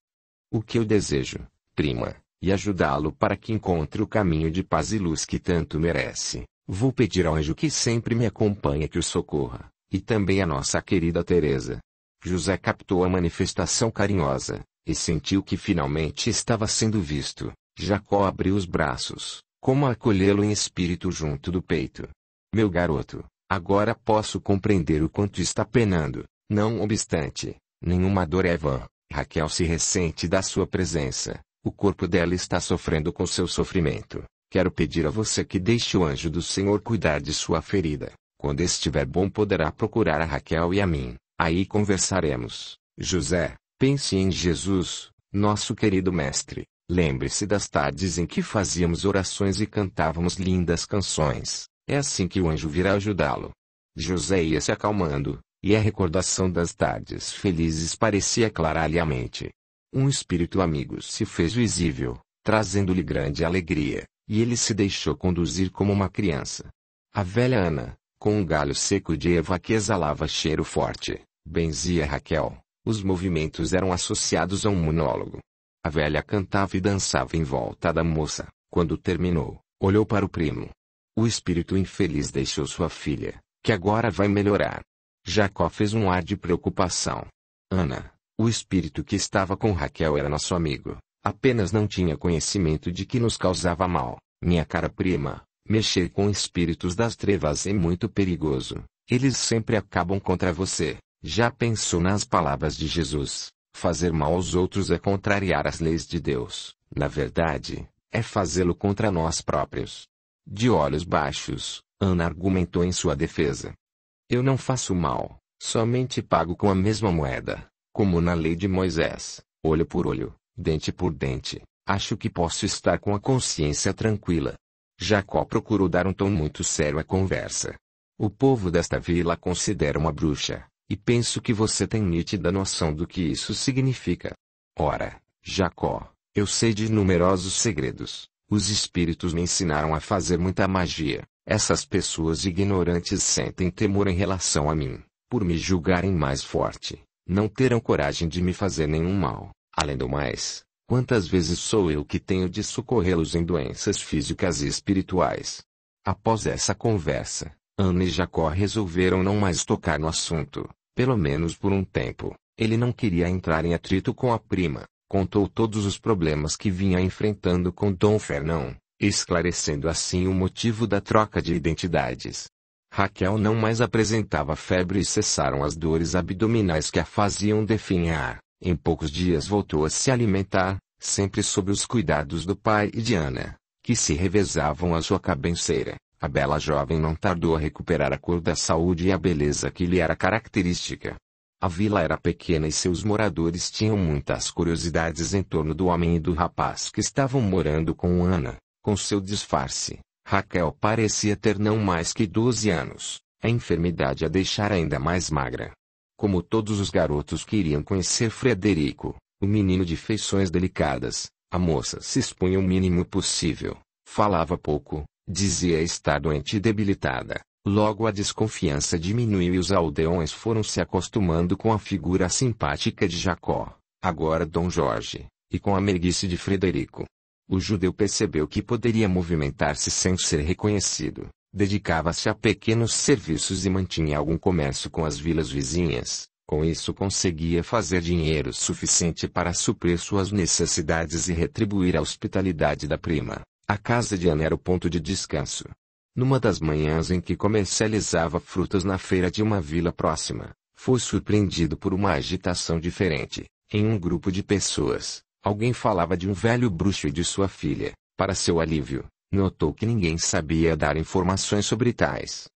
O que eu desejo, prima, e ajudá-lo para que encontre o caminho de paz e luz que tanto merece. Vou pedir ao anjo que sempre me acompanha que o socorra. E também a nossa querida Teresa. José captou a manifestação carinhosa, e sentiu que finalmente estava sendo visto. Jacó abriu os braços, como a acolhê-lo em espírito junto do peito. Meu garoto, agora posso compreender o quanto está penando. Não obstante, nenhuma dor é vã. Raquel se ressente da sua presença. O corpo dela está sofrendo com seu sofrimento. Quero pedir a você que deixe o anjo do Senhor cuidar de sua ferida. Quando estiver bom poderá procurar a Raquel e a mim, aí conversaremos. José, pense em Jesus, nosso querido Mestre. Lembre-se das tardes em que fazíamos orações e cantávamos lindas canções. É assim que o anjo virá ajudá-lo. José ia se acalmando, e a recordação das tardes felizes parecia aclarar-lhe a mente. Um espírito amigo se fez visível, trazendo-lhe grande alegria, e ele se deixou conduzir como uma criança. A velha Ana, com um galho seco de eva que exalava cheiro forte, benzia Raquel. Os movimentos eram associados a um monólogo. A velha cantava e dançava em volta da moça. Quando terminou, olhou para o primo. O espírito infeliz deixou sua filha, que agora vai melhorar. Jacó fez um ar de preocupação. Ana, o espírito que estava com Raquel era nosso amigo, apenas não tinha conhecimento de que nos causava mal. Minha cara prima, Mexer com espíritos das trevas é muito perigoso. Eles sempre acabam contra você. Já pensou nas palavras de Jesus? Fazer mal aos outros é contrariar as leis de Deus. Na verdade, é fazê-lo contra nós próprios. De olhos baixos, Ana argumentou em sua defesa. Eu não faço mal, somente pago com a mesma moeda, como na lei de Moisés, olho por olho, dente por dente. Acho que posso estar com a consciência tranquila. Jacó procurou dar um tom muito sério à conversa. O povo desta vila considera uma bruxa, e penso que você tem nítida noção do que isso significa. Ora, Jacó, eu sei de numerosos segredos. Os espíritos me ensinaram a fazer muita magia. Essas pessoas ignorantes sentem temor em relação a mim, por me julgarem mais forte. Não terão coragem de me fazer nenhum mal. Além do mais, Quantas vezes sou eu que tenho de socorrê-los em doenças físicas e espirituais? Após essa conversa, Ana e Jacó resolveram não mais tocar no assunto, pelo menos por um tempo. Ele não queria entrar em atrito com a prima, contou todos os problemas que vinha enfrentando com Dom Fernão, esclarecendo assim o motivo da troca de identidades. Raquel não mais apresentava febre e cessaram as dores abdominais que a faziam definhar. Em poucos dias voltou a se alimentar, sempre sob os cuidados do pai e de Ana, que se revezavam à sua cabeceira. A bela jovem não tardou a recuperar a cor da saúde e a beleza que lhe era característica. A vila era pequena e seus moradores tinham muitas curiosidades em torno do homem e do rapaz que estavam morando com Ana. Com seu disfarce, Raquel parecia ter não mais que 12 anos. A enfermidade a deixara ainda mais magra. Como todos os garotos queriam conhecer Frederico, o menino de feições delicadas, a moça se expunha o mínimo possível, falava pouco, dizia estar doente e debilitada. Logo a desconfiança diminuiu e os aldeões foram se acostumando com a figura simpática de Jacó, agora Dom Jorge, e com a meiguice de Frederico. O judeu percebeu que poderia movimentar-se sem ser reconhecido, Dedicava-se a pequenos serviços e mantinha algum comércio com as vilas vizinhas. Com isso conseguia fazer dinheiro suficiente para suprir suas necessidades e retribuir a hospitalidade da prima. A casa de Ana era o ponto de descanso. Numa das manhãs em que comercializava frutas na feira de uma vila próxima, foi surpreendido por uma agitação diferente. Em um grupo de pessoas, alguém falava de um velho bruxo e de sua filha. Para seu alívio, Notou que ninguém sabia dar informações sobre tais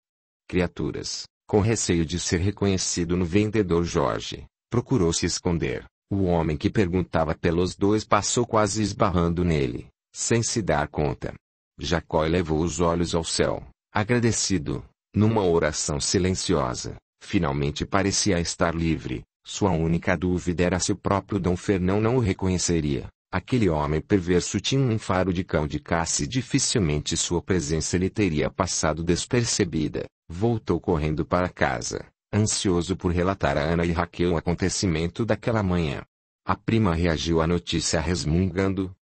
criaturas. Com receio de ser reconhecido no vendedor Jorge, procurou se esconder. O homem que perguntava pelos dois passou quase esbarrando nele, sem se dar conta. Jacó elevou os olhos ao céu, agradecido, numa oração silenciosa. Finalmente parecia estar livre. Sua única dúvida era se o próprio Dom Fernão não o reconheceria. Aquele homem perverso tinha um faro de cão de caça e dificilmente sua presença lhe teria passado despercebida. Voltou correndo para casa, ansioso por relatar a Ana e Raquel o acontecimento daquela manhã. A prima reagiu à notícia resmungando.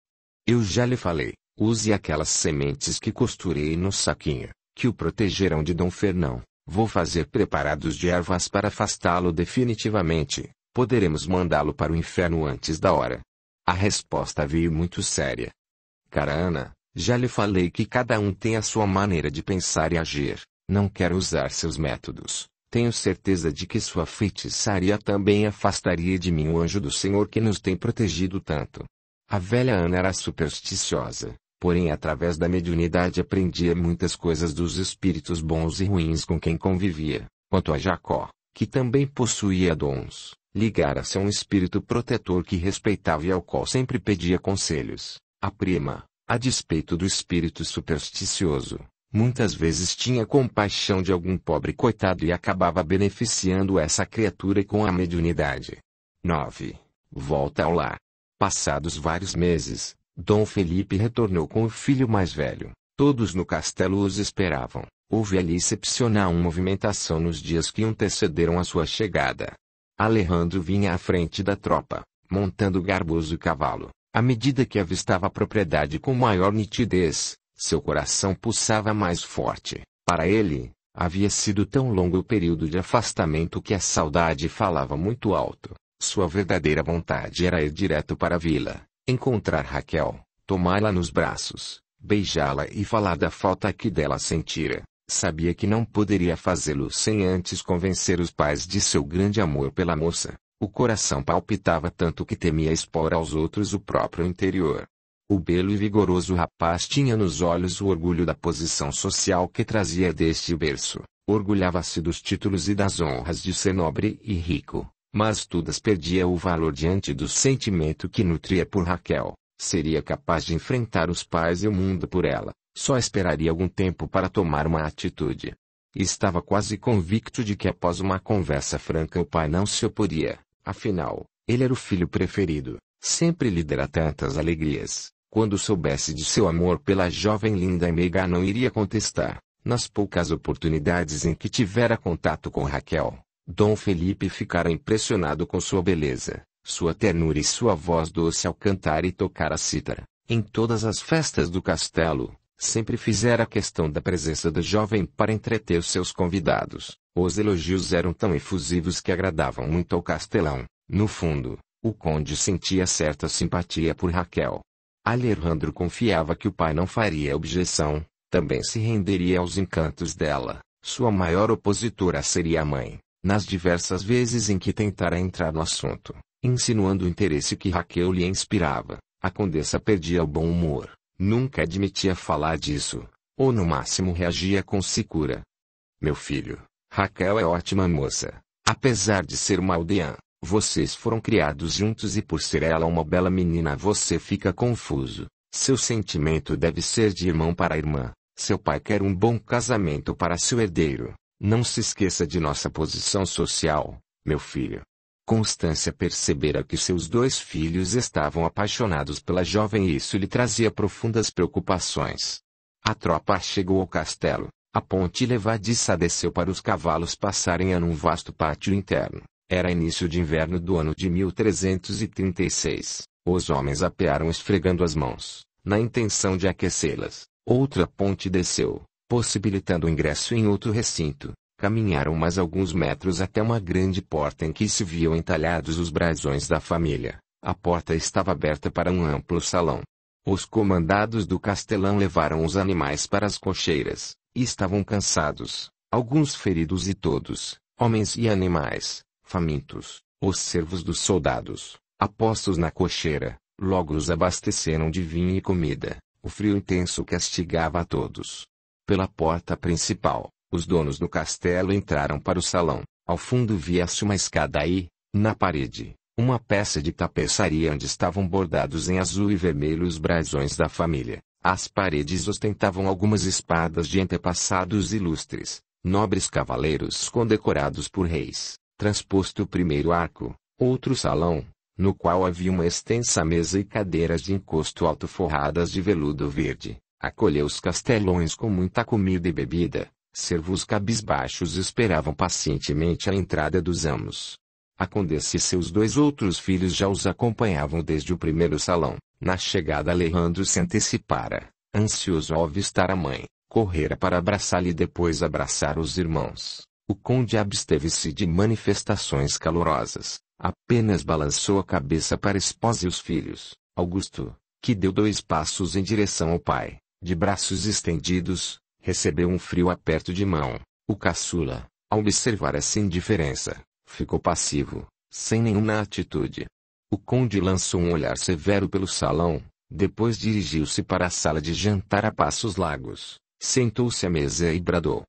Eu já lhe falei, use aquelas sementes que costurei no saquinho, que o protegerão de Dom Fernão. Vou fazer preparados de ervas para afastá-lo definitivamente. Poderemos mandá-lo para o inferno antes da hora. A resposta veio muito séria. Cara Ana, já lhe falei que cada um tem a sua maneira de pensar e agir, não quero usar seus métodos. Tenho certeza de que sua feitiçaria também afastaria de mim o anjo do Senhor que nos tem protegido tanto. A velha Ana era supersticiosa, porém através da mediunidade aprendia muitas coisas dos espíritos bons e ruins com quem convivia. Quanto a Jacó, que também possuía dons, Ligara-se a um espírito protetor que respeitava e ao qual sempre pedia conselhos. A prima, a despeito do espírito supersticioso, muitas vezes tinha compaixão de algum pobre coitado e acabava beneficiando essa criatura com a mediunidade. 9. Volta ao lar. Passados vários meses, Dom Felipe retornou com o filho mais velho. Todos no castelo os esperavam. Houve ali excepcional movimentação nos dias que antecederam a sua chegada. Alejandro vinha à frente da tropa, montando garboso cavalo. À medida que avistava a propriedade com maior nitidez, seu coração pulsava mais forte. Para ele, havia sido tão longo o período de afastamento que a saudade falava muito alto. Sua verdadeira vontade era ir direto para a vila, encontrar Raquel, tomá-la nos braços, beijá-la e falar da falta que dela sentira. Sabia que não poderia fazê-lo sem antes convencer os pais de seu grande amor pela moça. O coração palpitava tanto que temia expor aos outros o próprio interior. O belo e vigoroso rapaz tinha nos olhos o orgulho da posição social que trazia deste berço. Orgulhava-se dos títulos e das honras de ser nobre e rico, mas Tudas perdia o valor diante do sentimento que nutria por Raquel. Seria capaz de enfrentar os pais e o mundo por ela. Só esperaria algum tempo para tomar uma atitude. Estava quase convicto de que após uma conversa franca o pai não se oporia. Afinal, ele era o filho preferido. Sempre lhe dera tantas alegrias. Quando soubesse de seu amor pela jovem linda Meiga não iria contestar. Nas poucas oportunidades em que tivera contato com Raquel, Dom Felipe ficara impressionado com sua beleza, sua ternura e sua voz doce ao cantar e tocar a cítara. Em todas as festas do castelo, sempre fizera questão da presença da jovem para entreter seus convidados. Os elogios eram tão efusivos que agradavam muito ao castelão. No fundo, o conde sentia certa simpatia por Raquel. Alejandro confiava que o pai não faria objeção, também se renderia aos encantos dela. Sua maior opositora seria a mãe, nas diversas vezes em que tentara entrar no assunto, insinuando o interesse que Raquel lhe inspirava. A condessa perdia o bom humor, Nunca admitia falar disso, ou no máximo reagia com secura. Meu filho, Raquel é ótima moça. Apesar de ser uma aldeã, vocês foram criados juntos e por ser ela uma bela menina você fica confuso. Seu sentimento deve ser de irmão para irmã. Seu pai quer um bom casamento para seu herdeiro. Não se esqueça de nossa posição social, meu filho. Constância percebera que seus dois filhos estavam apaixonados pela jovem e isso lhe trazia profundas preocupações. A tropa chegou ao castelo. A ponte levadiça desceu para os cavalos passarem a num vasto pátio interno. Era início de inverno do ano de 1336. Os homens apearam esfregando as mãos, na intenção de aquecê-las. Outra ponte desceu, possibilitando o ingresso em outro recinto. Caminharam mais alguns metros até uma grande porta em que se viam entalhados os brasões da família. A porta estava aberta para um amplo salão. Os comandados do castelão levaram os animais para as cocheiras, e estavam cansados, alguns feridos e todos, homens e animais, famintos. Os servos dos soldados, apostos na cocheira, logo os abasteceram de vinho e comida. O frio intenso castigava a todos. Pela porta principal, os donos do castelo entraram para o salão. Ao fundo via-se uma escada e, na parede, uma peça de tapeçaria onde estavam bordados em azul e vermelho os brasões da família. As paredes ostentavam algumas espadas de antepassados ilustres, nobres cavaleiros condecorados por reis. Transposto o primeiro arco, outro salão, no qual havia uma extensa mesa e cadeiras de encosto alto forradas de veludo verde, acolheu os castelões com muita comida e bebida, Servos cabisbaixos esperavam pacientemente a entrada dos amos. A condessa e seus dois outros filhos já os acompanhavam desde o primeiro salão. Na chegada Alejandro se antecipara, ansioso ao avistar a mãe, correra para abraçá-la e depois abraçar os irmãos. O conde absteve-se de manifestações calorosas, apenas balançou a cabeça para a esposa e os filhos. Augusto, que deu dois passos em direção ao pai, de braços estendidos, recebeu um frio aperto de mão. O caçula, ao observar essa indiferença, ficou passivo, sem nenhuma atitude. O conde lançou um olhar severo pelo salão, depois dirigiu-se para a sala de jantar a passos largos, sentou-se à mesa e bradou: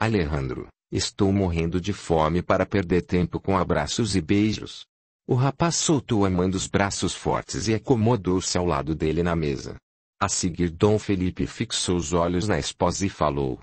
Alejandro, estou morrendo de fome para perder tempo com abraços e beijos. O rapaz soltou a mão dos braços fortes e acomodou-se ao lado dele na mesa. A seguir, Dom Felipe fixou os olhos na esposa e falou: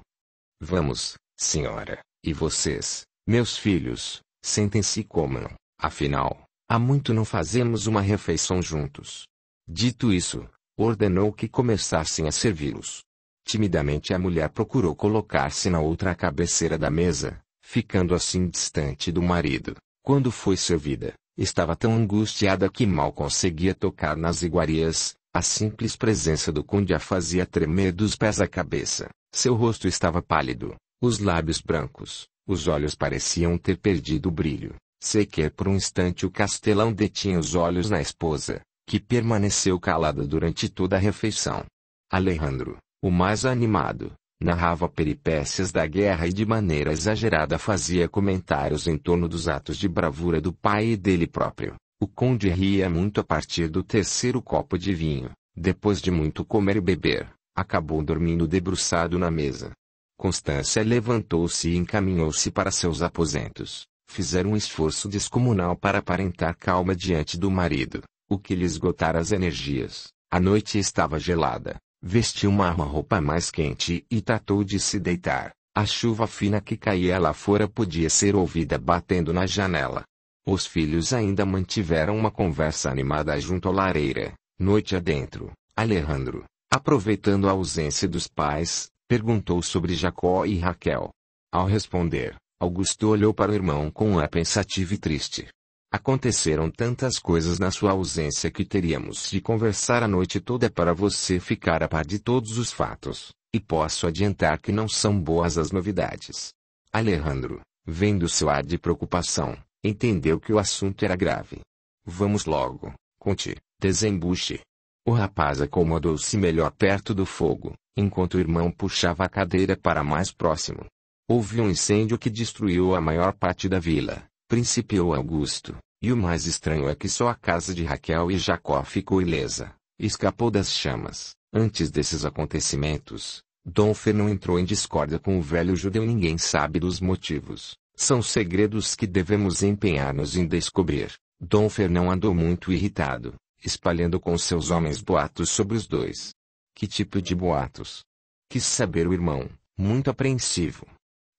Vamos, senhora, e vocês, meus filhos, sentem-se e comam. Afinal, há muito não fazemos uma refeição juntos. Dito isso, ordenou que começassem a servi-los. Timidamente a mulher procurou colocar-se na outra cabeceira da mesa, ficando assim distante do marido. Quando foi servida, estava tão angustiada que mal conseguia tocar nas iguarias, a simples presença do conde a fazia tremer dos pés à cabeça. Seu rosto estava pálido, os lábios brancos, os olhos pareciam ter perdido o brilho. Sequer por um instante o castelão detinha os olhos na esposa, que permaneceu calada durante toda a refeição. Alejandro, o mais animado, narrava peripécias da guerra e de maneira exagerada fazia comentários em torno dos atos de bravura do pai e dele próprio. O conde ria é muito a partir do terceiro copo de vinho. Depois de muito comer e beber, acabou dormindo debruçado na mesa. Constância levantou-se e encaminhou-se para seus aposentos. Fizeram um esforço descomunal para aparentar calma diante do marido, o que lhe esgotara as energias. A noite estava gelada. Vestiu uma roupa mais quente e tratou de se deitar. A chuva fina que caía lá fora podia ser ouvida batendo na janela. Os filhos ainda mantiveram uma conversa animada junto à lareira, noite adentro. Alejandro, aproveitando a ausência dos pais, perguntou sobre Jacó e Raquel. Ao responder, Augusto olhou para o irmão com um ar pensativo e triste. Aconteceram tantas coisas na sua ausência que teríamos de conversar a noite toda é para você ficar a par de todos os fatos, e posso adiantar que não são boas as novidades. Alejandro, vendo seu ar de preocupação, Entendeu que o assunto era grave. Vamos logo, conte, desembuche. O rapaz acomodou-se melhor perto do fogo, enquanto o irmão puxava a cadeira para mais próximo. Houve um incêndio que destruiu a maior parte da vila, principiou Augusto, e o mais estranho é que só a casa de Raquel e Jacó ficou ilesa, escapou das chamas. Antes desses acontecimentos, Dom Fernão entrou em discórdia com o velho judeu ninguém sabe dos motivos. São segredos que devemos empenhar-nos em descobrir. Dom Fernão andou muito irritado, espalhando com seus homens boatos sobre os dois. Que tipo de boatos? Quis saber o irmão, muito apreensivo.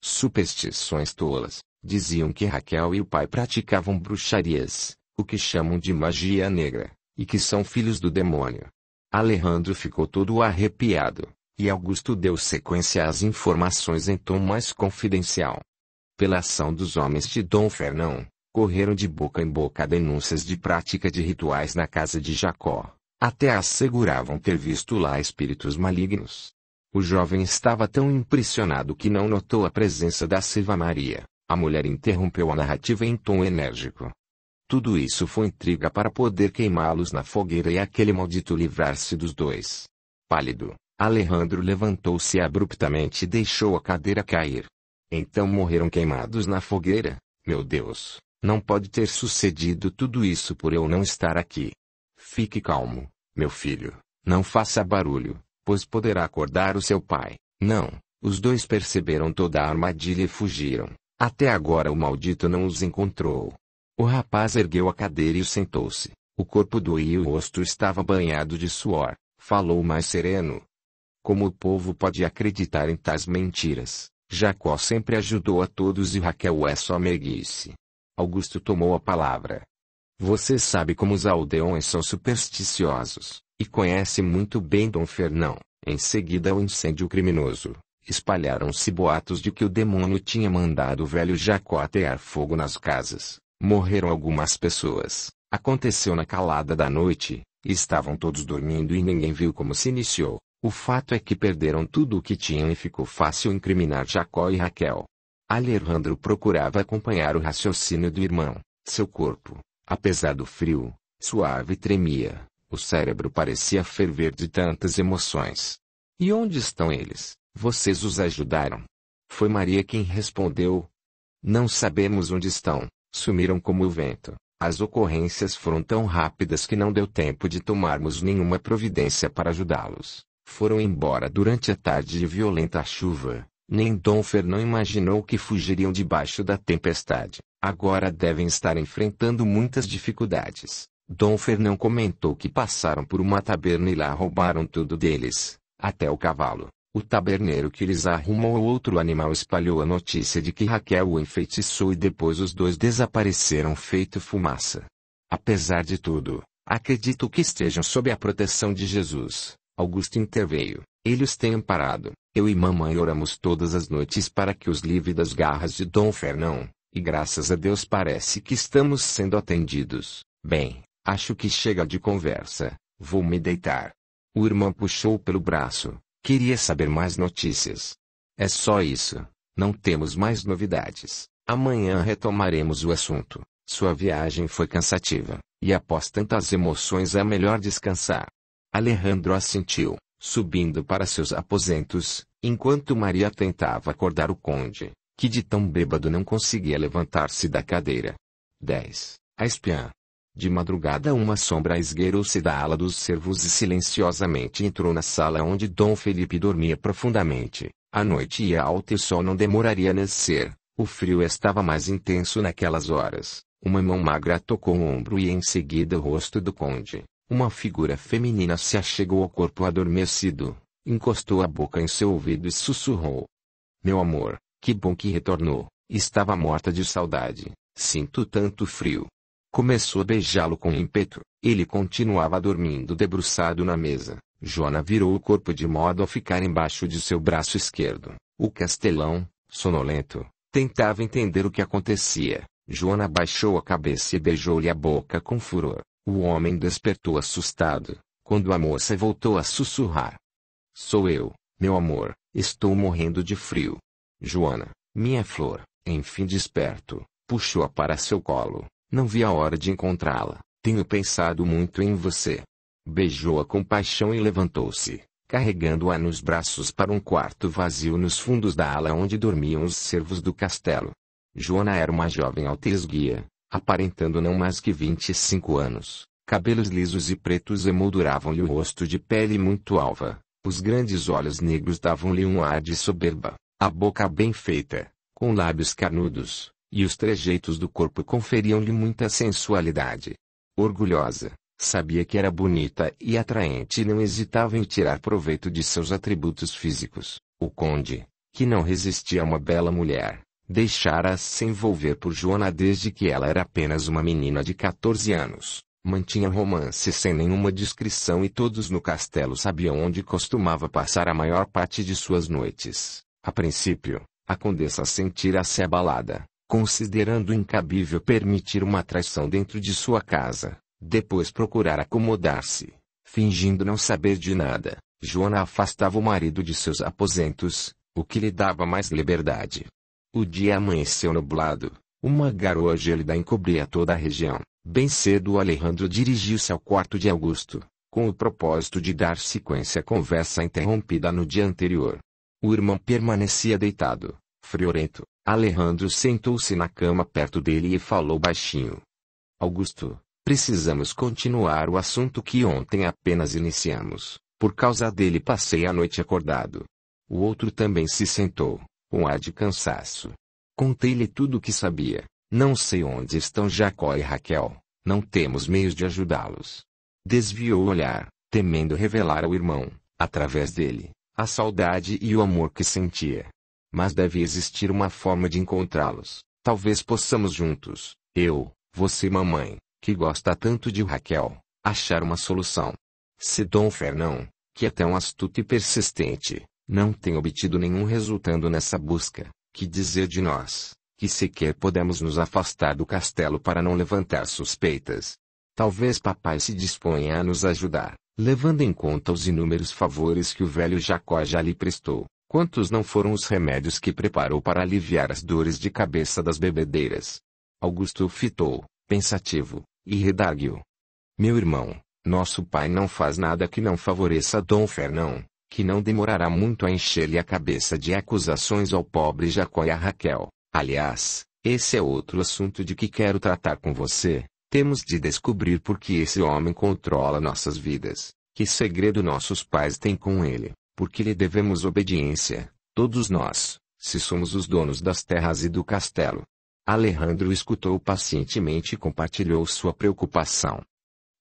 Superstições tolas. Diziam que Raquel e o pai praticavam bruxarias, o que chamam de magia negra, e que são filhos do demônio. Alejandro ficou todo arrepiado, e Augusto deu sequência às informações em tom mais confidencial pela ação dos homens de Dom Fernão, correram de boca em boca denúncias de prática de rituais na casa de Jacó. Até asseguravam ter visto lá espíritos malignos. O jovem estava tão impressionado que não notou a presença da Silva Maria. A mulher interrompeu a narrativa em tom enérgico. Tudo isso foi intriga para poder queimá-los na fogueira e aquele maldito livrar-se dos dois. Pálido, Alejandro levantou-se abruptamente e deixou a cadeira cair. Então morreram queimados na fogueira. Meu Deus, não pode ter sucedido tudo isso por eu não estar aqui. Fique calmo, meu filho. Não faça barulho, pois poderá acordar o seu pai. Não, os dois perceberam toda a armadilha e fugiram. Até agora o maldito não os encontrou. O rapaz ergueu a cadeira e sentou-se. O corpo doía e o rosto estava banhado de suor. Falou mais sereno. Como o povo pode acreditar em tais mentiras? Jacó sempre ajudou a todos e Raquel é só meiguice. Augusto tomou a palavra. Você sabe como os aldeões são supersticiosos, e conhece muito bem Dom Fernão. Em seguida ao incêndio criminoso, espalharam-se boatos de que o demônio tinha mandado o velho Jacó atear fogo nas casas. Morreram algumas pessoas. Aconteceu na calada da noite, estavam todos dormindo e ninguém viu como se iniciou. O fato é que perderam tudo o que tinham e ficou fácil incriminar Jacó e Raquel. Alejandro procurava acompanhar o raciocínio do irmão. Seu corpo, apesar do frio, suave tremia. O cérebro parecia ferver de tantas emoções. E onde estão eles? Vocês os ajudaram. Foi Maria quem respondeu. Não sabemos onde estão. Sumiram como o vento. As ocorrências foram tão rápidas que não deu tempo de tomarmos nenhuma providência para ajudá-los. Foram embora durante a tarde de violenta chuva. Nem Dom Fernão imaginou que fugiriam debaixo da tempestade. Agora devem estar enfrentando muitas dificuldades. Dom Fernão comentou que passaram por uma taberna e lá roubaram tudo deles, até o cavalo. O taberneiro que lhes arrumou outro animal espalhou a notícia de que Raquel o enfeitiçou e depois os dois desapareceram feito fumaça. Apesar de tudo, acredito que estejam sob a proteção de Jesus. Augusto interveio. Eles têm amparado. Eu e mamãe oramos todas as noites para que os livre das garras de Dom Fernão, e graças a Deus parece que estamos sendo atendidos. Bem, acho que chega de conversa. Vou me deitar. O irmão puxou pelo braço. Queria saber mais notícias. É só isso. Não temos mais novidades. Amanhã retomaremos o assunto. Sua viagem foi cansativa, e após tantas emoções é melhor descansar. Alejandro assentiu, subindo para seus aposentos, enquanto Maria tentava acordar o conde, que de tão bêbado não conseguia levantar-se da cadeira. 10. A espiã. De madrugada uma sombra esgueirou-se da ala dos servos e silenciosamente entrou na sala onde Dom Felipe dormia profundamente. A noite ia alta e o sol não demoraria a nascer. O frio estava mais intenso naquelas horas. Uma mão magra tocou o ombro e em seguida o rosto do conde. Uma figura feminina se achegou ao corpo adormecido, encostou a boca em seu ouvido e sussurrou. Meu amor, que bom que retornou. Estava morta de saudade. Sinto tanto frio. Começou a beijá-lo com ímpeto. Ele continuava dormindo debruçado na mesa. Jona virou o corpo de modo a ficar embaixo de seu braço esquerdo. O castelão, sonolento, tentava entender o que acontecia. Joana baixou a cabeça e beijou-lhe a boca com furor. O homem despertou assustado, quando a moça voltou a sussurrar. Sou eu, meu amor, estou morrendo de frio. Joana, minha flor, enfim desperto, puxou-a para seu colo. Não vi a hora de encontrá-la. Tenho pensado muito em você. Beijou-a com paixão e levantou-se, carregando-a nos braços para um quarto vazio nos fundos da ala onde dormiam os servos do castelo. Joana era uma jovem esguia, aparentando não mais que vinte e cinco anos. Cabelos lisos e pretos emolduravam-lhe o rosto de pele muito alva. Os grandes olhos negros davam-lhe um ar de soberba. A boca bem feita, com lábios carnudos, e os trejeitos do corpo conferiam-lhe muita sensualidade. Orgulhosa, sabia que era bonita e atraente e não hesitava em tirar proveito de seus atributos físicos. O conde, que não resistia a uma bela mulher, deixara-as se envolver por Joana desde que ela era apenas uma menina de 14 anos. Mantinha romance sem nenhuma descrição e todos no castelo sabiam onde costumava passar a maior parte de suas noites. A princípio, a condessa sentira-se abalada, considerando incabível permitir uma traição dentro de sua casa. Depois procurar acomodar-se, fingindo não saber de nada. Joana afastava o marido de seus aposentos, o que lhe dava mais liberdade. O dia amanheceu nublado. Uma garoa gélida encobria toda a região. Bem cedo Alejandro dirigiu-se ao quarto de Augusto, com o propósito de dar sequência à conversa interrompida no dia anterior. O irmão permanecia deitado, friorento. Alejandro sentou-se na cama perto dele e falou baixinho. Augusto, precisamos continuar o assunto que ontem apenas iniciamos. Por causa dele passei a noite acordado. O outro também se sentou, com ar de cansaço. Contei-lhe tudo o que sabia. Não sei onde estão Jacó e Raquel. Não temos meios de ajudá-los. Desviou o olhar, temendo revelar ao irmão, através dele, a saudade e o amor que sentia. Mas deve existir uma forma de encontrá-los. Talvez possamos juntos, eu, você e mamãe, que gosta tanto de Raquel, achar uma solução. Se Dom Fernão, que é tão astuto e persistente, não tem obtido nenhum resultado nessa busca, que dizer de nós, que sequer podemos nos afastar do castelo para não levantar suspeitas. Talvez papai se disponha a nos ajudar, levando em conta os inúmeros favores que o velho Jacó já lhe prestou. Quantos não foram os remédios que preparou para aliviar as dores de cabeça das bebedeiras? Augusto fitou, pensativo, e redáguio. Meu irmão, nosso pai não faz nada que não favoreça Dom Fernão que não demorará muito a encher-lhe a cabeça de acusações ao pobre Jacó e a Raquel. Aliás, esse é outro assunto de que quero tratar com você. Temos de descobrir por que esse homem controla nossas vidas, que segredo nossos pais têm com ele, por que lhe devemos obediência, todos nós, se somos os donos das terras e do castelo. Alejandro escutou pacientemente e compartilhou sua preocupação.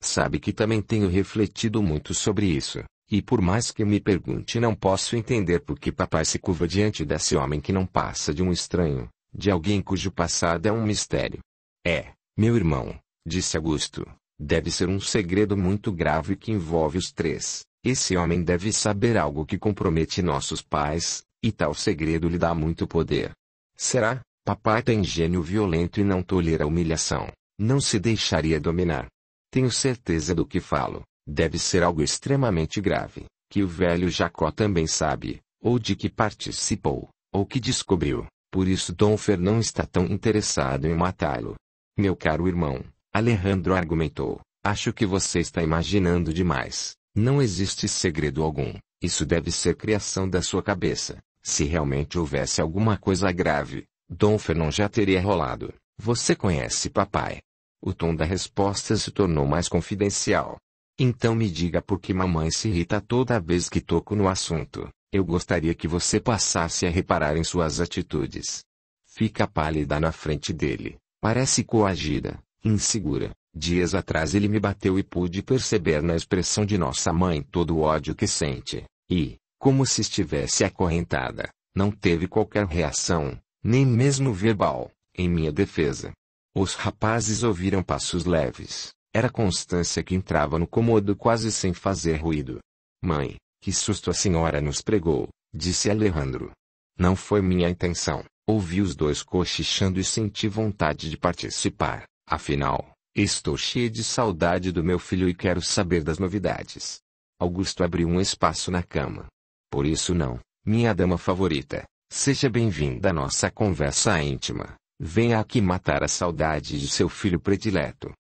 Sabe que também tenho refletido muito sobre isso, e por mais que me pergunte, não posso entender por que papai se curva diante desse homem que não passa de um estranho, de alguém cujo passado é um mistério. É, meu irmão, disse Augusto, deve ser um segredo muito grave que envolve os três. Esse homem deve saber algo que compromete nossos pais, e tal segredo lhe dá muito poder. Será? Papai tem gênio violento e não tolera humilhação. Não se deixaria dominar. Tenho certeza do que falo. Deve ser algo extremamente grave, que o velho Jacó também sabe, ou de que participou, ou que descobriu. Por isso Dom Fer não está tão interessado em matá-lo. Meu caro irmão, Alejandro argumentou, acho que você está imaginando demais. Não existe segredo algum. Isso deve ser criação da sua cabeça. Se realmente houvesse alguma coisa grave, Dom Fernão já teria rolado. Você conhece papai. O tom da resposta se tornou mais confidencial. Então me diga por que mamãe se irrita toda vez que toco no assunto. Eu gostaria que você passasse a reparar em suas atitudes. Fica pálida na frente dele. Parece coagida, insegura. Dias atrás ele me bateu e pude perceber na expressão de nossa mãe todo o ódio que sente. E, como se estivesse acorrentada, não teve qualquer reação, nem mesmo verbal, em minha defesa. Os rapazes ouviram passos leves, era Constância que entrava no cômodo quase sem fazer ruído. Mãe, que susto a senhora nos pregou, disse Alejandro. Não foi minha intenção. Ouvi os dois cochichando e senti vontade de participar. Afinal, estou cheia de saudade do meu filho e quero saber das novidades. Augusto abriu um espaço na cama. Por isso não, minha dama favorita, seja bem-vinda à nossa conversa íntima. Venha aqui matar a saudade de seu filho predileto.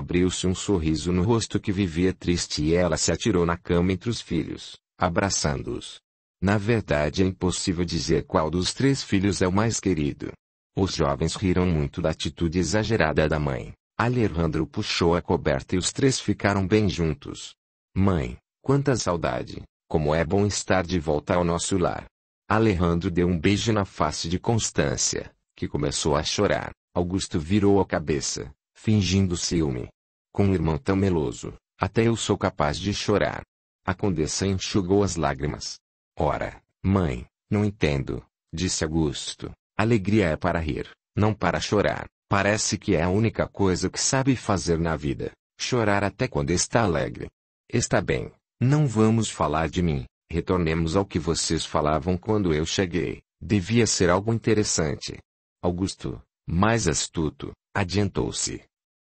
Abriu-se um sorriso no rosto que vivia triste e ela se atirou na cama entre os filhos, abraçando-os. Na verdade é impossível dizer qual dos três filhos é o mais querido. Os jovens riram muito da atitude exagerada da mãe. Alejandro puxou a coberta e os três ficaram bem juntos. Mãe, quanta saudade! Como é bom estar de volta ao nosso lar. Alejandro deu um beijo na face de Constância, que começou a chorar. Augusto virou a cabeça, fingindo ciúme. Com um irmão tão meloso, até eu sou capaz de chorar. A condessa enxugou as lágrimas. Ora, mãe, não entendo, disse Augusto. Alegria é para rir, não para chorar. Parece que é a única coisa que sabe fazer na vida, chorar até quando está alegre. Está bem, não vamos falar de mim, retornemos ao que vocês falavam quando eu cheguei. Devia ser algo interessante. Augusto, mais astuto, Adiantou-se.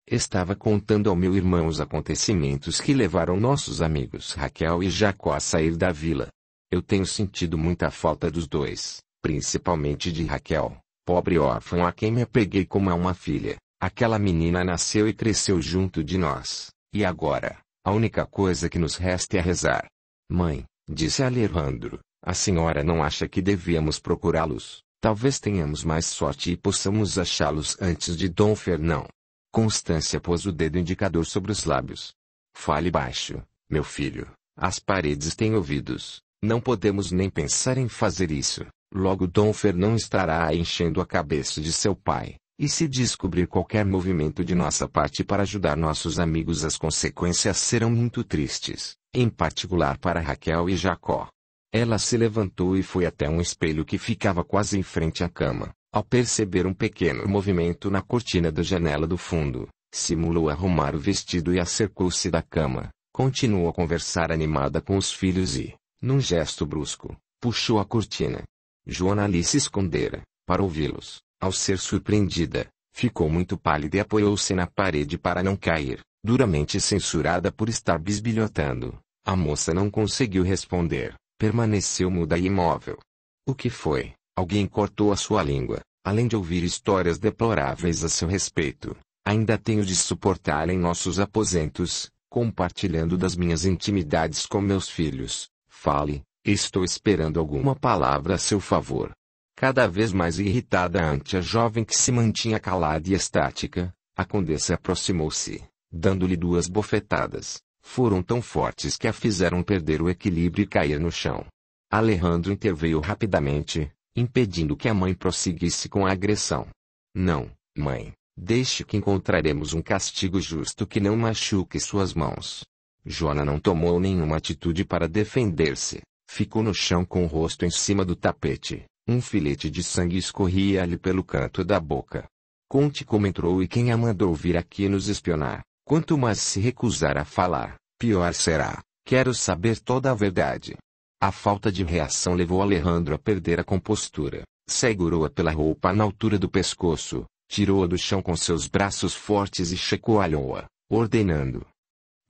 Estava contando ao meu irmão os acontecimentos que levaram nossos amigos Raquel e Jacó a sair da vila. Eu tenho sentido muita falta dos dois, principalmente de Raquel, pobre órfã a quem me apeguei como a uma filha. Aquela menina nasceu e cresceu junto de nós, e agora, a única coisa que nos resta é rezar. Mãe, disse Alejandro, a senhora não acha que devíamos procurá-los? Talvez tenhamos mais sorte e possamos achá-los antes de Dom Fernão. Constância pôs o dedo indicador sobre os lábios. Fale baixo, meu filho. As paredes têm ouvidos. Não podemos nem pensar em fazer isso. Logo Dom Fernão estará enchendo a cabeça de seu pai. E se descobrir qualquer movimento de nossa parte para ajudar nossos amigos, as consequências serão muito tristes, em particular para Raquel e Jacó. Ela se levantou e foi até um espelho que ficava quase em frente à cama. Ao perceber um pequeno movimento na cortina da janela do fundo, simulou arrumar o vestido e acercou-se da cama. Continuou a conversar animada com os filhos e, num gesto brusco, puxou a cortina. Joana Alice se escondera, para ouvi-los. Ao ser surpreendida, ficou muito pálida e apoiou-se na parede para não cair, duramente censurada por estar bisbilhotando. A moça não conseguiu responder, Permaneceu muda e imóvel. O que foi? Alguém cortou a sua língua. Além de ouvir histórias deploráveis a seu respeito, ainda tenho de suportar em nossos aposentos, compartilhando das minhas intimidades com meus filhos. Fale, estou esperando alguma palavra a seu favor. Cada vez mais irritada ante a jovem que se mantinha calada e estática, a condessa aproximou-se, dando-lhe duas bofetadas foram tão fortes que a fizeram perder o equilíbrio e cair no chão. Alejandro interveio rapidamente, impedindo que a mãe prosseguisse com a agressão. Não, mãe, deixe que encontraremos um castigo justo que não machuque suas mãos. Jona não tomou nenhuma atitude para defender-se. Ficou no chão com o rosto em cima do tapete. Um filete de sangue escorria-lhe pelo canto da boca. Conte como entrou e quem a mandou vir aqui nos espionar. Quanto mais se recusar a falar, pior será. Quero saber toda a verdade. A falta de reação levou Alejandro a perder a compostura. Segurou-a pela roupa na altura do pescoço, tirou-a do chão com seus braços fortes e chacoalhou-a, ordenando: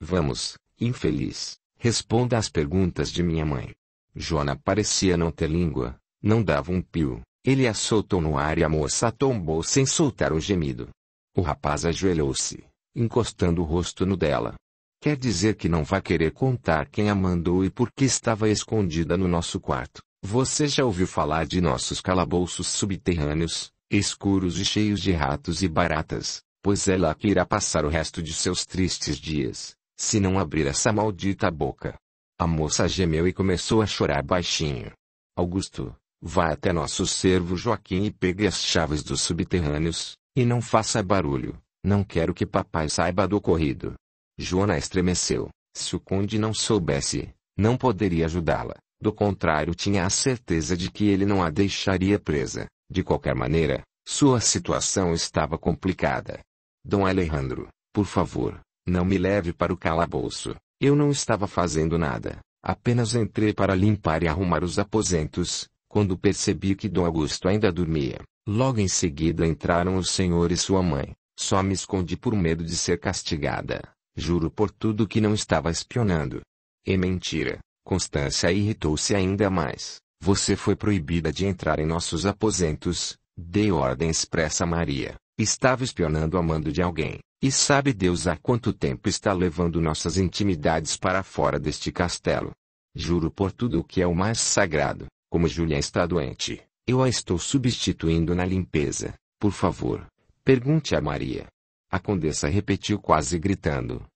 Vamos, infeliz, responda às perguntas de minha mãe. Jona parecia não ter língua, não dava um pio. Ele a soltou no ar e a moça tombou sem soltar um gemido. O rapaz ajoelhou-se, encostando o rosto no dela. Quer dizer que não vai querer contar quem a mandou e por que estava escondida no nosso quarto. Você já ouviu falar de nossos calabouços subterrâneos, escuros e cheios de ratos e baratas, pois é lá que irá passar o resto de seus tristes dias, se não abrir essa maldita boca. A moça gemeu e começou a chorar baixinho. Augusto, vá até nosso servo Joaquim e pegue as chaves dos subterrâneos, e não faça barulho. Não quero que papai saiba do ocorrido. Joana estremeceu. Se o conde não soubesse, não poderia ajudá-la. Do contrário, tinha a certeza de que ele não a deixaria presa. De qualquer maneira, sua situação estava complicada. Dom Alejandro, por favor, não me leve para o calabouço. Eu não estava fazendo nada. Apenas entrei para limpar e arrumar os aposentos, quando percebi que Dom Augusto ainda dormia. Logo em seguida entraram o senhor e sua mãe. Só me escondi por medo de ser castigada. Juro por tudo que não estava espionando. É mentira. Constância irritou-se ainda mais. Você foi proibida de entrar em nossos aposentos. Dei ordem expressa a Maria. Estava espionando a mando de alguém. E sabe Deus há quanto tempo está levando nossas intimidades para fora deste castelo. Juro por tudo o que é o mais sagrado. Como Julia está doente, eu a estou substituindo na limpeza. Por favor, Pergunte a Maria. A condessa repetiu quase gritando.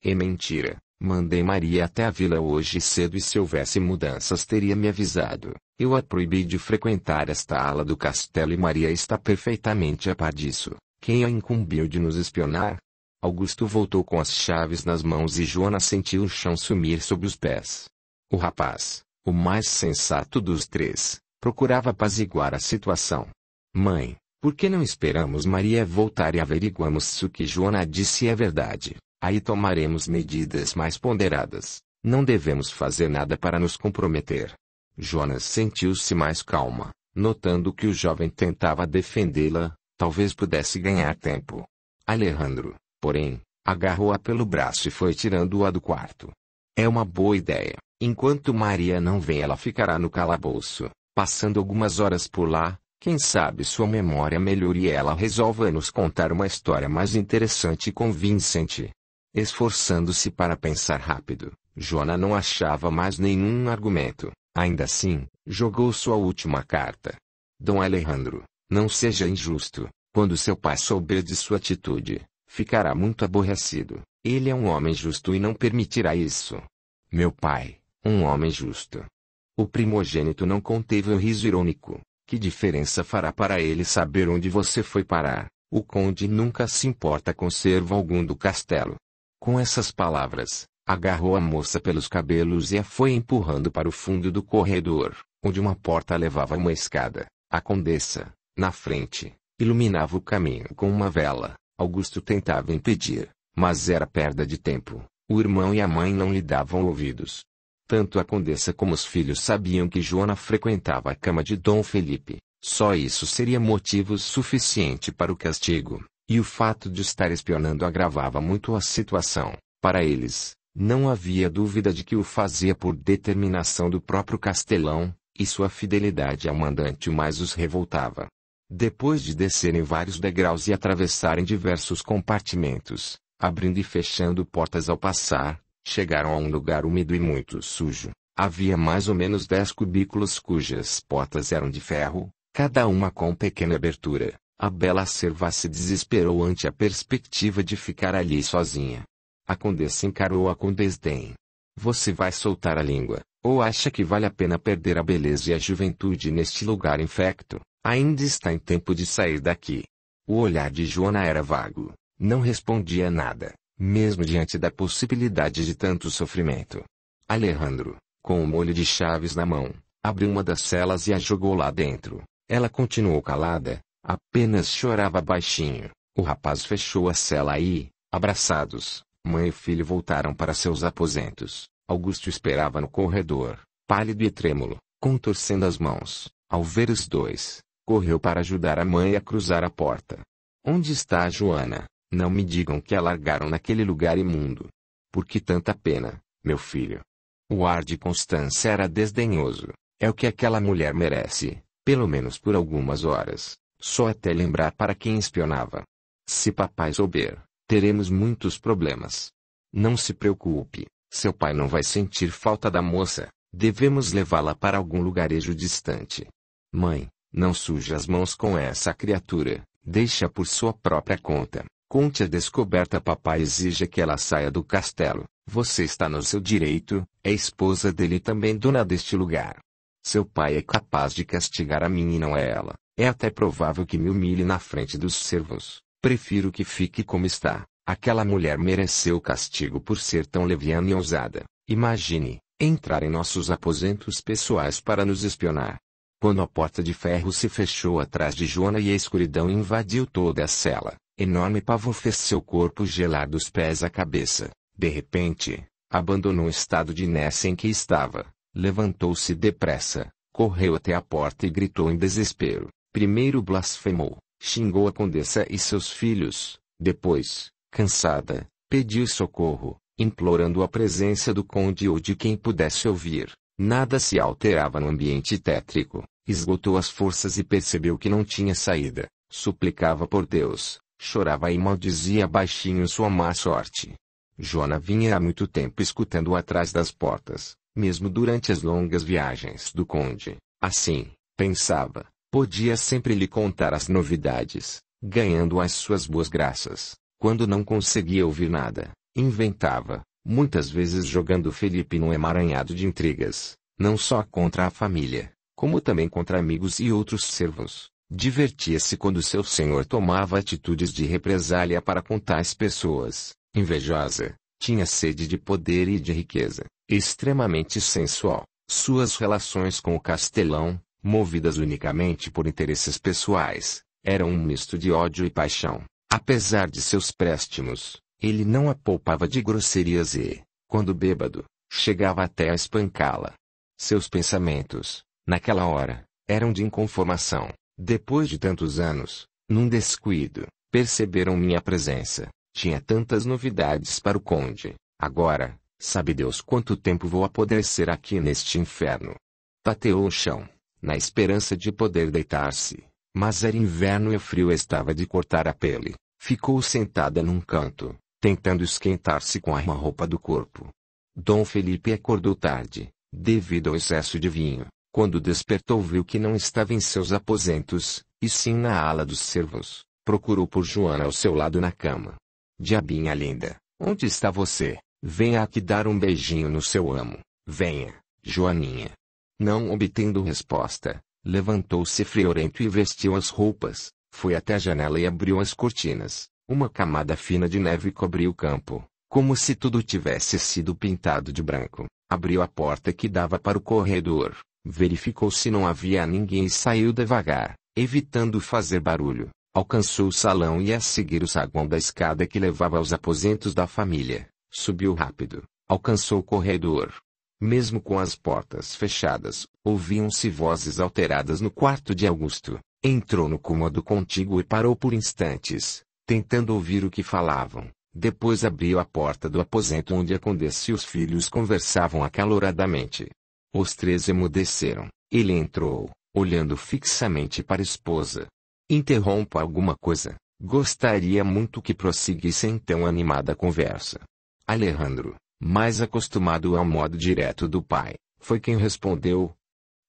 É mentira. Mandei Maria até a vila hoje cedo e se houvesse mudanças teria me avisado. Eu a proibi de frequentar esta ala do castelo e Maria está perfeitamente a par disso. Quem a incumbiu de nos espionar? Augusto voltou com as chaves nas mãos e Joana sentiu o chão sumir sob os pés. O rapaz, o mais sensato dos três, procurava apaziguar a situação. Mãe, por que não esperamos Maria voltar e averiguamos se o que Joana disse é verdade? Aí tomaremos medidas mais ponderadas. Não devemos fazer nada para nos comprometer. Jonas sentiu-se mais calma, notando que o jovem tentava defendê-la, talvez pudesse ganhar tempo. Alejandro, porém, agarrou-a pelo braço e foi tirando-a do quarto. É uma boa ideia. Enquanto Maria não vem, ela ficará no calabouço, passando algumas horas por lá, quem sabe sua memória melhore e ela resolva nos contar uma história mais interessante e convincente. Esforçando-se para pensar rápido, Jona não achava mais nenhum argumento. Ainda assim, jogou sua última carta. Dom Alejandro, não seja injusto. Quando seu pai souber de sua atitude, ficará muito aborrecido. Ele é um homem justo e não permitirá isso. Meu pai, um homem justo. O primogênito não conteve o riso irônico. Que diferença fará para ele saber onde você foi parar? O conde nunca se importa com servo algum do castelo. Com essas palavras, agarrou a moça pelos cabelos e a foi empurrando para o fundo do corredor, onde uma porta levava a uma escada. A condessa, na frente, iluminava o caminho com uma vela. Augusto tentava impedir, mas era perda de tempo. O irmão e a mãe não lhe davam ouvidos. Tanto a condessa como os filhos sabiam que Joana frequentava a cama de Dom Felipe. Só isso seria motivo suficiente para o castigo, e o fato de estar espionando agravava muito a situação. Para eles, não havia dúvida de que o fazia por determinação do próprio Castelão, e sua fidelidade ao mandante mais os revoltava. Depois de descerem vários degraus e atravessarem diversos compartimentos, abrindo e fechando portas ao passar, Chegaram a um lugar úmido e muito sujo. Havia mais ou menos dez cubículos cujas portas eram de ferro, cada uma com pequena abertura. A bela serva se desesperou ante a perspectiva de ficar ali sozinha. A condessa encarou-a com desdém. Você vai soltar a língua, ou acha que vale a pena perder a beleza e a juventude neste lugar infecto? Ainda está em tempo de sair daqui. O olhar de Joana era vago, não respondia nada mesmo diante da possibilidade de tanto sofrimento. Alejandro, com o molho de chaves na mão, abriu uma das celas e a jogou lá dentro. Ela continuou calada, apenas chorava baixinho. O rapaz fechou a cela e, abraçados, mãe e filho voltaram para seus aposentos. Augusto esperava no corredor, pálido e trêmulo, contorcendo as mãos. Ao ver os dois, correu para ajudar a mãe a cruzar a porta. Onde está a Joana? Não me digam que a largaram naquele lugar imundo. Por que tanta pena, meu filho? O ar de Constância era desdenhoso. É o que aquela mulher merece, pelo menos por algumas horas, só até lembrar para quem espionava. Se papai souber, teremos muitos problemas. Não se preocupe, seu pai não vai sentir falta da moça. Devemos levá-la para algum lugarejo distante. Mãe, não suja as mãos com essa criatura, deixa por sua própria conta. Conte a descoberta papai exige que ela saia do castelo. Você está no seu direito, é esposa dele e também dona deste lugar. Seu pai é capaz de castigar a mim e não é ela. É até provável que me humilhe na frente dos servos. Prefiro que fique como está. Aquela mulher mereceu castigo por ser tão leviana e ousada. Imagine, entrar em nossos aposentos pessoais para nos espionar. Quando a porta de ferro se fechou atrás de Joana e a escuridão invadiu toda a cela, Enorme pavor fez seu corpo gelar dos pés à cabeça. De repente, abandonou o estado de inércia em que estava, levantou-se depressa, correu até a porta e gritou em desespero. Primeiro blasfemou, xingou a condessa e seus filhos, depois, cansada, pediu socorro, implorando a presença do conde ou de quem pudesse ouvir. Nada se alterava no ambiente tétrico. Esgotou as forças e percebeu que não tinha saída. Suplicava por Deus, chorava e maldizia baixinho sua má sorte. Jona vinha há muito tempo escutando atrás das portas, mesmo durante as longas viagens do conde. Assim, pensava, podia sempre lhe contar as novidades, ganhando as suas boas graças. Quando não conseguia ouvir nada, inventava, muitas vezes jogando Felipe num emaranhado de intrigas, não só contra a família, como também contra amigos e outros servos. Divertia-se quando seu senhor tomava atitudes de represália para com tais pessoas. Invejosa, tinha sede de poder e de riqueza. Extremamente sensual, suas relações com o castelão, movidas unicamente por interesses pessoais, eram um misto de ódio e paixão. Apesar de seus préstimos, ele não a poupava de grosserias e, quando bêbado, chegava até a espancá-la. Seus pensamentos, naquela hora, eram de inconformação depois de tantos anos, num descuido, perceberam minha presença. Tinha tantas novidades para o conde. Agora, sabe Deus quanto tempo vou apodrecer aqui neste inferno. Tateou o chão, na esperança de poder deitar-se. Mas era inverno e o frio estava de cortar a pele. Ficou sentada num canto, tentando esquentar-se com a roupa do corpo. Dom Felipe acordou tarde, devido ao excesso de vinho. Quando despertou viu que não estava em seus aposentos, e sim na ala dos servos. Procurou por Joana ao seu lado na cama. Diabinha linda, onde está você? Venha aqui dar um beijinho no seu amo. Venha, Joaninha. Não obtendo resposta, levantou-se friorento e vestiu as roupas. Foi até a janela e abriu as cortinas. Uma camada fina de neve cobriu o campo, como se tudo tivesse sido pintado de branco. Abriu a porta que dava para o corredor. Verificou se não havia ninguém e saiu devagar, evitando fazer barulho. Alcançou o salão e a seguir o saguão da escada que levava aos aposentos da família. Subiu rápido, alcançou o corredor. Mesmo com as portas fechadas, ouviam-se vozes alteradas no quarto de Augusto. Entrou no cômodo contíguo e parou por instantes, tentando ouvir o que falavam. Depois abriu a porta do aposento onde a condessa e os filhos conversavam acaloradamente. Os três emudeceram. Ele entrou, olhando fixamente para a esposa. Interrompo alguma coisa. Gostaria muito que prosseguisse então a animada conversa. Alejandro, mais acostumado ao modo direto do pai, foi quem respondeu: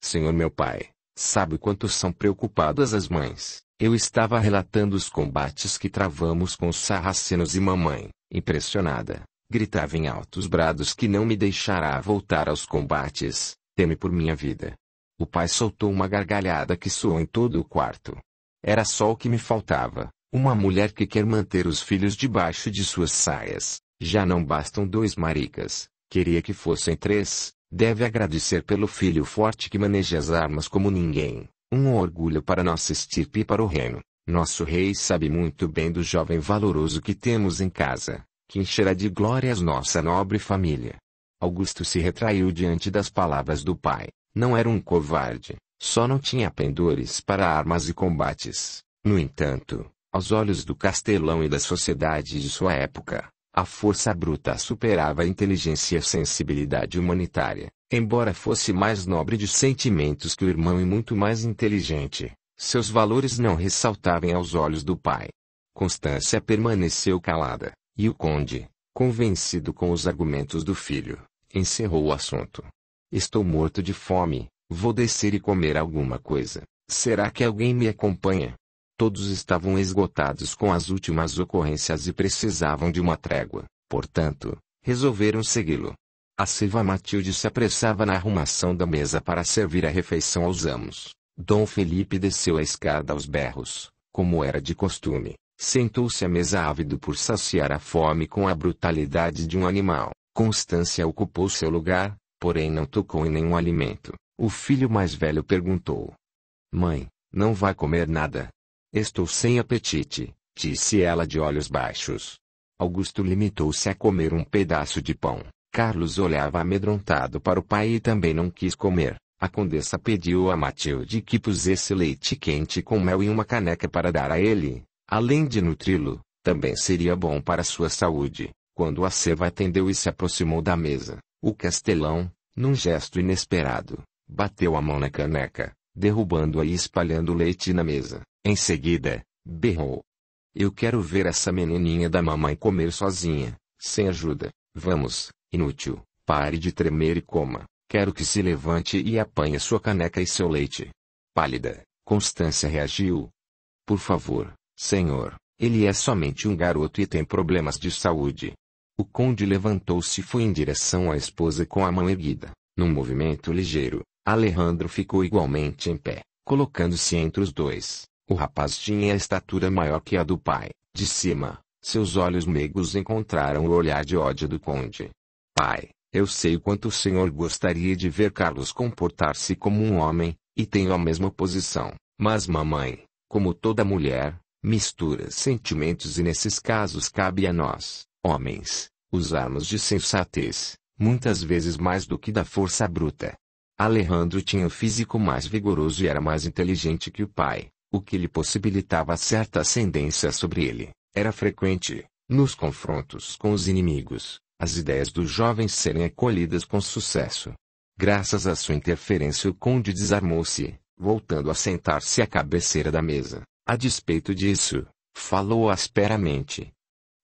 Senhor meu pai, sabe quanto são preocupadas as mães. Eu estava relatando os combates que travamos com os sarracenos e mamãe, impressionada, Gritava em altos brados que não me deixará voltar aos combates, teme por minha vida. O pai soltou uma gargalhada que soou em todo o quarto. Era só o que me faltava, uma mulher que quer manter os filhos debaixo de suas saias. Já não bastam dois maricas, queria que fossem três, deve agradecer pelo filho forte que maneja as armas como ninguém, um orgulho para nossa estirpe e para o reino. Nosso rei sabe muito bem do jovem valoroso que temos em casa que encherá de glórias nossa nobre família. Augusto se retraiu diante das palavras do pai. Não era um covarde, só não tinha pendores para armas e combates. No entanto, aos olhos do castelão e da sociedade de sua época, a força bruta superava a inteligência e a sensibilidade humanitária. Embora fosse mais nobre de sentimentos que o irmão e muito mais inteligente, seus valores não ressaltavam aos olhos do pai. Constância permaneceu calada. E o conde, convencido com os argumentos do filho, encerrou o assunto. Estou morto de fome, vou descer e comer alguma coisa. Será que alguém me acompanha? Todos estavam esgotados com as últimas ocorrências e precisavam de uma trégua, portanto, resolveram segui-lo. A Silva Matilde se apressava na arrumação da mesa para servir a refeição aos amos. Dom Felipe desceu a escada aos berros, como era de costume. Sentou-se à mesa ávido por saciar a fome com a brutalidade de um animal. Constância ocupou seu lugar, porém não tocou em nenhum alimento. O filho mais velho perguntou: Mãe, não vai comer nada? Estou sem apetite, disse ela de olhos baixos. Augusto limitou-se a comer um pedaço de pão. Carlos olhava amedrontado para o pai e também não quis comer. A condessa pediu a Matilde que pusesse leite quente com mel em uma caneca para dar a ele, Além de nutri-lo, também seria bom para sua saúde. Quando a serva atendeu e se aproximou da mesa, o castelão, num gesto inesperado, bateu a mão na caneca, derrubando-a e espalhando leite na mesa. Em seguida, berrou. Eu quero ver essa menininha da mamãe comer sozinha, sem ajuda. Vamos, inútil, pare de tremer e coma. Quero que se levante e apanhe sua caneca e seu leite. Pálida, Constância reagiu. Por favor, Senhor, ele é somente um garoto e tem problemas de saúde. O conde levantou-se e foi em direção à esposa com a mão erguida. Num movimento ligeiro, Alejandro ficou igualmente em pé, colocando-se entre os dois. O rapaz tinha a estatura maior que a do pai. De cima, seus olhos meigos encontraram o olhar de ódio do conde. Pai, eu sei o quanto o senhor gostaria de ver Carlos comportar-se como um homem, e tenho a mesma posição. Mas mamãe, como toda mulher, mistura sentimentos e nesses casos cabe a nós, homens, usarmos de sensatez, muitas vezes mais do que da força bruta. Alejandro tinha o físico mais vigoroso e era mais inteligente que o pai, o que lhe possibilitava certa ascendência sobre ele. Era frequente, nos confrontos com os inimigos, as ideias dos jovens serem acolhidas com sucesso. Graças à sua interferência, o conde desarmou-se, voltando a sentar-se à cabeceira da mesa. A despeito disso, falou asperamente.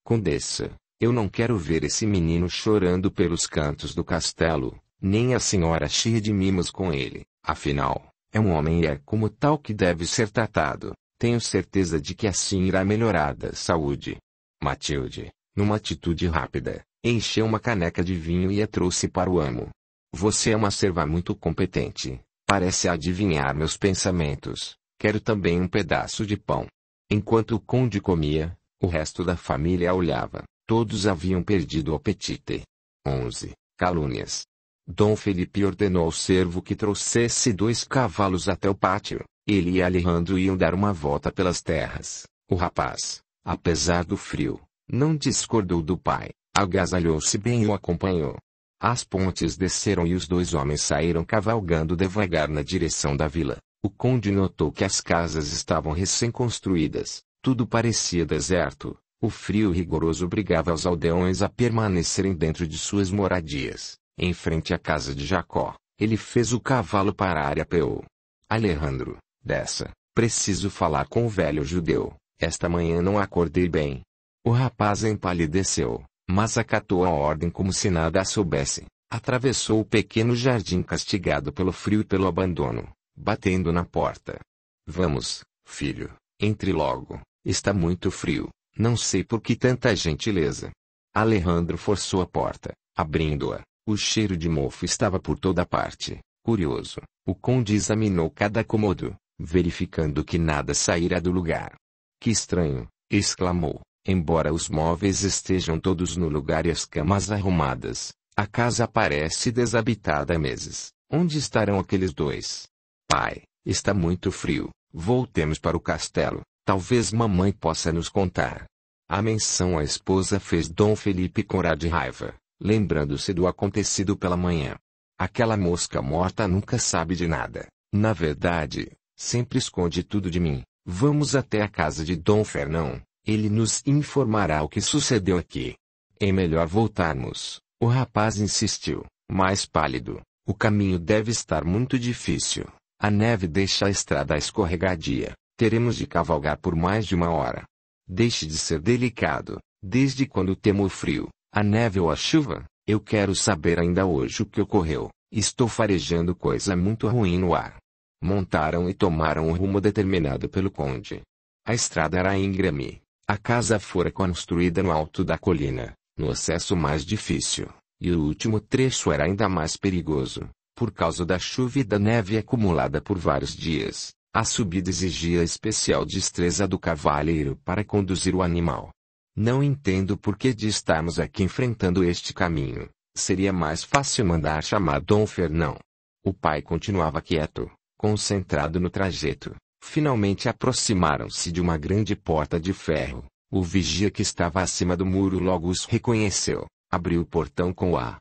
Condessa, eu não quero ver esse menino chorando pelos cantos do castelo, nem a senhora cheia de mimos com ele. Afinal, é um homem e é como tal que deve ser tratado. Tenho certeza de que assim irá melhorar da saúde. Matilde, numa atitude rápida, encheu uma caneca de vinho e a trouxe para o amo. Você é uma serva muito competente. Parece adivinhar meus pensamentos, Quero também um pedaço de pão. Enquanto o conde comia, o resto da família olhava. Todos haviam perdido o apetite. 11. Calúnias. Dom Felipe ordenou ao servo que trouxesse dois cavalos até o pátio. Ele e Alejandro iam dar uma volta pelas terras. O rapaz, apesar do frio, não discordou do pai, agasalhou-se bem e o acompanhou. As pontes desceram e os dois homens saíram cavalgando devagar na direção da vila. O conde notou que as casas estavam recém-construídas, tudo parecia deserto, o frio rigoroso obrigava os aldeões a permanecerem dentro de suas moradias. Em frente à casa de Jacó, ele fez o cavalo parar e apeou. Alejandro, dessa, preciso falar com o velho judeu, esta manhã não acordei bem. O rapaz empalideceu, mas acatou a ordem como se nada soubesse. Atravessou o pequeno jardim castigado pelo frio e pelo abandono batendo na porta. Vamos, filho, entre logo, está muito frio, não sei por que tanta gentileza. Alejandro forçou a porta, abrindo-a. O cheiro de mofo estava por toda parte. Curioso, o conde examinou cada cômodo, verificando que nada saíra do lugar. Que estranho, exclamou. Embora os móveis estejam todos no lugar e as camas arrumadas, a casa parece desabitada há meses. Onde estarão aqueles dois? Pai, está muito frio. Voltemos para o castelo. Talvez mamãe possa nos contar. A menção à esposa fez Dom Felipe corar de raiva, lembrando-se do acontecido pela manhã. Aquela mosca morta nunca sabe de nada. Na verdade, sempre esconde tudo de mim. Vamos até a casa de Dom Fernão. Ele nos informará o que sucedeu aqui. É melhor voltarmos. O rapaz insistiu, mais pálido. O caminho deve estar muito difícil. A neve deixa a estrada escorregadia. Teremos de cavalgar por mais de uma hora. Deixe de ser delicado. Desde quando temo o frio, a neve ou a chuva? Eu quero saber ainda hoje o que ocorreu. Estou farejando coisa muito ruim no ar. Montaram e tomaram o rumo determinado pelo conde. A estrada era íngreme. A casa fora construída no alto da colina, no acesso mais difícil, e o último trecho era ainda mais perigoso. Por causa da chuva e da neve acumulada por vários dias, a subida exigia especial destreza do cavaleiro para conduzir o animal. Não entendo por que de estarmos aqui enfrentando este caminho, seria mais fácil mandar chamar Dom Fernão. O pai continuava quieto, concentrado no trajeto. Finalmente aproximaram-se de uma grande porta de ferro. O vigia que estava acima do muro logo os reconheceu, abriu o portão com a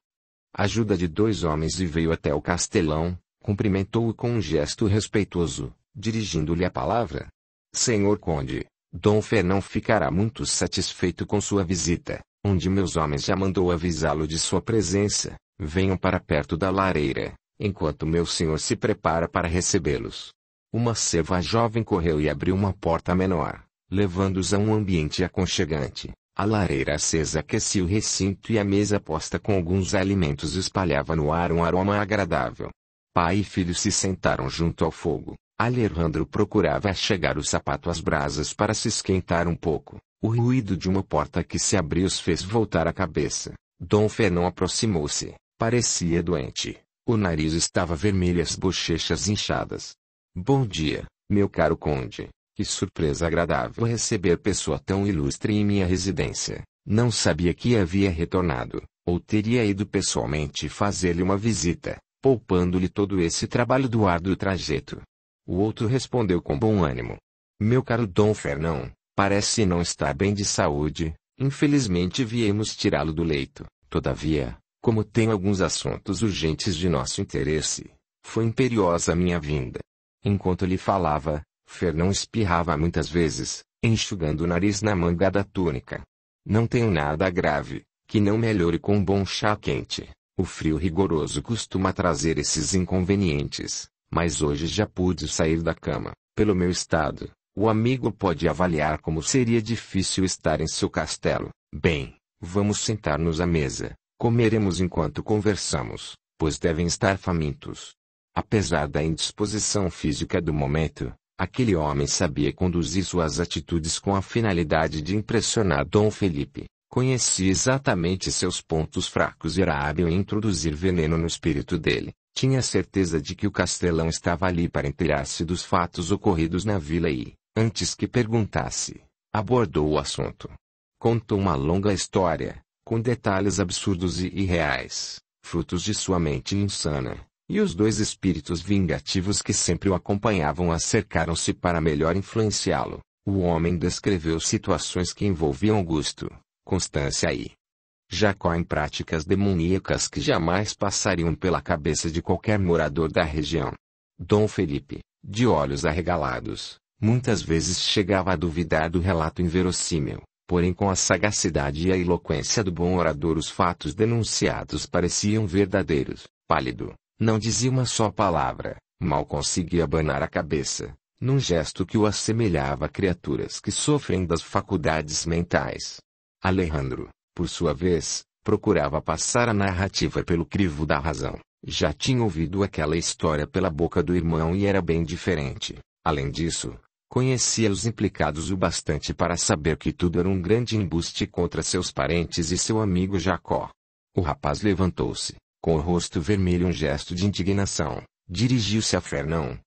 ajuda de dois homens e veio até o castelão, cumprimentou-o com um gesto respeitoso, dirigindo-lhe a palavra. Senhor Conde, Dom Fernão ficará muito satisfeito com sua visita, onde meus homens já mandou avisá-lo de sua presença. Venham para perto da lareira, enquanto meu senhor se prepara para recebê-los. Uma serva jovem correu e abriu uma porta menor, levando-os a um ambiente aconchegante, a lareira acesa aquecia o recinto e a mesa posta com alguns alimentos espalhava no ar um aroma agradável. Pai e filho se sentaram junto ao fogo. Alejandro procurava chegar o sapato às brasas para se esquentar um pouco. O ruído de uma porta que se abriu os fez voltar a cabeça. Dom Fernão aproximou-se. Parecia doente. O nariz estava vermelho e as bochechas inchadas. Bom dia, meu caro conde. Que surpresa agradável receber pessoa tão ilustre em minha residência. Não sabia que havia retornado, ou teria ido pessoalmente fazer-lhe uma visita, poupando-lhe todo esse trabalho do árduo trajeto. O outro respondeu com bom ânimo. Meu caro Dom Fernão, parece não estar bem de saúde, infelizmente viemos tirá-lo do leito. Todavia, como tenho alguns assuntos urgentes de nosso interesse, foi imperiosa minha vinda. Enquanto lhe falava, Fernão espirrava muitas vezes, enxugando o nariz na manga da túnica. Não tenho nada grave, que não melhore com um bom chá quente. O frio rigoroso costuma trazer esses inconvenientes, mas hoje já pude sair da cama. Pelo meu estado, o amigo pode avaliar como seria difícil estar em seu castelo. Bem, vamos sentar-nos à mesa, comeremos enquanto conversamos, pois devem estar famintos. Apesar da indisposição física do momento, Aquele homem sabia conduzir suas atitudes com a finalidade de impressionar Dom Felipe. Conhecia exatamente seus pontos fracos e era hábil em introduzir veneno no espírito dele. Tinha certeza de que o castelão estava ali para inteirar-se dos fatos ocorridos na vila e, antes que perguntasse, abordou o assunto. Contou uma longa história, com detalhes absurdos e irreais, frutos de sua mente insana. E os dois espíritos vingativos que sempre o acompanhavam acercaram-se para melhor influenciá-lo. O homem descreveu situações que envolviam Augusto, Constância e Jacó em práticas demoníacas que jamais passariam pela cabeça de qualquer morador da região. Dom Felipe, de olhos arregalados, muitas vezes chegava a duvidar do relato inverossímil, porém com a sagacidade e a eloquência do bom orador os fatos denunciados pareciam verdadeiros. Pálido, não dizia uma só palavra, mal conseguia abanar a cabeça, num gesto que o assemelhava a criaturas que sofrem das faculdades mentais. Alejandro, por sua vez, procurava passar a narrativa pelo crivo da razão. Já tinha ouvido aquela história pela boca do irmão e era bem diferente. Além disso, conhecia os implicados o bastante para saber que tudo era um grande embuste contra seus parentes e seu amigo Jacó. O rapaz levantou-se, com o rosto vermelho um gesto de indignação, dirigiu-se a Fernão.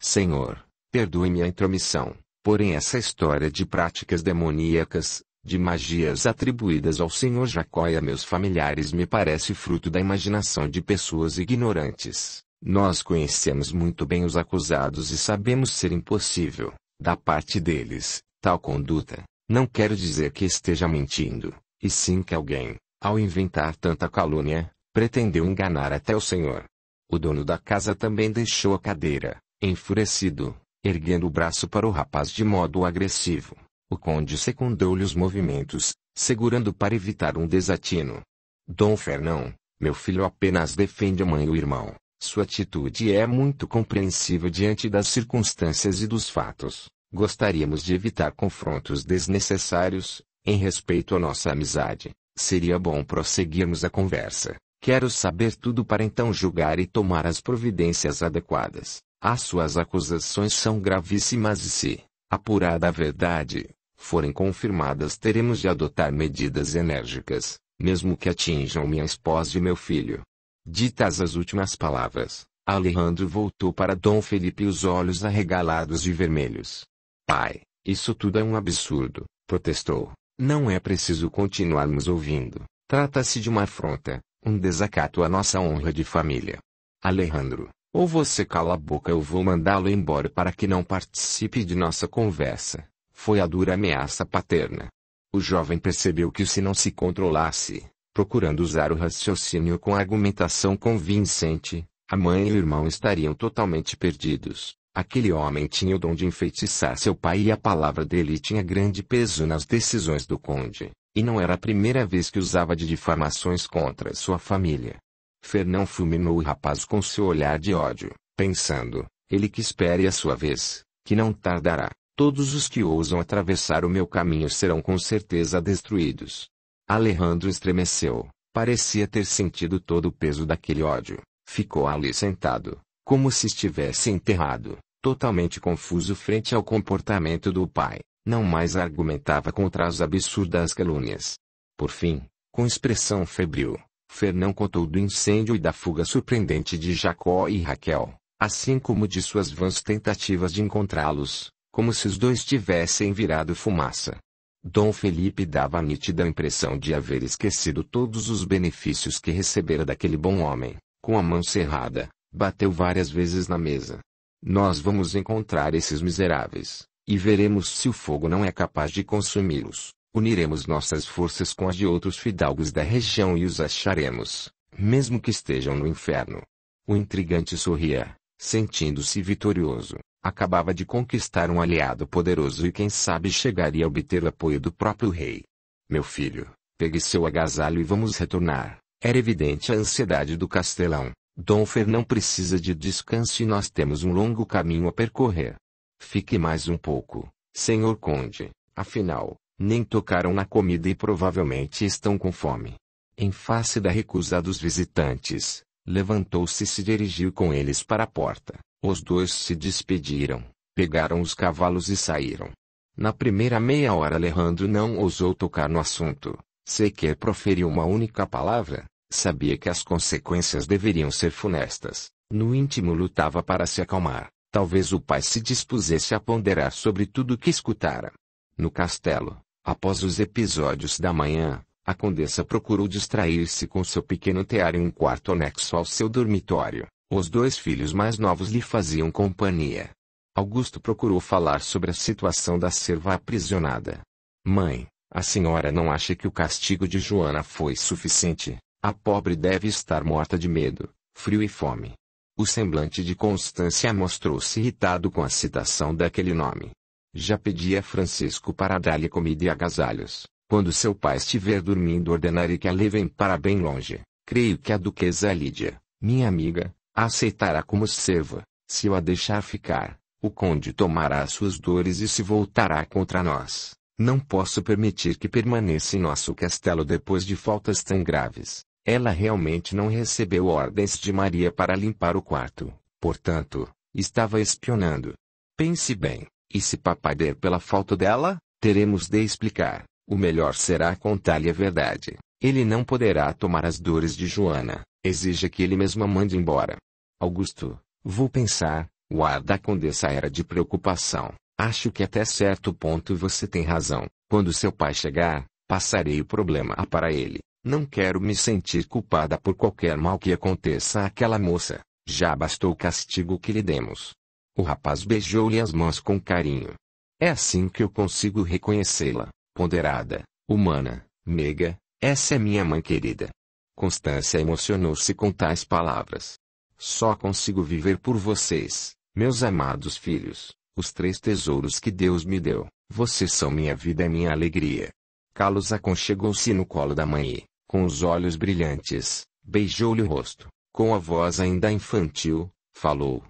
Senhor, perdoe-me a intromissão, porém essa história de práticas demoníacas, de magias atribuídas ao senhor Jacó e a meus familiares me parece fruto da imaginação de pessoas ignorantes. Nós conhecemos muito bem os acusados e sabemos ser impossível, da parte deles, tal conduta. Não quero dizer que esteja mentindo, e sim que alguém, ao inventar tanta calúnia, Pretendeu enganar até o senhor. O dono da casa também deixou a cadeira, enfurecido, erguendo o braço para o rapaz de modo agressivo. O conde secundou-lhe os movimentos, segurando para evitar um desatino. Dom Fernão, meu filho apenas defende a mãe e o irmão. Sua atitude é muito compreensível diante das circunstâncias e dos fatos. Gostaríamos de evitar confrontos desnecessários, em respeito à nossa amizade. Seria bom prosseguirmos a conversa. Quero saber tudo para então julgar e tomar as providências adequadas. As suas acusações são gravíssimas e se, apurada a verdade, forem confirmadas teremos de adotar medidas enérgicas, mesmo que atinjam minha esposa e meu filho. Ditas as últimas palavras, Alejandro voltou para Dom Felipe os olhos arregalados e vermelhos. Pai, isso tudo é um absurdo, protestou. Não é preciso continuarmos ouvindo. Trata-se de uma afronta. Um desacato à nossa honra de família. Alejandro, ou você cala a boca ou vou mandá-lo embora para que não participe de nossa conversa. Foi a dura ameaça paterna. O jovem percebeu que se não se controlasse, procurando usar o raciocínio com argumentação convincente, a mãe e o irmão estariam totalmente perdidos. Aquele homem tinha o dom de enfeitiçar seu pai e a palavra dele tinha grande peso nas decisões do conde. E não era a primeira vez que usava de difamações contra sua família. Fernão fulminou o rapaz com seu olhar de ódio, pensando, ele que espere a sua vez, que não tardará. Todos os que ousam atravessar o meu caminho serão com certeza destruídos. Alejandro estremeceu, parecia ter sentido todo o peso daquele ódio. Ficou ali sentado, como se estivesse enterrado, totalmente confuso frente ao comportamento do pai não mais argumentava contra as absurdas calúnias. Por fim, com expressão febril, Fernão contou do incêndio e da fuga surpreendente de Jacó e Raquel, assim como de suas vãs tentativas de encontrá-los, como se os dois tivessem virado fumaça. Dom Felipe dava a nítida impressão de haver esquecido todos os benefícios que recebera daquele bom homem. Com a mão cerrada, bateu várias vezes na mesa. Nós vamos encontrar esses miseráveis. E veremos se o fogo não é capaz de consumi-los. Uniremos nossas forças com as de outros fidalgos da região e os acharemos, mesmo que estejam no inferno. O intrigante sorria, sentindo-se vitorioso. Acabava de conquistar um aliado poderoso e quem sabe chegaria a obter o apoio do próprio rei. Meu filho, pegue seu agasalho e vamos retornar. Era evidente a ansiedade do castelão. Dom Fer não precisa de descanso e nós temos um longo caminho a percorrer. Fique mais um pouco, senhor conde, afinal, nem tocaram na comida e provavelmente estão com fome. Em face da recusa dos visitantes, levantou-se e se dirigiu com eles para a porta. Os dois se despediram, pegaram os cavalos e saíram. Na primeira meia hora Alejandro não ousou tocar no assunto, sequer proferiu uma única palavra, sabia que as consequências deveriam ser funestas, no íntimo lutava para se acalmar. Talvez o pai se dispusesse a ponderar sobre tudo o que escutara. No castelo, após os episódios da manhã, a condessa procurou distrair-se com seu pequeno tear em um quarto anexo ao seu dormitório. Os dois filhos mais novos lhe faziam companhia. Augusto procurou falar sobre a situação da serva aprisionada. Mãe, a senhora não acha que o castigo de Joana foi suficiente? A pobre deve estar morta de medo, frio e fome. O semblante de Constância mostrou-se irritado com a citação daquele nome. Já pedia a Francisco para dar-lhe comida e agasalhos. Quando seu pai estiver dormindo, ordenarei que a levem para bem longe. Creio que a duquesa Lídia, minha amiga, a aceitará como serva. Se eu a deixar ficar, o conde tomará suas dores e se voltará contra nós. Não posso permitir que permaneça em nosso castelo depois de faltas tão graves. Ela realmente não recebeu ordens de Maria para limpar o quarto, portanto, estava espionando. Pense bem, e se papai der pela falta dela, teremos de explicar. O melhor será contar-lhe a verdade. Ele não poderá tomar as dores de Joana. Exija que ele mesmo a mande embora. Augusto, vou pensar. O ar da condessa era de preocupação. Acho que até certo ponto você tem razão. Quando seu pai chegar, passarei o problema para ele. Não quero me sentir culpada por qualquer mal que aconteça àquela moça. Já bastou o castigo que lhe demos. O rapaz beijou-lhe as mãos com carinho. É assim que eu consigo reconhecê-la, ponderada, humana, meiga, essa é minha mãe querida. Constância emocionou-se com tais palavras. Só consigo viver por vocês, meus amados filhos, os três tesouros que Deus me deu, vocês são minha vida e minha alegria. Carlos aconchegou-se no colo da mãe e, com os olhos brilhantes, beijou-lhe o rosto, com a voz ainda infantil, falou: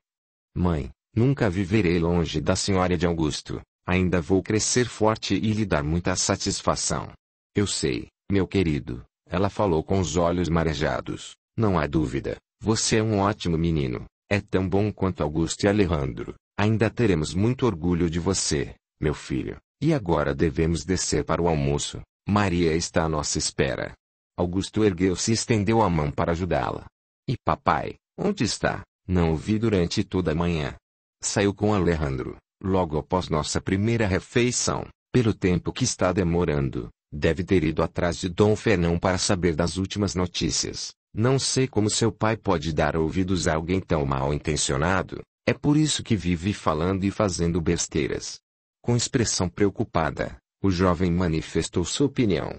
Mãe, nunca viverei longe da senhora de Augusto, ainda vou crescer forte e lhe dar muita satisfação. Eu sei, meu querido, ela falou com os olhos marejados, não há dúvida, você é um ótimo menino, é tão bom quanto Augusto e Alejandro, ainda teremos muito orgulho de você, meu filho, e agora devemos descer para o almoço, Maria está à nossa espera. Augusto ergueu-se e estendeu a mão para ajudá-la. E papai, onde está? Não o vi durante toda a manhã. Saiu com Alejandro, logo após nossa primeira refeição. Pelo tempo que está demorando, deve ter ido atrás de Dom Fernão para saber das últimas notícias. Não sei como seu pai pode dar ouvidos a alguém tão mal intencionado. É por isso que vive falando e fazendo besteiras. Com expressão preocupada, o jovem manifestou sua opinião.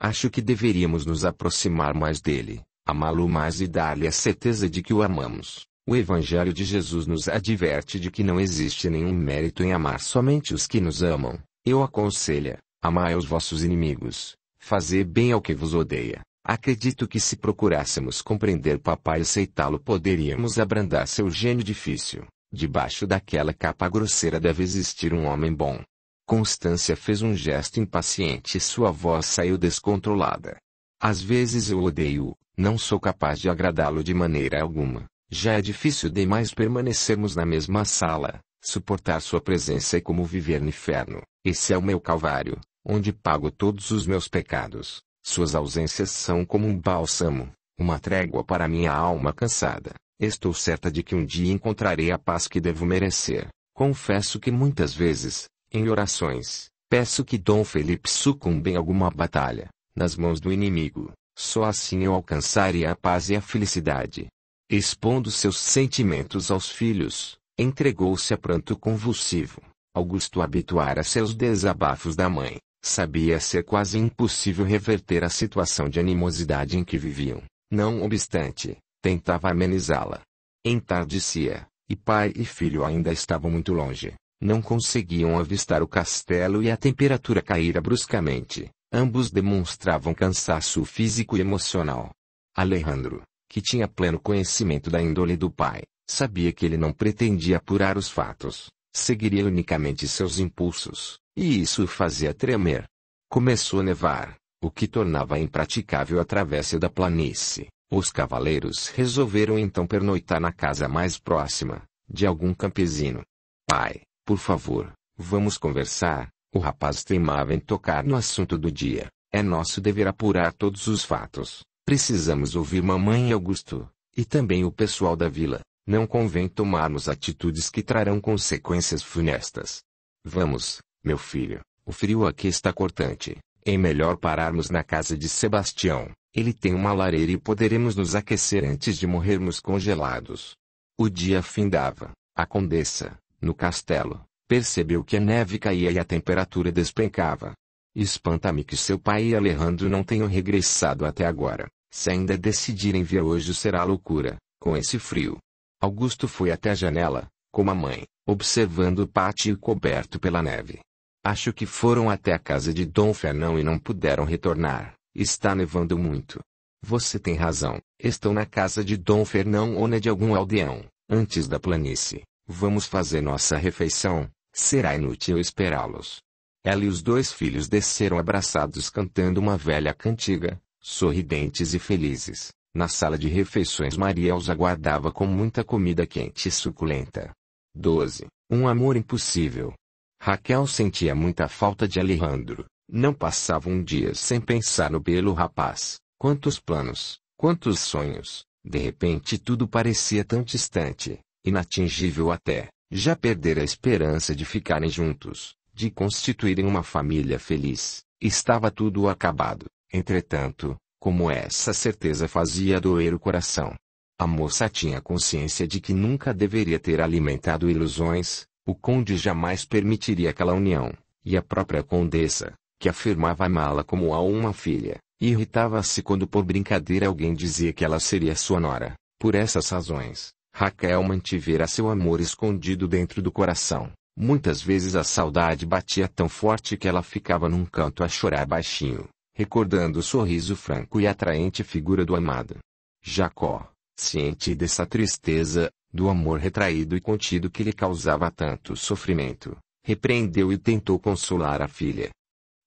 Acho que deveríamos nos aproximar mais dele, amá-lo mais e dar-lhe a certeza de que o amamos. O Evangelho de Jesus nos adverte de que não existe nenhum mérito em amar somente os que nos amam. Eu aconselho, amai os vossos inimigos, fazer bem ao que vos odeia. Acredito que se procurássemos compreender papai e aceitá-lo poderíamos abrandar seu gênio difícil. Debaixo daquela capa grosseira deve existir um homem bom, Constância fez um gesto impaciente e sua voz saiu descontrolada. Às vezes eu odeio, não sou capaz de agradá-lo de maneira alguma. Já é difícil demais permanecermos na mesma sala, suportar sua presença é como viver no inferno. Esse é o meu calvário, onde pago todos os meus pecados. Suas ausências são como um bálsamo, uma trégua para minha alma cansada. Estou certa de que um dia encontrarei a paz que devo merecer. Confesso que muitas vezes, em orações, peço que Dom Felipe sucumba em alguma batalha, nas mãos do inimigo, só assim eu alcançarei a paz e a felicidade. Expondo seus sentimentos aos filhos, entregou-se a pranto convulsivo. Augusto habituara seus desabafos da mãe, sabia ser quase impossível reverter a situação de animosidade em que viviam, não obstante, tentava amenizá-la. Entardecia, e pai e filho ainda estavam muito longe. Não conseguiam avistar o castelo e a temperatura caíra bruscamente. Ambos demonstravam cansaço físico e emocional. Alejandro, que tinha pleno conhecimento da índole do pai, sabia que ele não pretendia apurar os fatos, seguiria unicamente seus impulsos, e isso o fazia tremer. Começou a nevar, o que tornava impraticável a travessa da planície. Os cavaleiros resolveram então pernoitar na casa mais próxima, de algum campesino. Pai, por favor, vamos conversar. O rapaz teimava em tocar no assunto do dia. É nosso dever apurar todos os fatos. Precisamos ouvir mamãe e Augusto, e também o pessoal da vila. Não convém tomarmos atitudes que trarão consequências funestas. Vamos, meu filho, o frio aqui está cortante. É melhor pararmos na casa de Sebastião. Ele tem uma lareira e poderemos nos aquecer antes de morrermos congelados. O dia findava. A condessa, no castelo, percebeu que a neve caía e a temperatura despencava. Espanta-me que seu pai e Alejandro não tenham regressado até agora. Se ainda decidirem vir hoje será loucura, com esse frio. Augusto foi até a janela, como a mãe, observando o pátio coberto pela neve. Acho que foram até a casa de Dom Fernão e não puderam retornar. Está nevando muito. Você tem razão. Estão na casa de Dom Fernão ou na de algum aldeão, antes da planície. Vamos fazer nossa refeição, será inútil esperá-los. Ela e os dois filhos desceram abraçados cantando uma velha cantiga, sorridentes e felizes. Na sala de refeições Maria os aguardava com muita comida quente e suculenta. 12. Um amor impossível. Raquel sentia muita falta de Alejandro. Não passava um dia sem pensar no belo rapaz. Quantos planos, quantos sonhos. De repente tudo parecia tão distante inatingível até, já perdera a esperança de ficarem juntos, de constituírem uma família feliz. Estava tudo acabado. Entretanto, como essa certeza fazia doer o coração. A moça tinha consciência de que nunca deveria ter alimentado ilusões, o conde jamais permitiria aquela união, e a própria condessa, que afirmava amá-la como a uma filha, irritava-se quando por brincadeira alguém dizia que ela seria sua nora. Por essas razões, Raquel mantivera seu amor escondido dentro do coração. Muitas vezes a saudade batia tão forte que ela ficava num canto a chorar baixinho, recordando o sorriso franco e atraente figura do amado. Jacó, ciente dessa tristeza, do amor retraído e contido que lhe causava tanto sofrimento, repreendeu e tentou consolar a filha.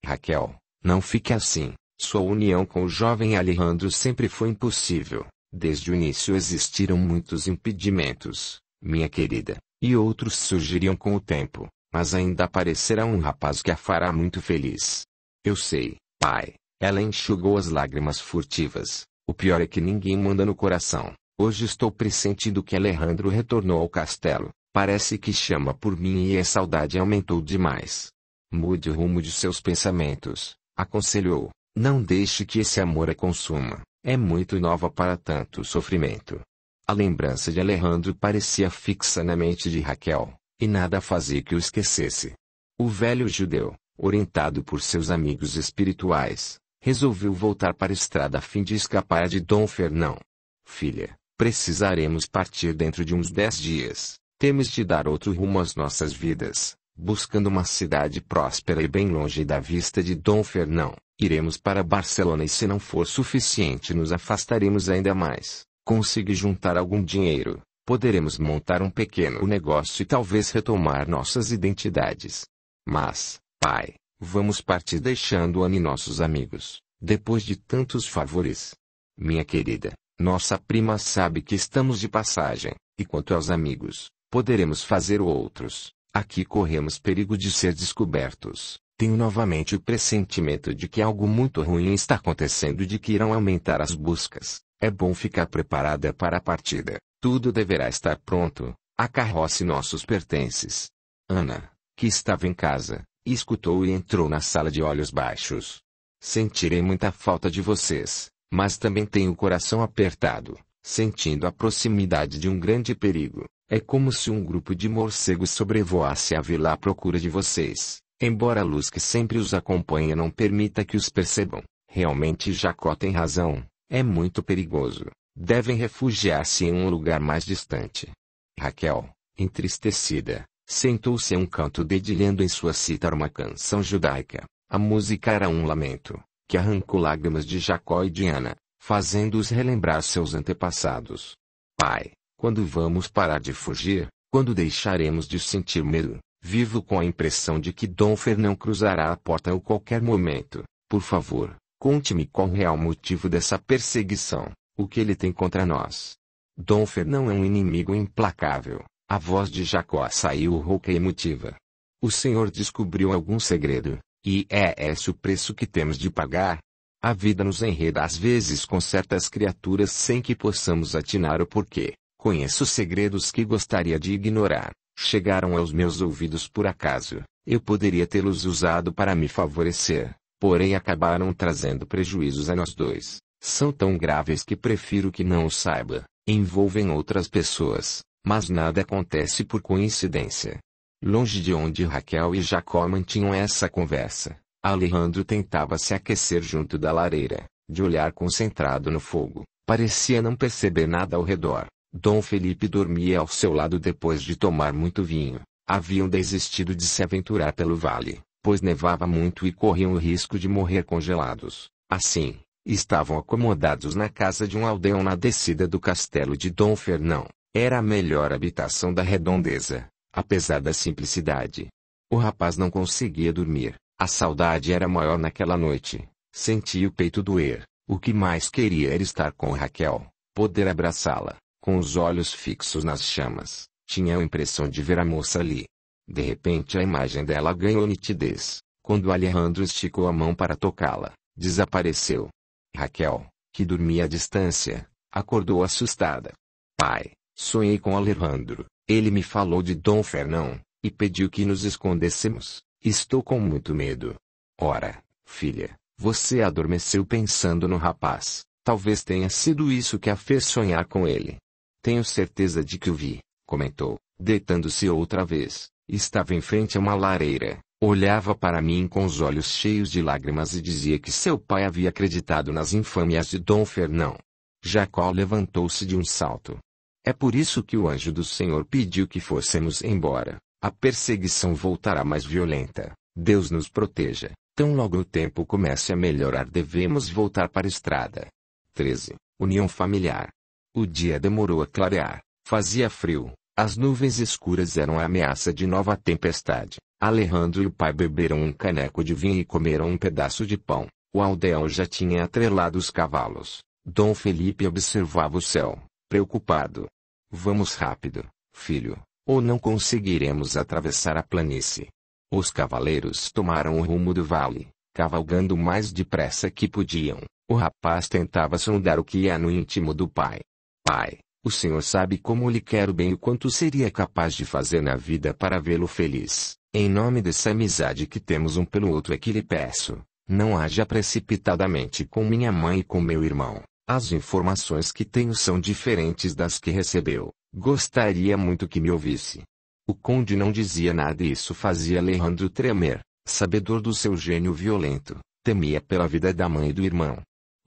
Raquel, não fique assim. Sua união com o jovem Alejandro sempre foi impossível. Desde o início existiram muitos impedimentos, minha querida, e outros surgiriam com o tempo, mas ainda aparecerá um rapaz que a fará muito feliz. Eu sei, pai. Ela enxugou as lágrimas furtivas. O pior é que ninguém manda no coração. Hoje estou pressentindo que Alejandro retornou ao castelo. Parece que chama por mim e a saudade aumentou demais. Mude o rumo de seus pensamentos, aconselhou. Não deixe que esse amor a consuma. É muito nova para tanto sofrimento. A lembrança de Alejandro parecia fixa na mente de Raquel, e nada fazia que o esquecesse. O velho judeu, orientado por seus amigos espirituais, resolveu voltar para a estrada a fim de escapar de Dom Fernão. Filha, precisaremos partir dentro de uns dez dias. Temos de dar outro rumo às nossas vidas, buscando uma cidade próspera e bem longe da vista de Dom Fernão. Iremos para Barcelona e se não for suficiente nos afastaremos ainda mais. Consegui juntar algum dinheiro, poderemos montar um pequeno negócio e talvez retomar nossas identidades. Mas, pai, vamos partir deixando Anne e nossos amigos, depois de tantos favores. Minha querida, nossa prima sabe que estamos de passagem, e quanto aos amigos, poderemos fazer outros. Aqui corremos perigo de ser descobertos. Tenho novamente o pressentimento de que algo muito ruim está acontecendo e de que irão aumentar as buscas. É bom ficar preparada para a partida. Tudo deverá estar pronto, a carroça e nossos pertences. Ana, que estava em casa, escutou e entrou na sala de olhos baixos. Sentirei muita falta de vocês, mas também tenho o coração apertado, sentindo a proximidade de um grande perigo. É como se um grupo de morcegos sobrevoasse a vila à procura de vocês. Embora a luz que sempre os acompanha não permita que os percebam, realmente Jacó tem razão, é muito perigoso. Devem refugiar-se em um lugar mais distante. Raquel, entristecida, sentou-se a um canto dedilhando em sua cítara uma canção judaica. A música era um lamento, que arrancou lágrimas de Jacó e de Ana, fazendo-os relembrar seus antepassados. Pai, quando vamos parar de fugir? Quando deixaremos de sentir medo? Vivo com a impressão de que Dom Fernão cruzará a porta a qualquer momento. Por favor, conte-me qual é o real motivo dessa perseguição, o que ele tem contra nós. Dom Fernão é um inimigo implacável. A voz de Jacó saiu rouca e emotiva. O senhor descobriu algum segredo, e é esse o preço que temos de pagar. A vida nos enreda às vezes com certas criaturas sem que possamos atinar o porquê. Conheço segredos que gostaria de ignorar, chegaram aos meus ouvidos por acaso. Eu poderia tê-los usado para me favorecer, porém acabaram trazendo prejuízos a nós dois. São tão graves que prefiro que não o saiba. Envolvem outras pessoas, mas nada acontece por coincidência. Longe de onde Raquel e Jacó mantinham essa conversa, Alejandro tentava se aquecer junto da lareira, de olhar concentrado no fogo. Parecia não perceber nada ao redor. Dom Felipe dormia ao seu lado depois de tomar muito vinho. Haviam desistido de se aventurar pelo vale, pois nevava muito e corriam o risco de morrer congelados. Assim, estavam acomodados na casa de um aldeão na descida do castelo de Dom Fernão. Era a melhor habitação da redondeza, apesar da simplicidade. O rapaz não conseguia dormir. A saudade era maior naquela noite. Sentia o peito doer. O que mais queria era estar com Raquel, poder abraçá-la, com os olhos fixos nas chamas, tinha a impressão de ver a moça ali. De repente a imagem dela ganhou nitidez, quando Alejandro esticou a mão para tocá-la, desapareceu. Raquel, que dormia à distância, acordou assustada. Pai, sonhei com Alejandro, ele me falou de Dom Fernão, e pediu que nos escondêssemos, estou com muito medo. Ora, filha, você adormeceu pensando no rapaz, talvez tenha sido isso que a fez sonhar com ele. Tenho certeza de que o vi, comentou, deitando-se outra vez. Estava em frente a uma lareira. Olhava para mim com os olhos cheios de lágrimas e dizia que seu pai havia acreditado nas infâmias de Dom Fernão. Jacó levantou-se de um salto. É por isso que o anjo do Senhor pediu que fôssemos embora. A perseguição voltará mais violenta. Deus nos proteja. Tão logo o tempo comece a melhorar, devemos voltar para a estrada. 13. União familiar. O dia demorou a clarear, fazia frio, as nuvens escuras eram a ameaça de nova tempestade. Alejandro e o pai beberam um caneco de vinho e comeram um pedaço de pão. O aldeão já tinha atrelado os cavalos. Dom Felipe observava o céu, preocupado. Vamos rápido, filho, ou não conseguiremos atravessar a planície. Os cavaleiros tomaram o rumo do vale, cavalgando o mais depressa que podiam. O rapaz tentava sondar o que ia no íntimo do pai. Pai, o Senhor sabe como lhe quero bem e o quanto seria capaz de fazer na vida para vê-lo feliz. Em nome dessa amizade que temos um pelo outro é que lhe peço, não haja precipitadamente com minha mãe e com meu irmão. As informações que tenho são diferentes das que recebeu. Gostaria muito que me ouvisse. O conde não dizia nada e isso fazia Leandro tremer, sabedor do seu gênio violento, temia pela vida da mãe e do irmão.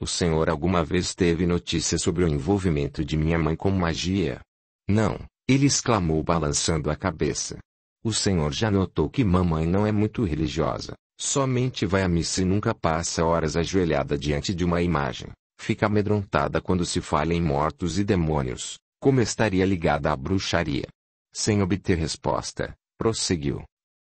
O senhor alguma vez teve notícia sobre o envolvimento de minha mãe com magia? Não, ele exclamou balançando a cabeça. O senhor já notou que mamãe não é muito religiosa, somente vai à missa e nunca passa horas ajoelhada diante de uma imagem. Fica amedrontada quando se fala em mortos e demônios, como estaria ligada à bruxaria. Sem obter resposta, prosseguiu.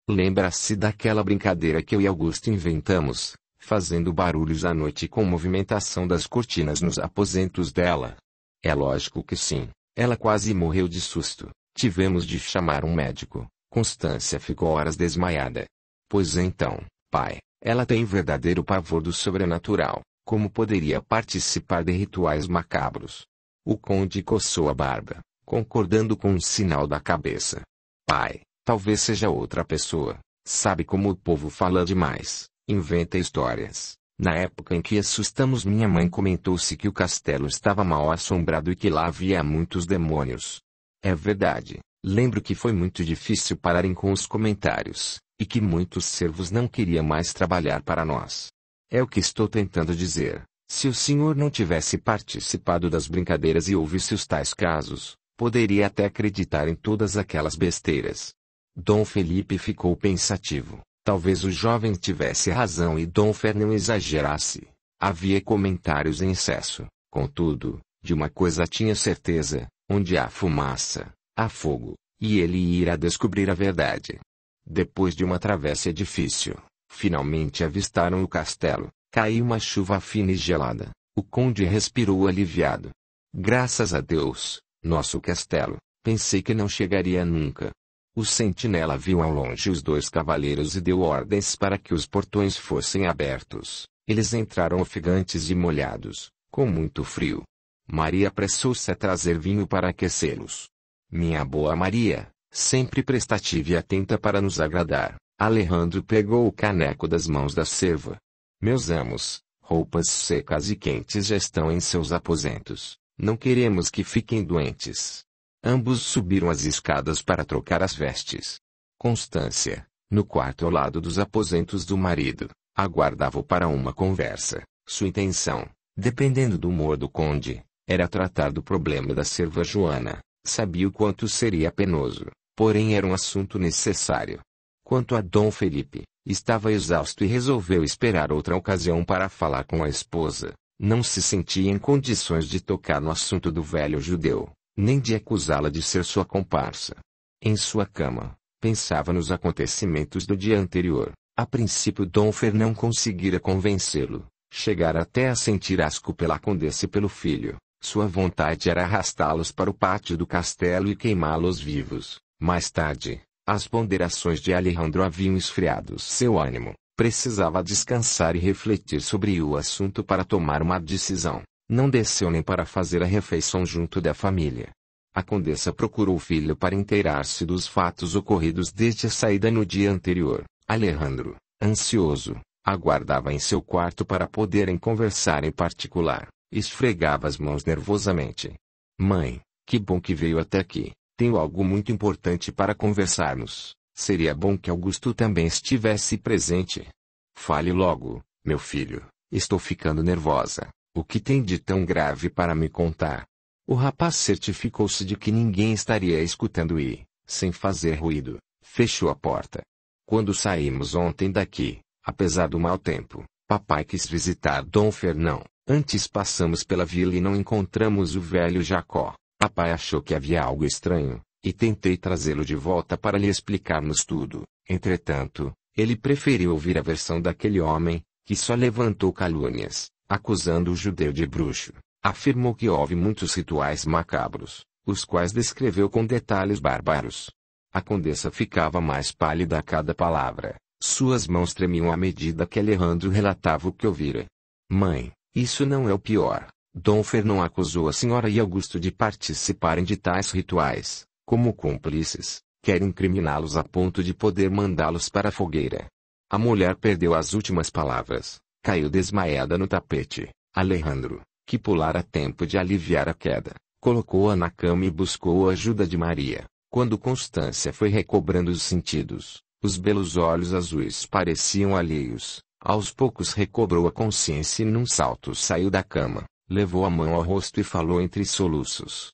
Lembra-se daquela brincadeira que eu e Augusto inventamos, fazendo barulhos à noite com movimentação das cortinas nos aposentos dela. É lógico que sim, ela quase morreu de susto. Tivemos de chamar um médico. Constância ficou horas desmaiada. Pois então, pai, ela tem verdadeiro pavor do sobrenatural. Como poderia participar de rituais macabros? O conde coçou a barba, concordando com um sinal da cabeça. Pai, talvez seja outra pessoa. Sabe como o povo fala demais. Inventa histórias. Na época em que assustamos minha mãe comentou-se que o castelo estava mal assombrado e que lá havia muitos demônios. É verdade. Lembro que foi muito difícil pararem com os comentários, e que muitos servos não queriam mais trabalhar para nós. É o que estou tentando dizer. Se o senhor não tivesse participado das brincadeiras e ouvisse os tais casos, poderia até acreditar em todas aquelas besteiras. Dom Felipe ficou pensativo. Talvez o jovem tivesse razão e Dom Fer não exagerasse. Havia comentários em excesso, contudo, de uma coisa tinha certeza, onde há fumaça, há fogo, e ele irá descobrir a verdade. Depois de uma travessa difícil, finalmente avistaram o castelo, caiu uma chuva fina e gelada, o conde respirou aliviado. Graças a Deus, nosso castelo, pensei que não chegaria nunca. O sentinela viu ao longe os dois cavaleiros e deu ordens para que os portões fossem abertos. Eles entraram ofegantes e molhados, com muito frio. Maria apressou-se a trazer vinho para aquecê-los. Minha boa Maria, sempre prestativa e atenta para nos agradar. Alejandro pegou o caneco das mãos da serva. Meus amos, roupas secas e quentes já estão em seus aposentos. Não queremos que fiquem doentes. Ambos subiram as escadas para trocar as vestes. Constância, no quarto ao lado dos aposentos do marido, aguardava-o para uma conversa. Sua intenção, dependendo do humor do conde, era tratar do problema da serva Joana. Sabia o quanto seria penoso, porém era um assunto necessário. Quanto a Dom Felipe, estava exausto e resolveu esperar outra ocasião para falar com a esposa. Não se sentia em condições de tocar no assunto do velho judeu nem de acusá-la de ser sua comparsa. Em sua cama, pensava nos acontecimentos do dia anterior. A princípio Dom Fernão conseguira convencê-lo, chegar até a sentir asco pela condessa e pelo filho. Sua vontade era arrastá-los para o pátio do castelo e queimá-los vivos. Mais tarde, as ponderações de Alejandro haviam esfriado seu ânimo. Precisava descansar e refletir sobre o assunto para tomar uma decisão. Não desceu nem para fazer a refeição junto da família. A condessa procurou o filho para inteirar-se dos fatos ocorridos desde a saída no dia anterior. Alejandro, ansioso, aguardava em seu quarto para poderem conversar em particular. Esfregava as mãos nervosamente. Mãe, que bom que veio até aqui. Tenho algo muito importante para conversarmos. Seria bom que Augusto também estivesse presente. Fale logo, meu filho. Estou ficando nervosa. O que tem de tão grave para me contar? O rapaz certificou-se de que ninguém estaria escutando e, sem fazer ruído, fechou a porta. Quando saímos ontem daqui, apesar do mau tempo, papai quis visitar Dom Fernão. Antes passamos pela vila e não encontramos o velho Jacó. Papai achou que havia algo estranho, e tentei trazê-lo de volta para lhe explicarmos tudo. Entretanto, ele preferiu ouvir a versão daquele homem, que só levantou calúnias, acusando o judeu de bruxo, afirmou que houve muitos rituais macabros, os quais descreveu com detalhes bárbaros. A condessa ficava mais pálida a cada palavra, suas mãos tremiam à medida que Alejandro relatava o que ouvira. Mãe, isso não é o pior. Dom Fernão acusou a senhora e Augusto de participarem de tais rituais, como cúmplices, Querem incriminá-los a ponto de poder mandá-los para a fogueira. A mulher perdeu as últimas palavras, Caiu desmaiada no tapete. Alejandro, que pulara tempo de aliviar a queda, colocou-a na cama e buscou a ajuda de Maria. Quando Constância foi recobrando os sentidos, os belos olhos azuis pareciam alheios. Aos poucos recobrou a consciência e num salto saiu da cama, levou a mão ao rosto e falou entre soluços.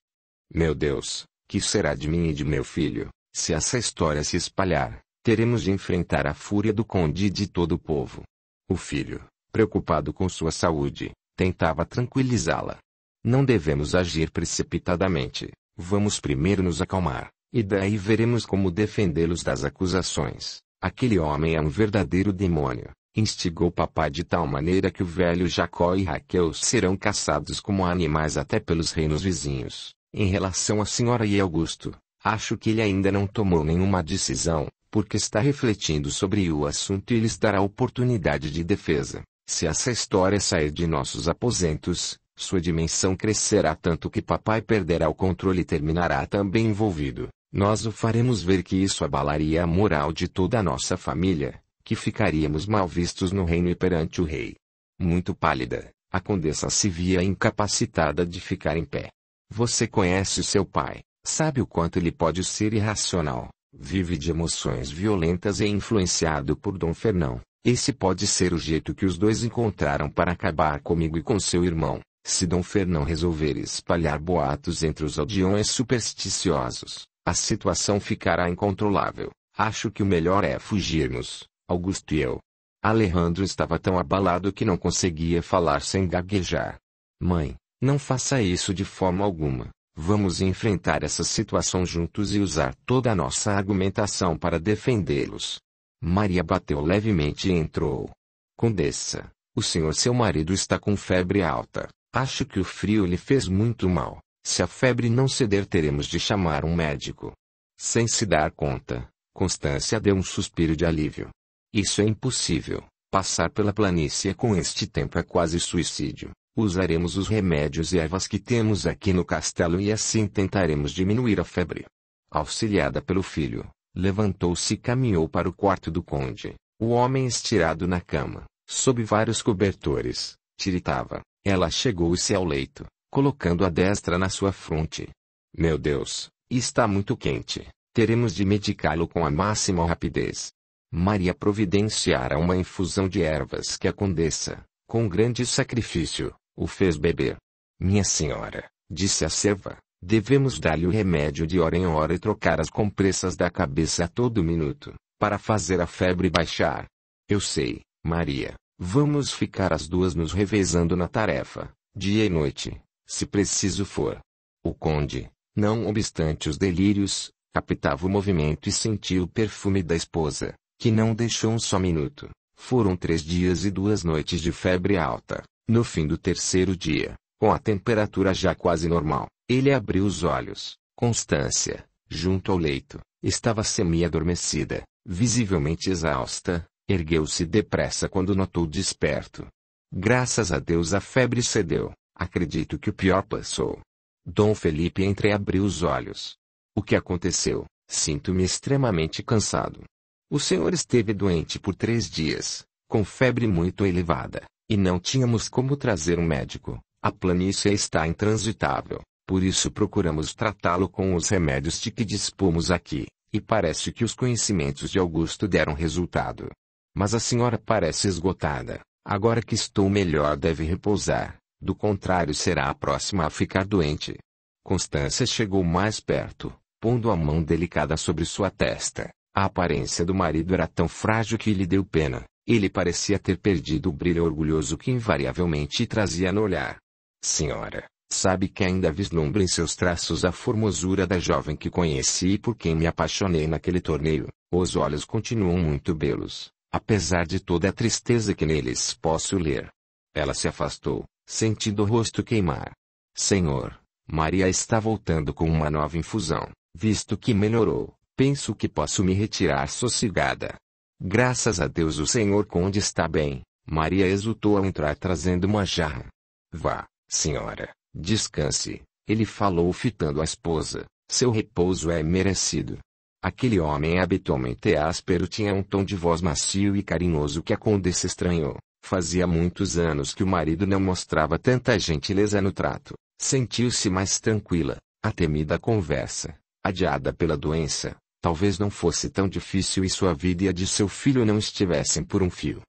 Meu Deus, que será de mim e de meu filho, se essa história se espalhar? teremos de enfrentar a fúria do conde e de todo o povo. O filho, preocupado com sua saúde, tentava tranquilizá-la. Não devemos agir precipitadamente. Vamos primeiro nos acalmar, e daí veremos como defendê-los das acusações. Aquele homem é um verdadeiro demônio. Instigou papai de tal maneira que o velho Jacó e Raquel serão caçados como animais até pelos reinos vizinhos. Em relação à senhora e Augusto, acho que ele ainda não tomou nenhuma decisão, porque está refletindo sobre o assunto e lhes dará oportunidade de defesa. Se essa história sair de nossos aposentos, sua dimensão crescerá tanto que papai perderá o controle e terminará também envolvido. Nós o faremos ver que isso abalaria a moral de toda a nossa família, que ficaríamos mal vistos no reino e perante o rei. Muito pálida, a condessa se via incapacitada de ficar em pé. Você conhece seu pai, sabe o quanto ele pode ser irracional, vive de emoções violentas e é influenciado por Dom Fernão. Esse pode ser o jeito que os dois encontraram para acabar comigo e com seu irmão, se Dom Fernão resolver espalhar boatos entre os aldeões supersticiosos. A situação ficará incontrolável. Acho que o melhor é fugirmos, Augusto e eu. Alejandro estava tão abalado que não conseguia falar sem gaguejar. Mãe, não faça isso de forma alguma. Vamos enfrentar essa situação juntos e usar toda a nossa argumentação para defendê-los. Maria bateu levemente e entrou. Condessa, o senhor seu marido está com febre alta. Acho que o frio lhe fez muito mal. Se a febre não ceder, teremos de chamar um médico. Sem se dar conta, Constância deu um suspiro de alívio. Isso é impossível. Passar pela planície com este tempo é quase suicídio. Usaremos os remédios e ervas que temos aqui no castelo e assim tentaremos diminuir a febre. Auxiliada pelo filho, Levantou-se e caminhou para o quarto do conde. O homem estirado na cama, sob vários cobertores, tiritava. Ela chegou-se ao leito, colocando a destra na sua fronte. Meu Deus, está muito quente. Teremos de medicá-lo com a máxima rapidez. Maria providenciara uma infusão de ervas que a condessa, com grande sacrifício, o fez beber. Minha senhora, disse a serva, Devemos dar-lhe o remédio de hora em hora e trocar as compressas da cabeça a todo minuto, para fazer a febre baixar. Eu sei, Maria, vamos ficar as duas nos revezando na tarefa, dia e noite, se preciso for. O conde, não obstante os delírios, captava o movimento e sentia o perfume da esposa, que não deixou um só minuto. Foram três dias e duas noites de febre alta. No fim do terceiro dia, com a temperatura já quase normal, ele abriu os olhos. Constância, junto ao leito, estava semi-adormecida, visivelmente exausta, ergueu-se depressa quando notou desperto. Graças a Deus a febre cedeu. Acredito que o pior passou. Dom Felipe entreabriu os olhos. O que aconteceu? Sinto-me extremamente cansado. O senhor esteve doente por três dias, com febre muito elevada, e não tínhamos como trazer um médico. A planície está intransitável, por isso procuramos tratá-lo com os remédios de que dispomos aqui, e parece que os conhecimentos de Augusto deram resultado. Mas a senhora parece esgotada. Agora que estou melhor deve repousar, do contrário será a próxima a ficar doente. Constância chegou mais perto, pondo a mão delicada sobre sua testa. A aparência do marido era tão frágil que lhe deu pena. Ele parecia ter perdido o brilho orgulhoso que invariavelmente trazia no olhar. Senhora, sabe que ainda vislumbro em seus traços a formosura da jovem que conheci e por quem me apaixonei naquele torneio. Os olhos continuam muito belos, apesar de toda a tristeza que neles posso ler. Ela se afastou, sentindo o rosto queimar. Senhor, Maria está voltando com uma nova infusão, visto que melhorou. Penso que posso me retirar sossegada. Graças a Deus o Senhor Conde está bem. Maria exultou ao entrar trazendo uma jarra. Vá, Senhora, descanse, ele falou fitando a esposa, seu repouso é merecido. Aquele homem habitualmente áspero tinha um tom de voz macio e carinhoso que a condessa estranhou. Fazia muitos anos que o marido não mostrava tanta gentileza no trato. Sentiu-se mais tranquila. A temida conversa, adiada pela doença, talvez não fosse tão difícil e sua vida e a de seu filho não estivessem por um fio.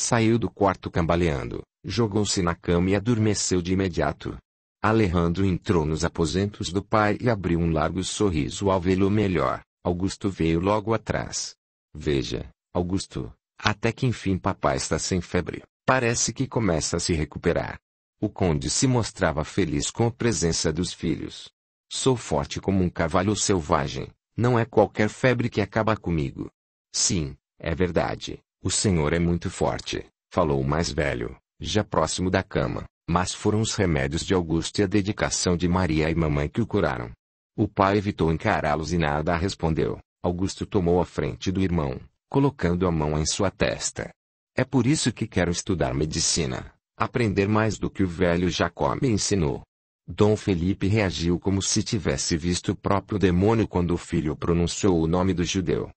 Saiu do quarto cambaleando, jogou-se na cama e adormeceu de imediato. Alejandro entrou nos aposentos do pai e abriu um largo sorriso ao vê-lo melhor. Augusto veio logo atrás. Veja, Augusto, até que enfim papai está sem febre. Parece que começa a se recuperar. O conde se mostrava feliz com a presença dos filhos. Sou forte como um cavalo selvagem, não é qualquer febre que acaba comigo. Sim, é verdade. O senhor é muito forte, falou o mais velho, já próximo da cama, mas foram os remédios de Augusto e a dedicação de Maria e mamãe que o curaram. O pai evitou encará-los e nada respondeu. Augusto tomou a frente do irmão, colocando a mão em sua testa. É por isso que quero estudar medicina, aprender mais do que o velho Jacó me ensinou. Dom Felipe reagiu como se tivesse visto o próprio demônio quando o filho pronunciou o nome do judeu.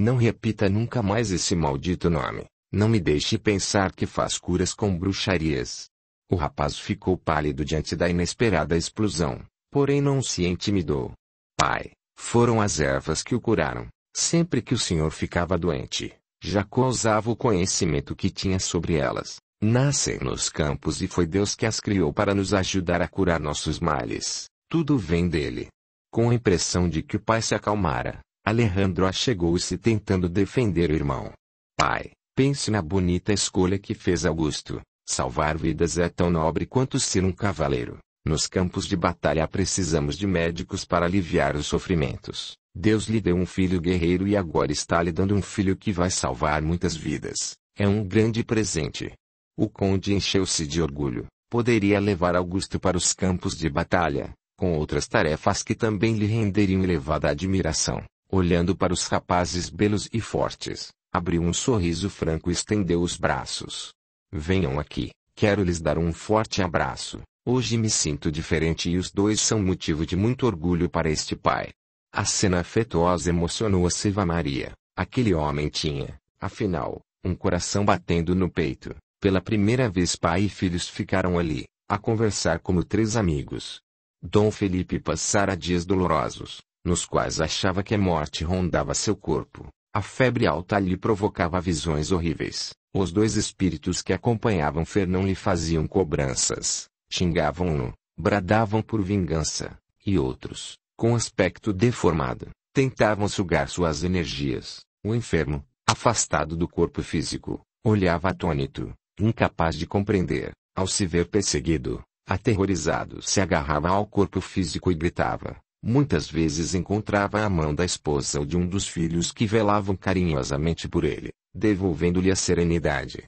Não repita nunca mais esse maldito nome. Não me deixe pensar que faz curas com bruxarias. O rapaz ficou pálido diante da inesperada explosão, porém não se intimidou. Pai, foram as ervas que o curaram. Sempre que o senhor ficava doente, Jacó usava o conhecimento que tinha sobre elas. Nascem nos campos e foi Deus que as criou para nos ajudar a curar nossos males. Tudo vem dele. Com a impressão de que o pai se acalmara, Alejandro achegou-se tentando defender o irmão. Pai, pense na bonita escolha que fez Augusto. Salvar vidas é tão nobre quanto ser um cavaleiro. Nos campos de batalha precisamos de médicos para aliviar os sofrimentos. Deus lhe deu um filho guerreiro e agora está lhe dando um filho que vai salvar muitas vidas. É um grande presente. O conde encheu-se de orgulho. Poderia levar Augusto para os campos de batalha, com outras tarefas que também lhe renderiam elevada admiração. Olhando para os rapazes belos e fortes, abriu um sorriso franco e estendeu os braços. Venham aqui, quero lhes dar um forte abraço. Hoje me sinto diferente e os dois são motivo de muito orgulho para este pai. A cena afetuosa emocionou a Silva Maria. Aquele homem tinha, afinal, um coração batendo no peito. Pela primeira vez pai e filhos ficaram ali, a conversar como três amigos. Dom Felipe passara dias dolorosos, nos quais achava que a morte rondava seu corpo. A febre alta lhe provocava visões horríveis. Os dois espíritos que acompanhavam Fernão lhe faziam cobranças, xingavam-no, bradavam por vingança, e outros, com aspecto deformado, tentavam sugar suas energias. O enfermo, afastado do corpo físico, olhava atônito, incapaz de compreender. Ao se ver perseguido, aterrorizado se agarrava ao corpo físico e gritava: Muitas vezes encontrava a mão da esposa ou de um dos filhos que velavam carinhosamente por ele, devolvendo-lhe a serenidade,